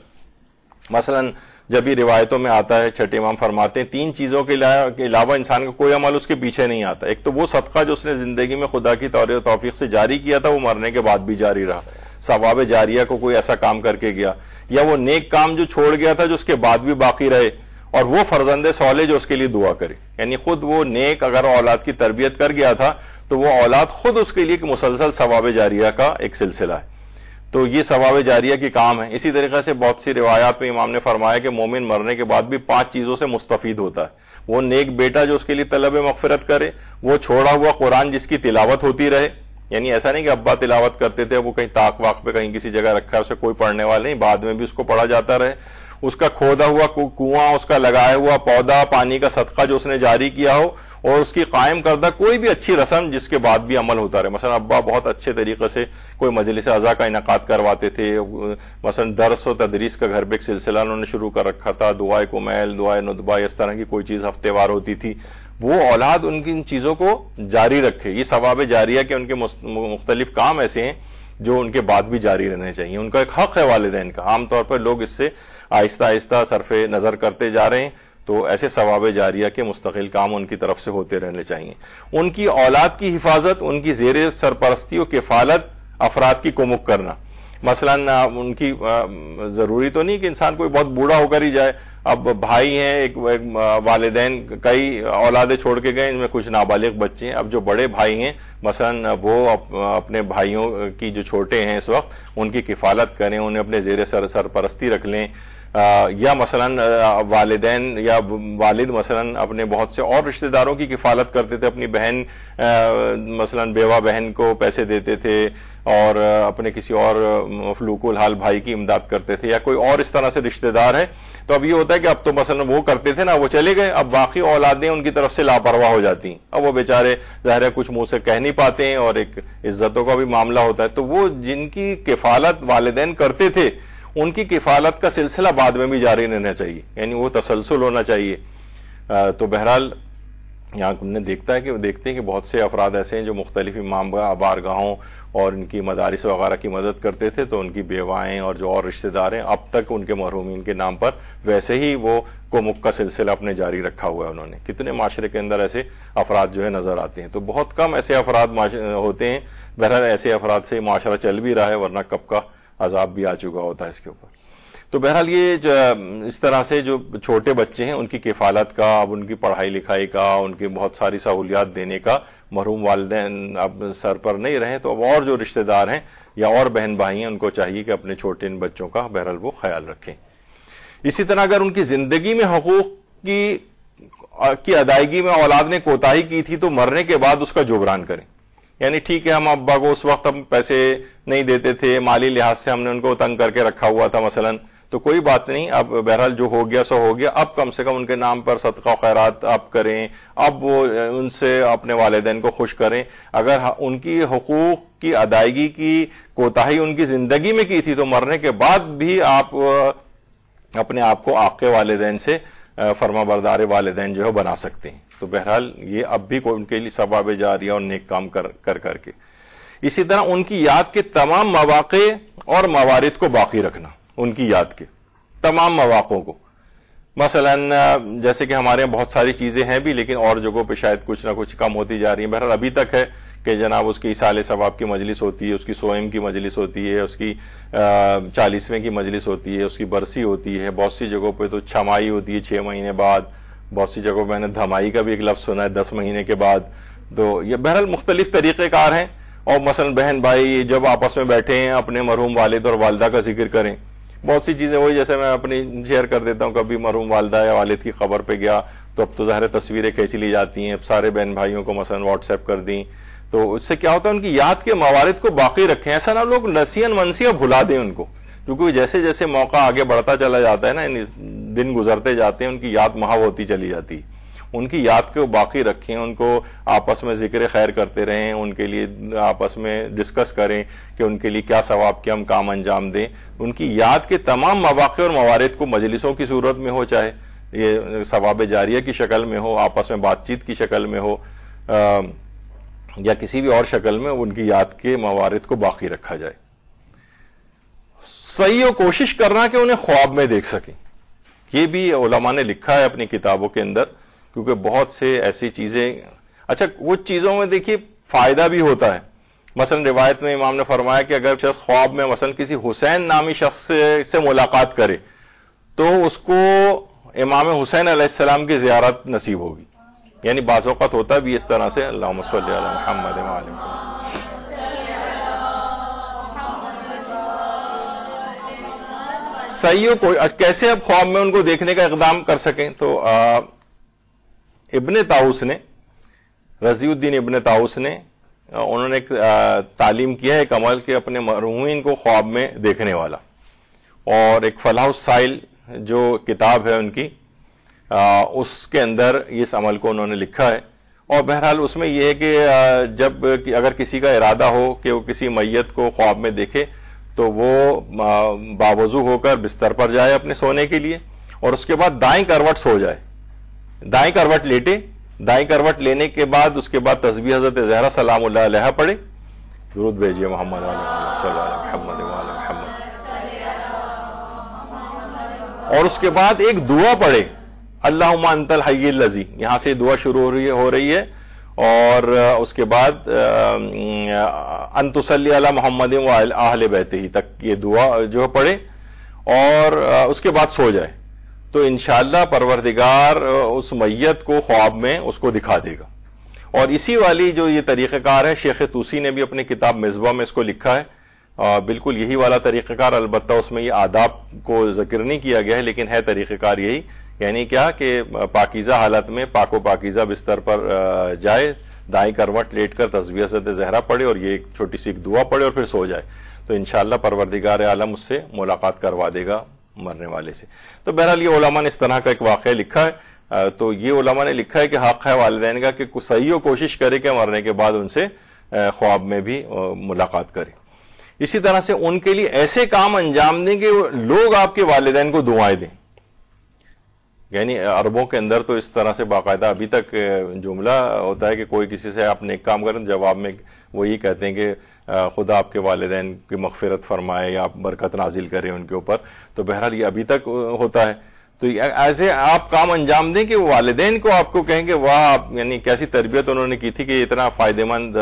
Speaker 1: मसलन जब ये रिवायतों में आता है छठे इमाम फरमाते हैं तीन चीज़ों के अलावा इंसान का कोई अमल उसके पीछे नहीं आता एक तो वो सबका जो उसने ज़िंदगी में खुदा की तौर तोफीक से जारी किया था वो मरने के बाद भी जारी रहा सवाब जारिया को कोई ऐसा काम करके गया या वो नेक काम जो छोड़ गया था जो उसके बाद भी बाकी रहे और वो फर्जंद सोले जो उसके लिए दुआ करे यानी खुद वो नेक अगर औलाद की तरबियत कर गया था तो वो औलाद खुद उसके लिए मुसलसल सवाब जारिया का एक सिलसिला है तो ये सवाब जारिया की काम है इसी तरीके से बहुत सी रिवायात में इमाम ने फरमाया कि मोमिन मरने के बाद भी पांच चीज़ों से मुस्तफ़ होता है वो नेक बेटा जो उसके लिए तलब मगफरत करे वो छोड़ा हुआ कुरान जिसकी तिलावत होती रहे यानी ऐसा नहीं कि अब्बा तिलावत करते थे वो कहीं ताक वाक पे कहीं किसी जगह रखा है उसे कोई पढ़ने वाले नहीं बाद में भी उसको पढ़ा जाता रहे उसका खोदा हुआ कुआं उसका लगाया हुआ पौधा पानी का सदका जो उसने जारी किया हो और उसकी कायम करदा कोई भी अच्छी रस्म जिसके बाद भी अमल होता रहे मसलन अब्बा बहुत अच्छे तरीके से कोई मजलिस अज़ा का इनका करवाते थे मसलन दरस और तदरीस का घर पर एक सिलसिला उन्होंने शुरू कर रखा था दुआए कोमैल दुआए नुदबा इस तरह की कोई चीज़ हफ्तेवार होती थी वो औलाद उनकी इन चीज़ों को जारी रखे ये सवाब जारिया के उनके मुख्तलिफ काम ऐसे हैं जो उनके बाद भी जारी रहने चाहिए उनका एक हक है वालदेन का आमतौर पर लोग इससे आहिस्ता आहिस्ता सरफे नज़र करते जा रहे हैं तो ऐसे सवाब जारिया के मुस्तकिल काम उनकी तरफ से होते रहने चाहिए उनकी औलाद की हिफाजत उनकी जेर सरपरस्ती और किफालत अफराद की कोमुक करना मसलन उनकी ज़रूरी तो नहीं कि इंसान कोई बहुत बूढ़ा होकर ही जाए अब भाई हैं एक, एक वालदेन कई औलादे छोड़ के गए इनमें कुछ नाबालिग बच्चे हैं अब जो बड़े भाई हैं मसलन वो अप, अपने भाइयों की जो छोटे हैं इस वक्त उनकी किफालत करें उन्हें अपने जेर सर सरपरस्ती रख लें आ, या मसलन वालदेन या वालिद मसलन अपने बहुत से और रिश्तेदारों की किफालत करते थे अपनी बहन मसलन बेवा बहन को पैसे देते थे और अपने किसी और फ्लूकुल हाल भाई की इमदाद करते थे या कोई और इस तरह से रिश्तेदार है तो अब ये होता है कि अब तो मसलन वो करते थे ना वो चले गए अब बाकी औलादें उनकी तरफ से लापरवाह हो जाती हैं अब वो बेचारे ज़ाहिर है कुछ मुंह से कह नहीं पाते हैं और एक इज्जतों का भी मामला होता है तो वो जिनकी किफालत वालदेन करते थे उनकी किफालत का सिलसिला बाद में भी जारी रहना चाहिए यानी वो तसलसल होना चाहिए तो बहरहाल यहाँ हमने देखता है कि देखते हैं कि बहुत से अफराद ऐसे हैं जो मुख्तलिफ इमाम बारगाहों और इनकी मदारस वगैरह की मदद करते थे तो उनकी बेवाएँ और जो और रिश्तेदार हैं अब तक उनके महरूमिन के नाम पर वैसे ही वो कोमुक का सिलसिला अपने जारी रखा हुआ है उन्होंने कितने माशरे के अंदर ऐसे अफराद जो है नज़र आते हैं तो बहुत कम ऐसे अफराद होते हैं बहरहाल ऐसे अफराद से माशरा चल भी रहा है वरना कब का अजाब भी आ चुका होता है इसके ऊपर तो बहरहाल ये इस तरह से जो छोटे बच्चे हैं उनकी किफालत का अब उनकी पढ़ाई लिखाई का उनकी बहुत सारी सहूलियात देने का महरूम वालदे अब सर पर नहीं रहे तो अब और जो रिश्तेदार हैं या और बहन भाई हैं उनको चाहिए कि अपने छोटे इन बच्चों का बहरहाल वो ख्याल रखें इसी तरह अगर उनकी जिंदगी में हकूक की की अदायगी में औलाद ने कोताही की थी तो मरने के बाद उसका जुबरान करें यानी ठीक है हम अब्बा को उस वक्त हम पैसे नहीं देते थे माली लिहाज से हमने उनको तंग करके रखा हुआ था मसलन तो कोई बात नहीं अब बहरहाल जो हो गया सो हो गया अब कम से कम उनके नाम पर सदका खैरात आप करें अब वो उनसे अपने वालदेन को खुश करें अगर उनकी हकूक की अदायगी की कोताही उनकी जिंदगी में की थी तो मरने के बाद भी आप अपने आप को आपके वालदेन से फर्मा बरदार वालदेन जो है बना सकते हैं तो बहरहाल ये अब भी उनके लिए सबाबे जा रही है और नेक काम कर कर करके इसी तरह उनकी याद के तमाम मौाक़े और मवारद को बाकी रखना उनकी याद के तमाम मौाकों को मसलन जैसे कि हमारे यहाँ बहुत सारी चीज़ें हैं भी लेकिन और जगहों पे शायद कुछ ना कुछ कम होती जा रही है बहरहाल अभी तक है कि जनाब उसकी साल सवाब की मजलिस होती है उसकी सोएम की मजलिस होती है उसकी चालीसवें की मजलिस होती है उसकी बरसी होती है बहुत सी जगहों पे तो छमाई होती है छः महीने बाद बहुत सी जगहों पर मैंने धमाई का भी एक लफ्ज़ सुना है दस महीने के बाद तो ये बहरहाल मुख्तलिफ तरीक़ेकार हैं और मसल बहन भाई जब आपस में बैठे हैं अपने मरहूम वालद और वालदा का जिक्र करें बहुत सी चीज़ें हुई जैसे मैं अपनी शेयर कर देता हूँ कभी मरूम वालदा या वालिद की खबर पे गया तो अब तो ज़ाहिर तस्वीरें खींच ली जाती हैं सारे बहन भाइयों को मसलन व्हाट्सएप कर दी तो उससे क्या होता है उनकी याद के मवारद को बाकी रखें ऐसा ना लोग नसीहन मनसिया भुला दें उनको क्योंकि जैसे जैसे मौका आगे बढ़ता चला जाता है ना दिन गुजरते जाते हैं उनकी याद महाव होती चली जाती है उनकी याद को बाकी रखें उनको आपस में जिक्र खैर करते रहें उनके लिए आपस में डिस्कस करें कि उनके लिए क्या सवाब के हम काम अंजाम दें उनकी याद के तमाम मौाक़े और मवारद को मजलिसों की सूरत में हो चाहे ये सवाब जारिया की शक्ल में हो आपस में बातचीत की शक्ल में हो आ, या किसी भी और शक्ल में उनकी याद के मवारद को बाकी रखा जाए सही हो कोशिश करना कि उन्हें ख्वाब में देख सकें ये भी ओलमा ने लिखा है अपनी किताबों के अंदर क्योंकि बहुत से ऐसी चीजें अच्छा कुछ चीजों में देखिए फायदा भी होता है मसलन रिवायत में इमाम ने फरमाया कि अगर शख्स ख्वाब में मसलन किसी हुसैन नामी शख्स से, से मुलाकात करे तो उसको इमाम हुसैन आसमाम की ज्यारत नसीब होगी यानी बाज़ात होता भी इस तरह से अल्लाह सही हो कोई कैसे अब ख्वाब में उनको देखने का इकदाम कर सकें तो आ, इब्ने ताउस ने रजीउद्दीन इब्ने ताउस ने उन्होंने एक तालीम किया है कमल के अपने मरहून को ख्वाब में देखने वाला और एक फलाह साइल जो किताब है उनकी उसके अंदर इस अमल को उन्होंने लिखा है और बहरहाल उसमें यह है कि जब कि अगर किसी का इरादा हो कि वो किसी मैत को ख्वाब में देखे तो वो बावजू होकर बिस्तर पर जाए अपने सोने के लिए और उसके बाद दाएं करवट सो जाए दाएं करवट लेटे दाएं करवट लेने के बाद उसके बाद तस्बी हजरत जहरा सलाम पढ़े दुरुद भेजिए मोहम्मद और उसके बाद एक दुआ पढ़े अल्लाह अंतल हई लजी यहां से दुआ शुरू हो रही है हो रही है और उसके बाद अला मोहम्मद आहल बहते ही तक ये दुआ जो पढ़े और उसके बाद सो जाए तो इनशाला परवरदिगार उस मैत को ख्वाब में उसको दिखा देगा और इसी वाली जो ये तरीक़ेकार है शेख तूसी ने भी अपनी किताब मिसबा में इसको लिखा है आ, बिल्कुल यही वाला तरीक़ाकार अलबत् उसमें ये आदाब को जिक्र नहीं किया गया है लेकिन है तरीक़ाकार यही यानी क्या कि पाकिज़ा हालत में पाको पाकिज़ा बिस्तर पर जाए दाएं करवट लेट कर तस्वीर सद जहरा पड़े और ये एक छोटी सी एक दुआ पड़े और फिर सो जाए तो इनशाला परवरदिगार आलम उससे मुलाकात करवा देगा मरने वाले से तो बहरहाल ये ओलामा ने इस तरह का एक वाक़ लिखा है तो ये ओलामा ने लिखा है कि हक़ है वाले का कि सही कोशिश करे कि मरने के बाद उनसे ख्वाब में भी मुलाकात करे इसी तरह से उनके लिए ऐसे काम अंजाम दें कि लोग आपके वालदेन को दुआएं दें यानी अरबों के अंदर तो इस तरह से बाकायदा अभी तक जुमला होता है कि कोई किसी से आप नेक काम करें जवाब में वो ये कहते हैं कि खुदा आपके वालदेन की मगफरत फरमाए या आप बरकत नाजिल करें उनके ऊपर तो बहरहाल ये अभी तक होता है तो ऐसे आप काम अंजाम दें कि वालदेन को आपको कहेंगे वाह आप यानी कैसी तरबियत उन्होंने की थी कि इतना फ़ायदेमंद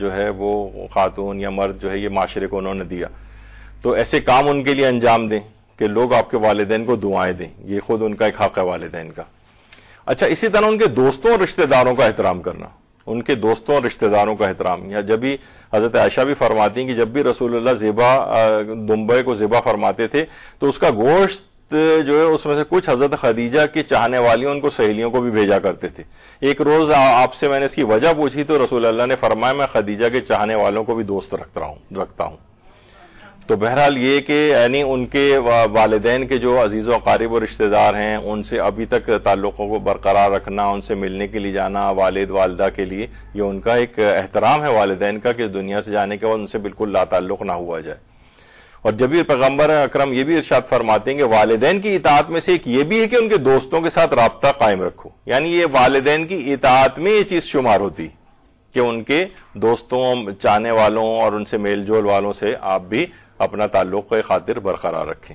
Speaker 1: जो है वो खातून या मर्द जो है ये माशरे को उन्होंने दिया तो ऐसे काम उनके लिए अंजाम दें कि लोग आपके वालदेन को दुआएं दें ये खुद उनका एक हक है वालदेन का अच्छा इसी तरह उनके दोस्तों और रिश्तेदारों का एहतराम करना उनके दोस्तों और रिश्तेदारों का एहतराम या जब भी हजरत आयशा भी फरमाती हैं कि जब भी रसूलुल्लाह जिबा दुम्बे को जेबा फरमाते थे तो उसका गोश्त जो है उसमें से कुछ हजरत खदीजा के चाहने वाली उनको सहेलियों को भी भेजा करते थे एक रोज आपसे मैंने इसकी वजह पूछी तो रसूल अल्लाह ने फरमाया मैं खदीजा के चाहने वालों को भी दोस्त रखता हूं रखता हूँ तो बहरहाल ये कि यानी उनके वालदेन के जो अजीज़ वकारीब और रिश्तेदार हैं उनसे अभी तक ताल्लुक़ों को बरकरार रखना उनसे मिलने के लिए जाना वालद वालदा के लिए ये उनका एक एहतराम है वालदेन का कि दुनिया से जाने के बाद उनसे बिल्कुल लाताल्लुक ना हुआ जाए और जब भी पैगम्बर अक्रम ये भी इर्शाद फरमाते हैं कि वालदेन की इतात में से एक ये भी है कि उनके दोस्तों के साथ रबता कायम रखो यानी ये वालदेन की इतात में ये चीज़ शुमार होती कि उनके दोस्तों चाहने वालों और उनसे मेल जोल वालों से आप भी अपना ताल्लुक खातिर बरकरार रखें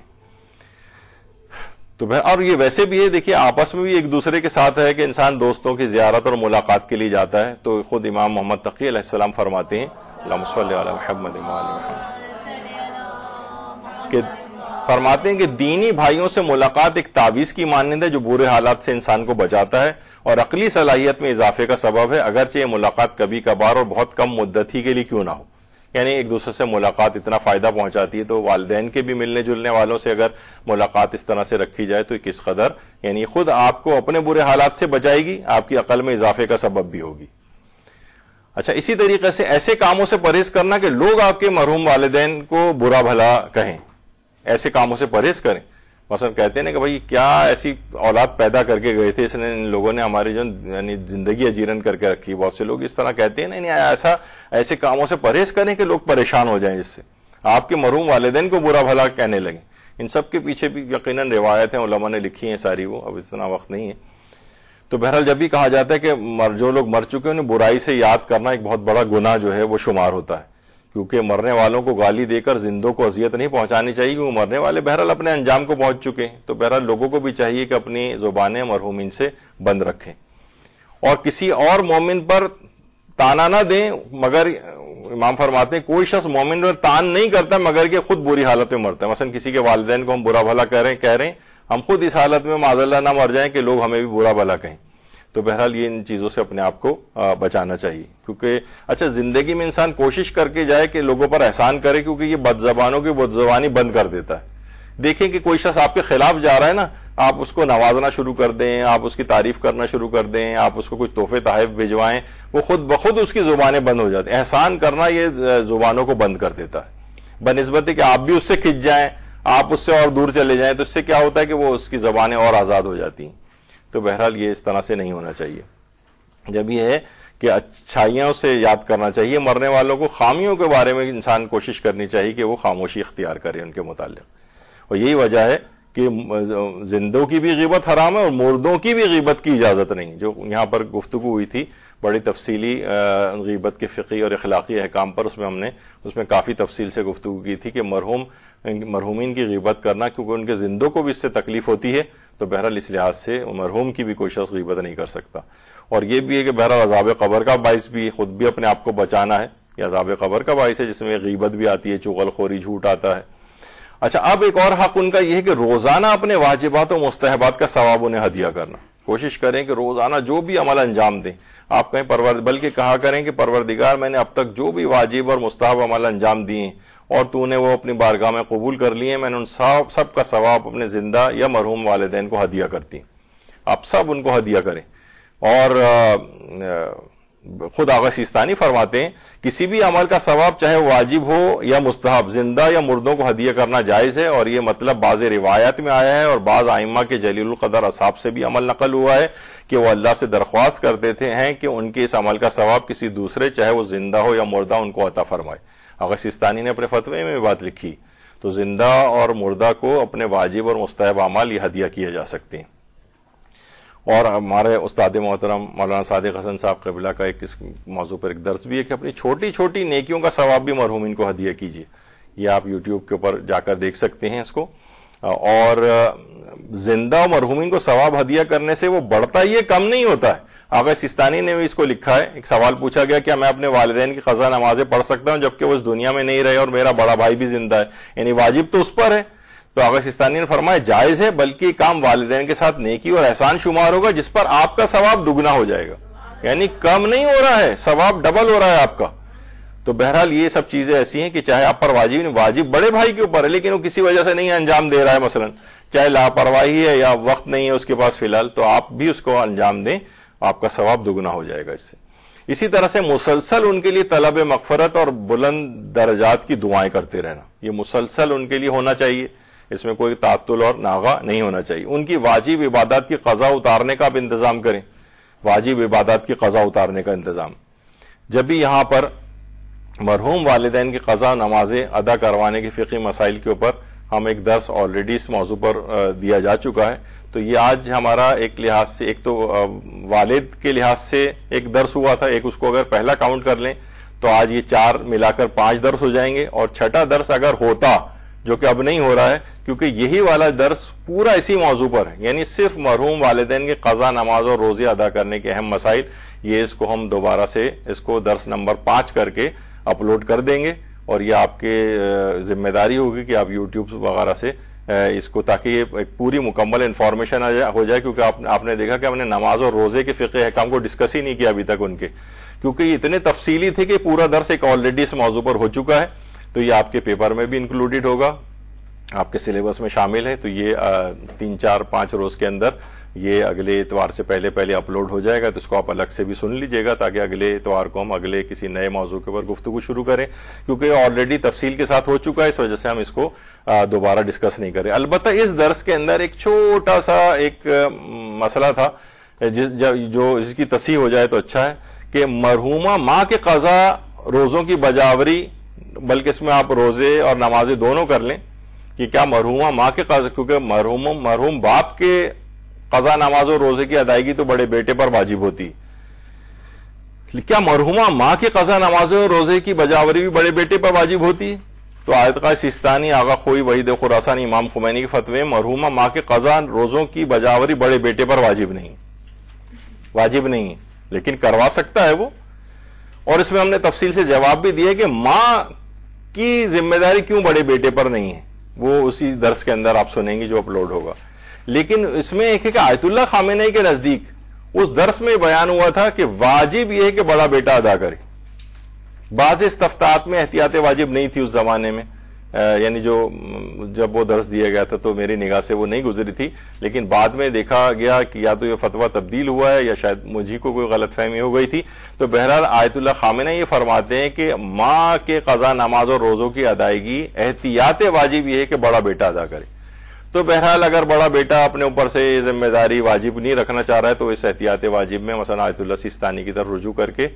Speaker 1: तो मैं और ये वैसे भी है देखिए आपस में भी एक दूसरे के साथ है कि इंसान दोस्तों की ज्यारत और मुलाकात के लिए जाता है तो खुद इमाम मोहम्मद तकी फरमाते हैं के फरमाते हैं कि दीनी भाइयों से मुलाकात एक तावीज़ की मानंद है जो बुरे हालात से इंसान को बचाता है और अकली सलाहियत में इजाफे का सबब है अगरचे ये मुलाकात कभी कभार और बहुत कम मुद्दत ही के लिए क्यों ना हो यानी एक दूसरे से मुलाकात इतना फ़ायदा पहुंचाती है तो वालदेन के भी मिलने जुलने वालों से अगर मुलाकात इस तरह से रखी जाए तो किस कदर यानी खुद आपको अपने बुरे हालात से बचाएगी आपकी अकल में इजाफे का सबब भी होगी अच्छा इसी तरीके से ऐसे कामों से परहेज करना कि लोग आपके मरहूम वालदेन को बुरा भला कहें ऐसे कामों से परहेज करें मसलन कहते हैं ना कि भाई क्या ऐसी औलाद पैदा करके गए थे इसने इन लोगों ने हमारी जो यानी जिंदगी अजीरन करके रखी बहुत से लोग इस तरह कहते हैं ना ऐसा ऐसे कामों से परहेज करें कि लोग परेशान हो जाएं इससे आपके मरूम वालदेन को बुरा भला कहने लगे इन सब के पीछे भी यकीन रिवायत उलमा ने लिखी हैं सारी वो अब इतना वक्त नहीं है तो बहरहाल जब भी कहा जाता है कि मर जो लोग मर चुके हैं उन्हें बुराई से याद करना एक बहुत बड़ा गुना जो है वो शुमार होता है क्योंकि मरने वालों को गाली देकर जिंदों को अजियत नहीं पहुंचानी चाहिए क्योंकि मरने वाले बहरहाल अपने अंजाम को पहुंच चुके हैं तो बहरहाल लोगों को भी चाहिए कि अपनी जुबानें मरहूम इनसे बंद रखें और किसी और मोमिन पर ताना ना दें मगर इमाम फरमाते हैं कोई शख्स मोमिन पर तान नहीं करता मगर कि खुद बुरी हालत में मरता है मसलन किसी के वालदेन को हम बुरा भला कह रहे हैं कह रहे हैं हम खुद इस हालत में माजल्ला ना मर जाएं कि लोग हमें भी बुरा भला कहें तो बहरहाल ये इन चीज़ों से अपने आप को बचाना चाहिए क्योंकि अच्छा ज़िंदगी में इंसान कोशिश करके जाए कि लोगों पर एहसान करे क्योंकि ये बदजबानों की बदजबानी बंद कर देता है देखें कि कोई शख्स आपके खिलाफ जा रहा है ना आप उसको नवाजना शुरू कर दें आप उसकी तारीफ करना शुरू कर दें आप उसको कुछ तोहफे तहफ भिजवाएं वो खुद ब खुद उसकी जुबानें बंद हो जाती एहसान करना ये जुबानों को बंद कर देता है बनस्बत है कि आप भी उससे खिंच जाएं आप उससे और दूर चले जाएं तो इससे क्या होता है कि वो उसकी जबानें और आज़ाद हो जाती हैं तो बहरहाल ये इस तरह से नहीं होना चाहिए जब यह है कि अच्छाइयों से याद करना चाहिए मरने वालों को खामियों के बारे में इंसान कोशिश करनी चाहिए कि वो खामोशी इख्तियार करे उनके मुतालिक और यही वजह है कि जिंदों की भी गिबत हराम है और मुर्दों की भी गिबत की इजाज़त नहीं जो यहाँ पर गुफ्तु हुई थी बड़ी तफसीली गिबत के फ़िकी और अखलाक़ी अहकाम पर उसमें हमने उसमें काफ़ी तफसील से गुफ्तु की थी कि मरहूम मरहूमिन की गिबत करना क्योंकि उनके जिंदों को भी इससे तकलीफ़ होती है तो बहरहाल इस लिहाज से मरहूम की भी कोई शख्स गिबत नहीं कर सकता और ये भी है कि बहरहाल अजाब कबर का बायस भी खुद भी अपने आप को बचाना है यह अजाब कबर का बायस है जिसमें गिबत भी आती है चुगलखोरी झूठ आता है अच्छा अब एक और हक उनका यह है कि रोजाना अपने वाजिबात और मुस्तहबात का सवाब उन्हें हदिया करना कोशिश करें कि रोजाना जो भी अमल अंजाम दें आप कहें परवर बल्कि कहा करें कि परवरदिगार मैंने अब तक जो भी वाजिब और मुस्तहब अमल अंजाम दिए और तू ने वो अपनी बारगाह में कबूल कर लिए मैंने उन सब सब का सवाब अपने जिंदा या मरहूम वालदेन को हदिया करती आप सब उनको हदिया करें और खुद आगा सिस्तानी फरमाते हैं किसी भी अमल का सवाब चाहे वाजिब हो या मुस्तहब जिंदा या मुर्दों को हदिया करना जायज़ है और यह मतलब बाज़ रिवायात में आया है और बाज़ आइमा के जलील कदर असाब से भी अमल नकल हुआ है कि वह अल्लाह से दरख्वास्त करते थे हैं कि उनके इस अमल का सवाब किसी दूसरे चाहे वो जिंदा हो या मुर्दा उनको अता फरमाए आगा सिस्तानी ने अपने फतवे में बात लिखी तो जिंदा और मुर्दा को अपने वाजिब और मुस्तहब अमल ये हदिया किए जा सकते हैं और हमारे उस्ताद मोहतरम मौलाना सादिक हसन साहब कबिला का एक इस मौजू पर एक दर्ज भी है कि अपनी छोटी छोटी नेकियों का सवाब भी मरहूमिन को हदिया कीजिए ये आप यूट्यूब के ऊपर जाकर देख सकते हैं इसको और जिंदा मरहूमिन को सवाब हदिया करने से वो बढ़ता ही है कम नहीं होता है आगे सिस्तानी ने भी इसको लिखा है एक सवाल पूछा गया क्या मैं अपने वालदेन की खजा नमाजें पढ़ सकता हूँ जबकि वो इस दुनिया में नहीं रहे और मेरा बड़ा भाई भी जिंदा है यानी वाजिब तो उस पर है तो आगा सिस्तानी ने फरमाया जायज है बल्कि काम वालदे के साथ नेकी और एहसान शुमार होगा जिस पर आपका सवाब दुगना हो जाएगा यानी कम नहीं हो रहा है सवाब डबल हो रहा है आपका तो बहरहाल ये सब चीजें ऐसी हैं कि चाहे आप पर वाजिब नहीं वाजिब बड़े भाई के ऊपर है लेकिन वो किसी वजह से नहीं अंजाम दे रहा है मसलन चाहे लापरवाही है या वक्त नहीं है उसके पास फिलहाल तो आप भी उसको अंजाम दें आपका सवाब दुगना हो जाएगा इससे इसी तरह से मुसलसल उनके लिए तलब मकफरत और बुलंद दर्जात की दुआएं करते रहना ये मुसलसल उनके लिए होना चाहिए इसमें कोई तातुल और नागा नहीं होना चाहिए उनकी वाजिब इबादत की कज़ा उतारने का भी इंतज़ाम करें वाजिब इबादत की कज़ा उतारने का इंतज़ाम जब भी यहां पर मरहूम वालदेन की कज़ा नमाजें अदा करवाने के फ़िकी मसाइल के ऊपर हम एक दर्स ऑलरेडी इस मौजू पर दिया जा चुका है तो ये आज हमारा एक लिहाज से एक तो वालिद के लिहाज से एक दर्स हुआ था एक उसको अगर पहला काउंट कर लें तो आज ये चार मिलाकर पांच दर्स हो जाएंगे और छठा दर्स अगर होता जो कि अब नहीं हो रहा है क्योंकि यही वाला दर्स पूरा इसी मौजू पर है यानी सिर्फ मरहूम वालदेन के कज़ा नमाज और रोज़े अदा करने के अहम मसाइल ये इसको हम दोबारा से इसको दर्स नंबर पांच करके अपलोड कर देंगे और ये आपके ज़िम्मेदारी होगी कि आप यूट्यूब वगैरह से इसको ताकि ये एक पूरी मुकम्मल इन्फॉर्मेशन हो जाए क्योंकि आप, आपने देखा कि हमने नमाज और रोज़े के फिक्र अहकाम को डिस्कस ही नहीं किया अभी तक उनके क्योंकि इतने तफसीली थे कि पूरा दर्स एक ऑलरेडी इस मौजू पर हो चुका है तो ये आपके पेपर में भी इंक्लूडेड होगा आपके सिलेबस में शामिल है तो ये तीन चार पांच रोज के अंदर ये अगले इतवार से पहले पहले अपलोड हो जाएगा तो इसको आप अलग से भी सुन लीजिएगा ताकि अगले इतवार को हम अगले किसी नए मौजू के ऊपर गुफ्तु शुरू करें क्योंकि ऑलरेडी तफसील के साथ हो चुका है इस वजह से हम इसको दोबारा डिस्कस नहीं करें अलबत् इस दर्स के अंदर एक छोटा सा एक मसला था जिस जो इसकी तसी हो जाए तो अच्छा है कि मरहूमा माँ के कज़ा रोज़ों की बजावरी बल्कि इसमें आप रोजे और नमाजें दोनों कर लें कि क्या मरहुमा माँ के कजा क्योंकि मरहूम मरहूम बाप के कज़ा नमाज और रोजे की अदायगी तो बड़े बेटे पर वाजिब होती क्या मरहुमा माँ के कज़ा नमाज और रोजे की बजावरी भी बड़े बेटे पर वाजिब होती है तो का सिस्तानी आगा खोई वही देखो रसानी इमाम खुमैनी के फतवे मरहुमा माँ के कज़ा रोजों की बजावरी बड़े बेटे पर वाजिब नहीं वाजिब नहीं लेकिन करवा सकता है वो और इसमें हमने तफसील से जवाब भी दिया कि मां की जिम्मेदारी क्यों बड़े बेटे पर नहीं है वो उसी दर्श के अंदर आप सुनेंगे जो अपलोड होगा लेकिन इसमें एक है कि आयतुल्ला खामेनई के नजदीक उस दर्श में बयान हुआ था कि वाजिब यह है कि बड़ा बेटा अदा करे बाज इस तफ्तात में एहतियात वाजिब नहीं थी उस जमाने में यानी जो जब वो दर्ज दिया गया था तो मेरी निगाह से वो नहीं गुजरी थी लेकिन बाद में देखा गया कि या तो ये फतवा तब्दील हुआ है या शायद मुझे को कोई गलत फहमी हो गई थी तो बहरहाल आयतुल्ला खामिना ये फरमाते हैं कि माँ के कज़ा नमाज और रोज़ों की अदायगी एहतियात वाजिब यह है कि बड़ा बेटा अदा करे तो बहरहाल अगर बड़ा बेटा अपने ऊपर से जिम्मेदारी वाजिब नहीं रखना चाह रहा है तो इस एहतियात वाजिब में मसला आयतुल्ला सिस्तानी की तरफ रुजू करके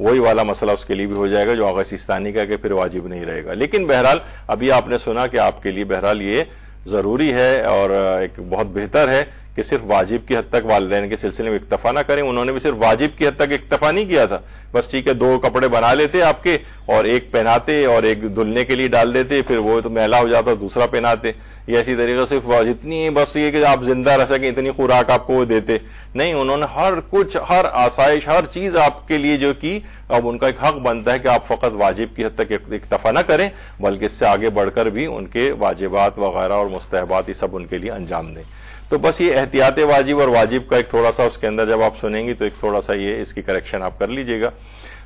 Speaker 1: वही वाला मसला उसके लिए भी हो जाएगा जो सिस्तानी का कि फिर वाजिब नहीं रहेगा लेकिन बहरहाल अभी आपने सुना कि आपके लिए बहरहाल ये ज़रूरी है और एक बहुत बेहतर है कि सिर्फ वाजिब की हद तक वालदे के सिलसिले में इक्तफा ना करें उन्होंने भी सिर्फ वाजिब की हद तक इक्तफा नहीं किया था बस ठीक है दो कपड़े बना लेते आपके और एक पहनाते और एक धुलने के लिए डाल देते फिर वो तो मैला हो जाता दूसरा पहनाते ये इसी तरीके से जितनी बस ये कि आप जिंदा रह सकें इतनी खुराक आपको वो देते नहीं उन्होंने हर कुछ हर आसाइश हर चीज आपके लिए जो की अब उनका एक हक बनता है कि आप फकत वाजिब की हद तक इक्तफा ना करें बल्कि इससे आगे बढ़कर भी उनके वाजिबात वगैरह और मुस्तहबात ये सब उनके लिए अंजाम दें तो बस ये एहतियात वाजिब और वाजिब का एक थोड़ा सा उसके अंदर जब आप सुनेंगी तो एक थोड़ा सा ये इसकी करेक्शन आप कर लीजिएगा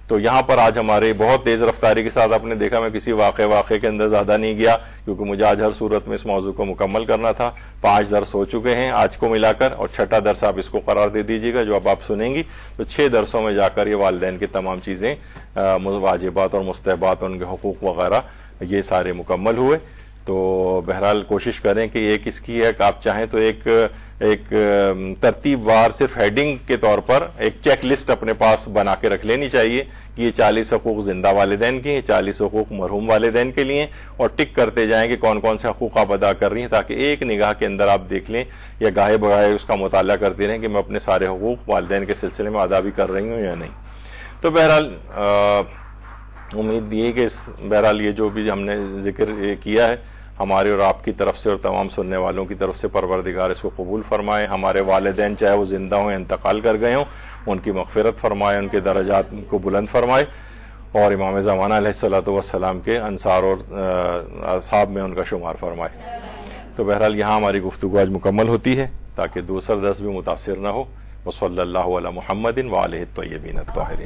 Speaker 1: तो यहाँ पर आज हमारे बहुत तेज रफ्तारी के साथ आपने देखा मैं किसी वाक़ वाक़े के अंदर ज्यादा नहीं गया क्योंकि मुझे आज हर सूरत में इस मौजू को मुकम्मल करना था पांच दर्स हो चुके हैं आज को मिलाकर और छठा दर्स आप इसको करार दे दीजिएगा जो अब आप सुनेंगी तो छह दरसों में जाकर ये वालदेन की तमाम चीजें वाजिबात और मुस्तबात उनके हकूक वगैरह ये सारे मुकम्मल हुए तो बहरहाल कोशिश करें कि एक इसकी है आप चाहें तो एक एक वार सिर्फ हेडिंग के तौर पर एक चेक लिस्ट अपने पास बना के रख लेनी चाहिए कि ये चालीस हकूक जिंदा वालदेन के हैं चालीस हकूक मरहूम वालदेन के लिए और टिक करते जाएं कि कौन कौन से हकूक आप अदा कर रही हैं ताकि एक निगाह के अंदर आप देख लें या गाहे बगाहे उसका मुताल करते रहें कि मैं अपने सारे हकूक वालदेन के सिलसिले में अदा भी कर रही हूँ या नहीं तो बहरहाल उम्मीद ये कि बहरहाल ये जो भी हमने जिक्र किया है हमारे और आपकी तरफ से और तमाम सुनने वालों की तरफ से परवरदिगार इसको कबूल फ़रमाए हमारे वालदेन चाहे वो ज़िंदा हों इंतकाल कर गए हों उनकी मगफरत फरमाए उनके दर्जात को बुलंद फरमाए और इमाम ज़माना सलाम के अनसार और साहब में उनका शुमार फरमाए तो बहरहाल यहाँ हमारी गुफ्तु आज मुकम्मल होती है ताकि दूसरा दस भी मुतासर न हो वसल महमदिन वाल तयबीन तहरीन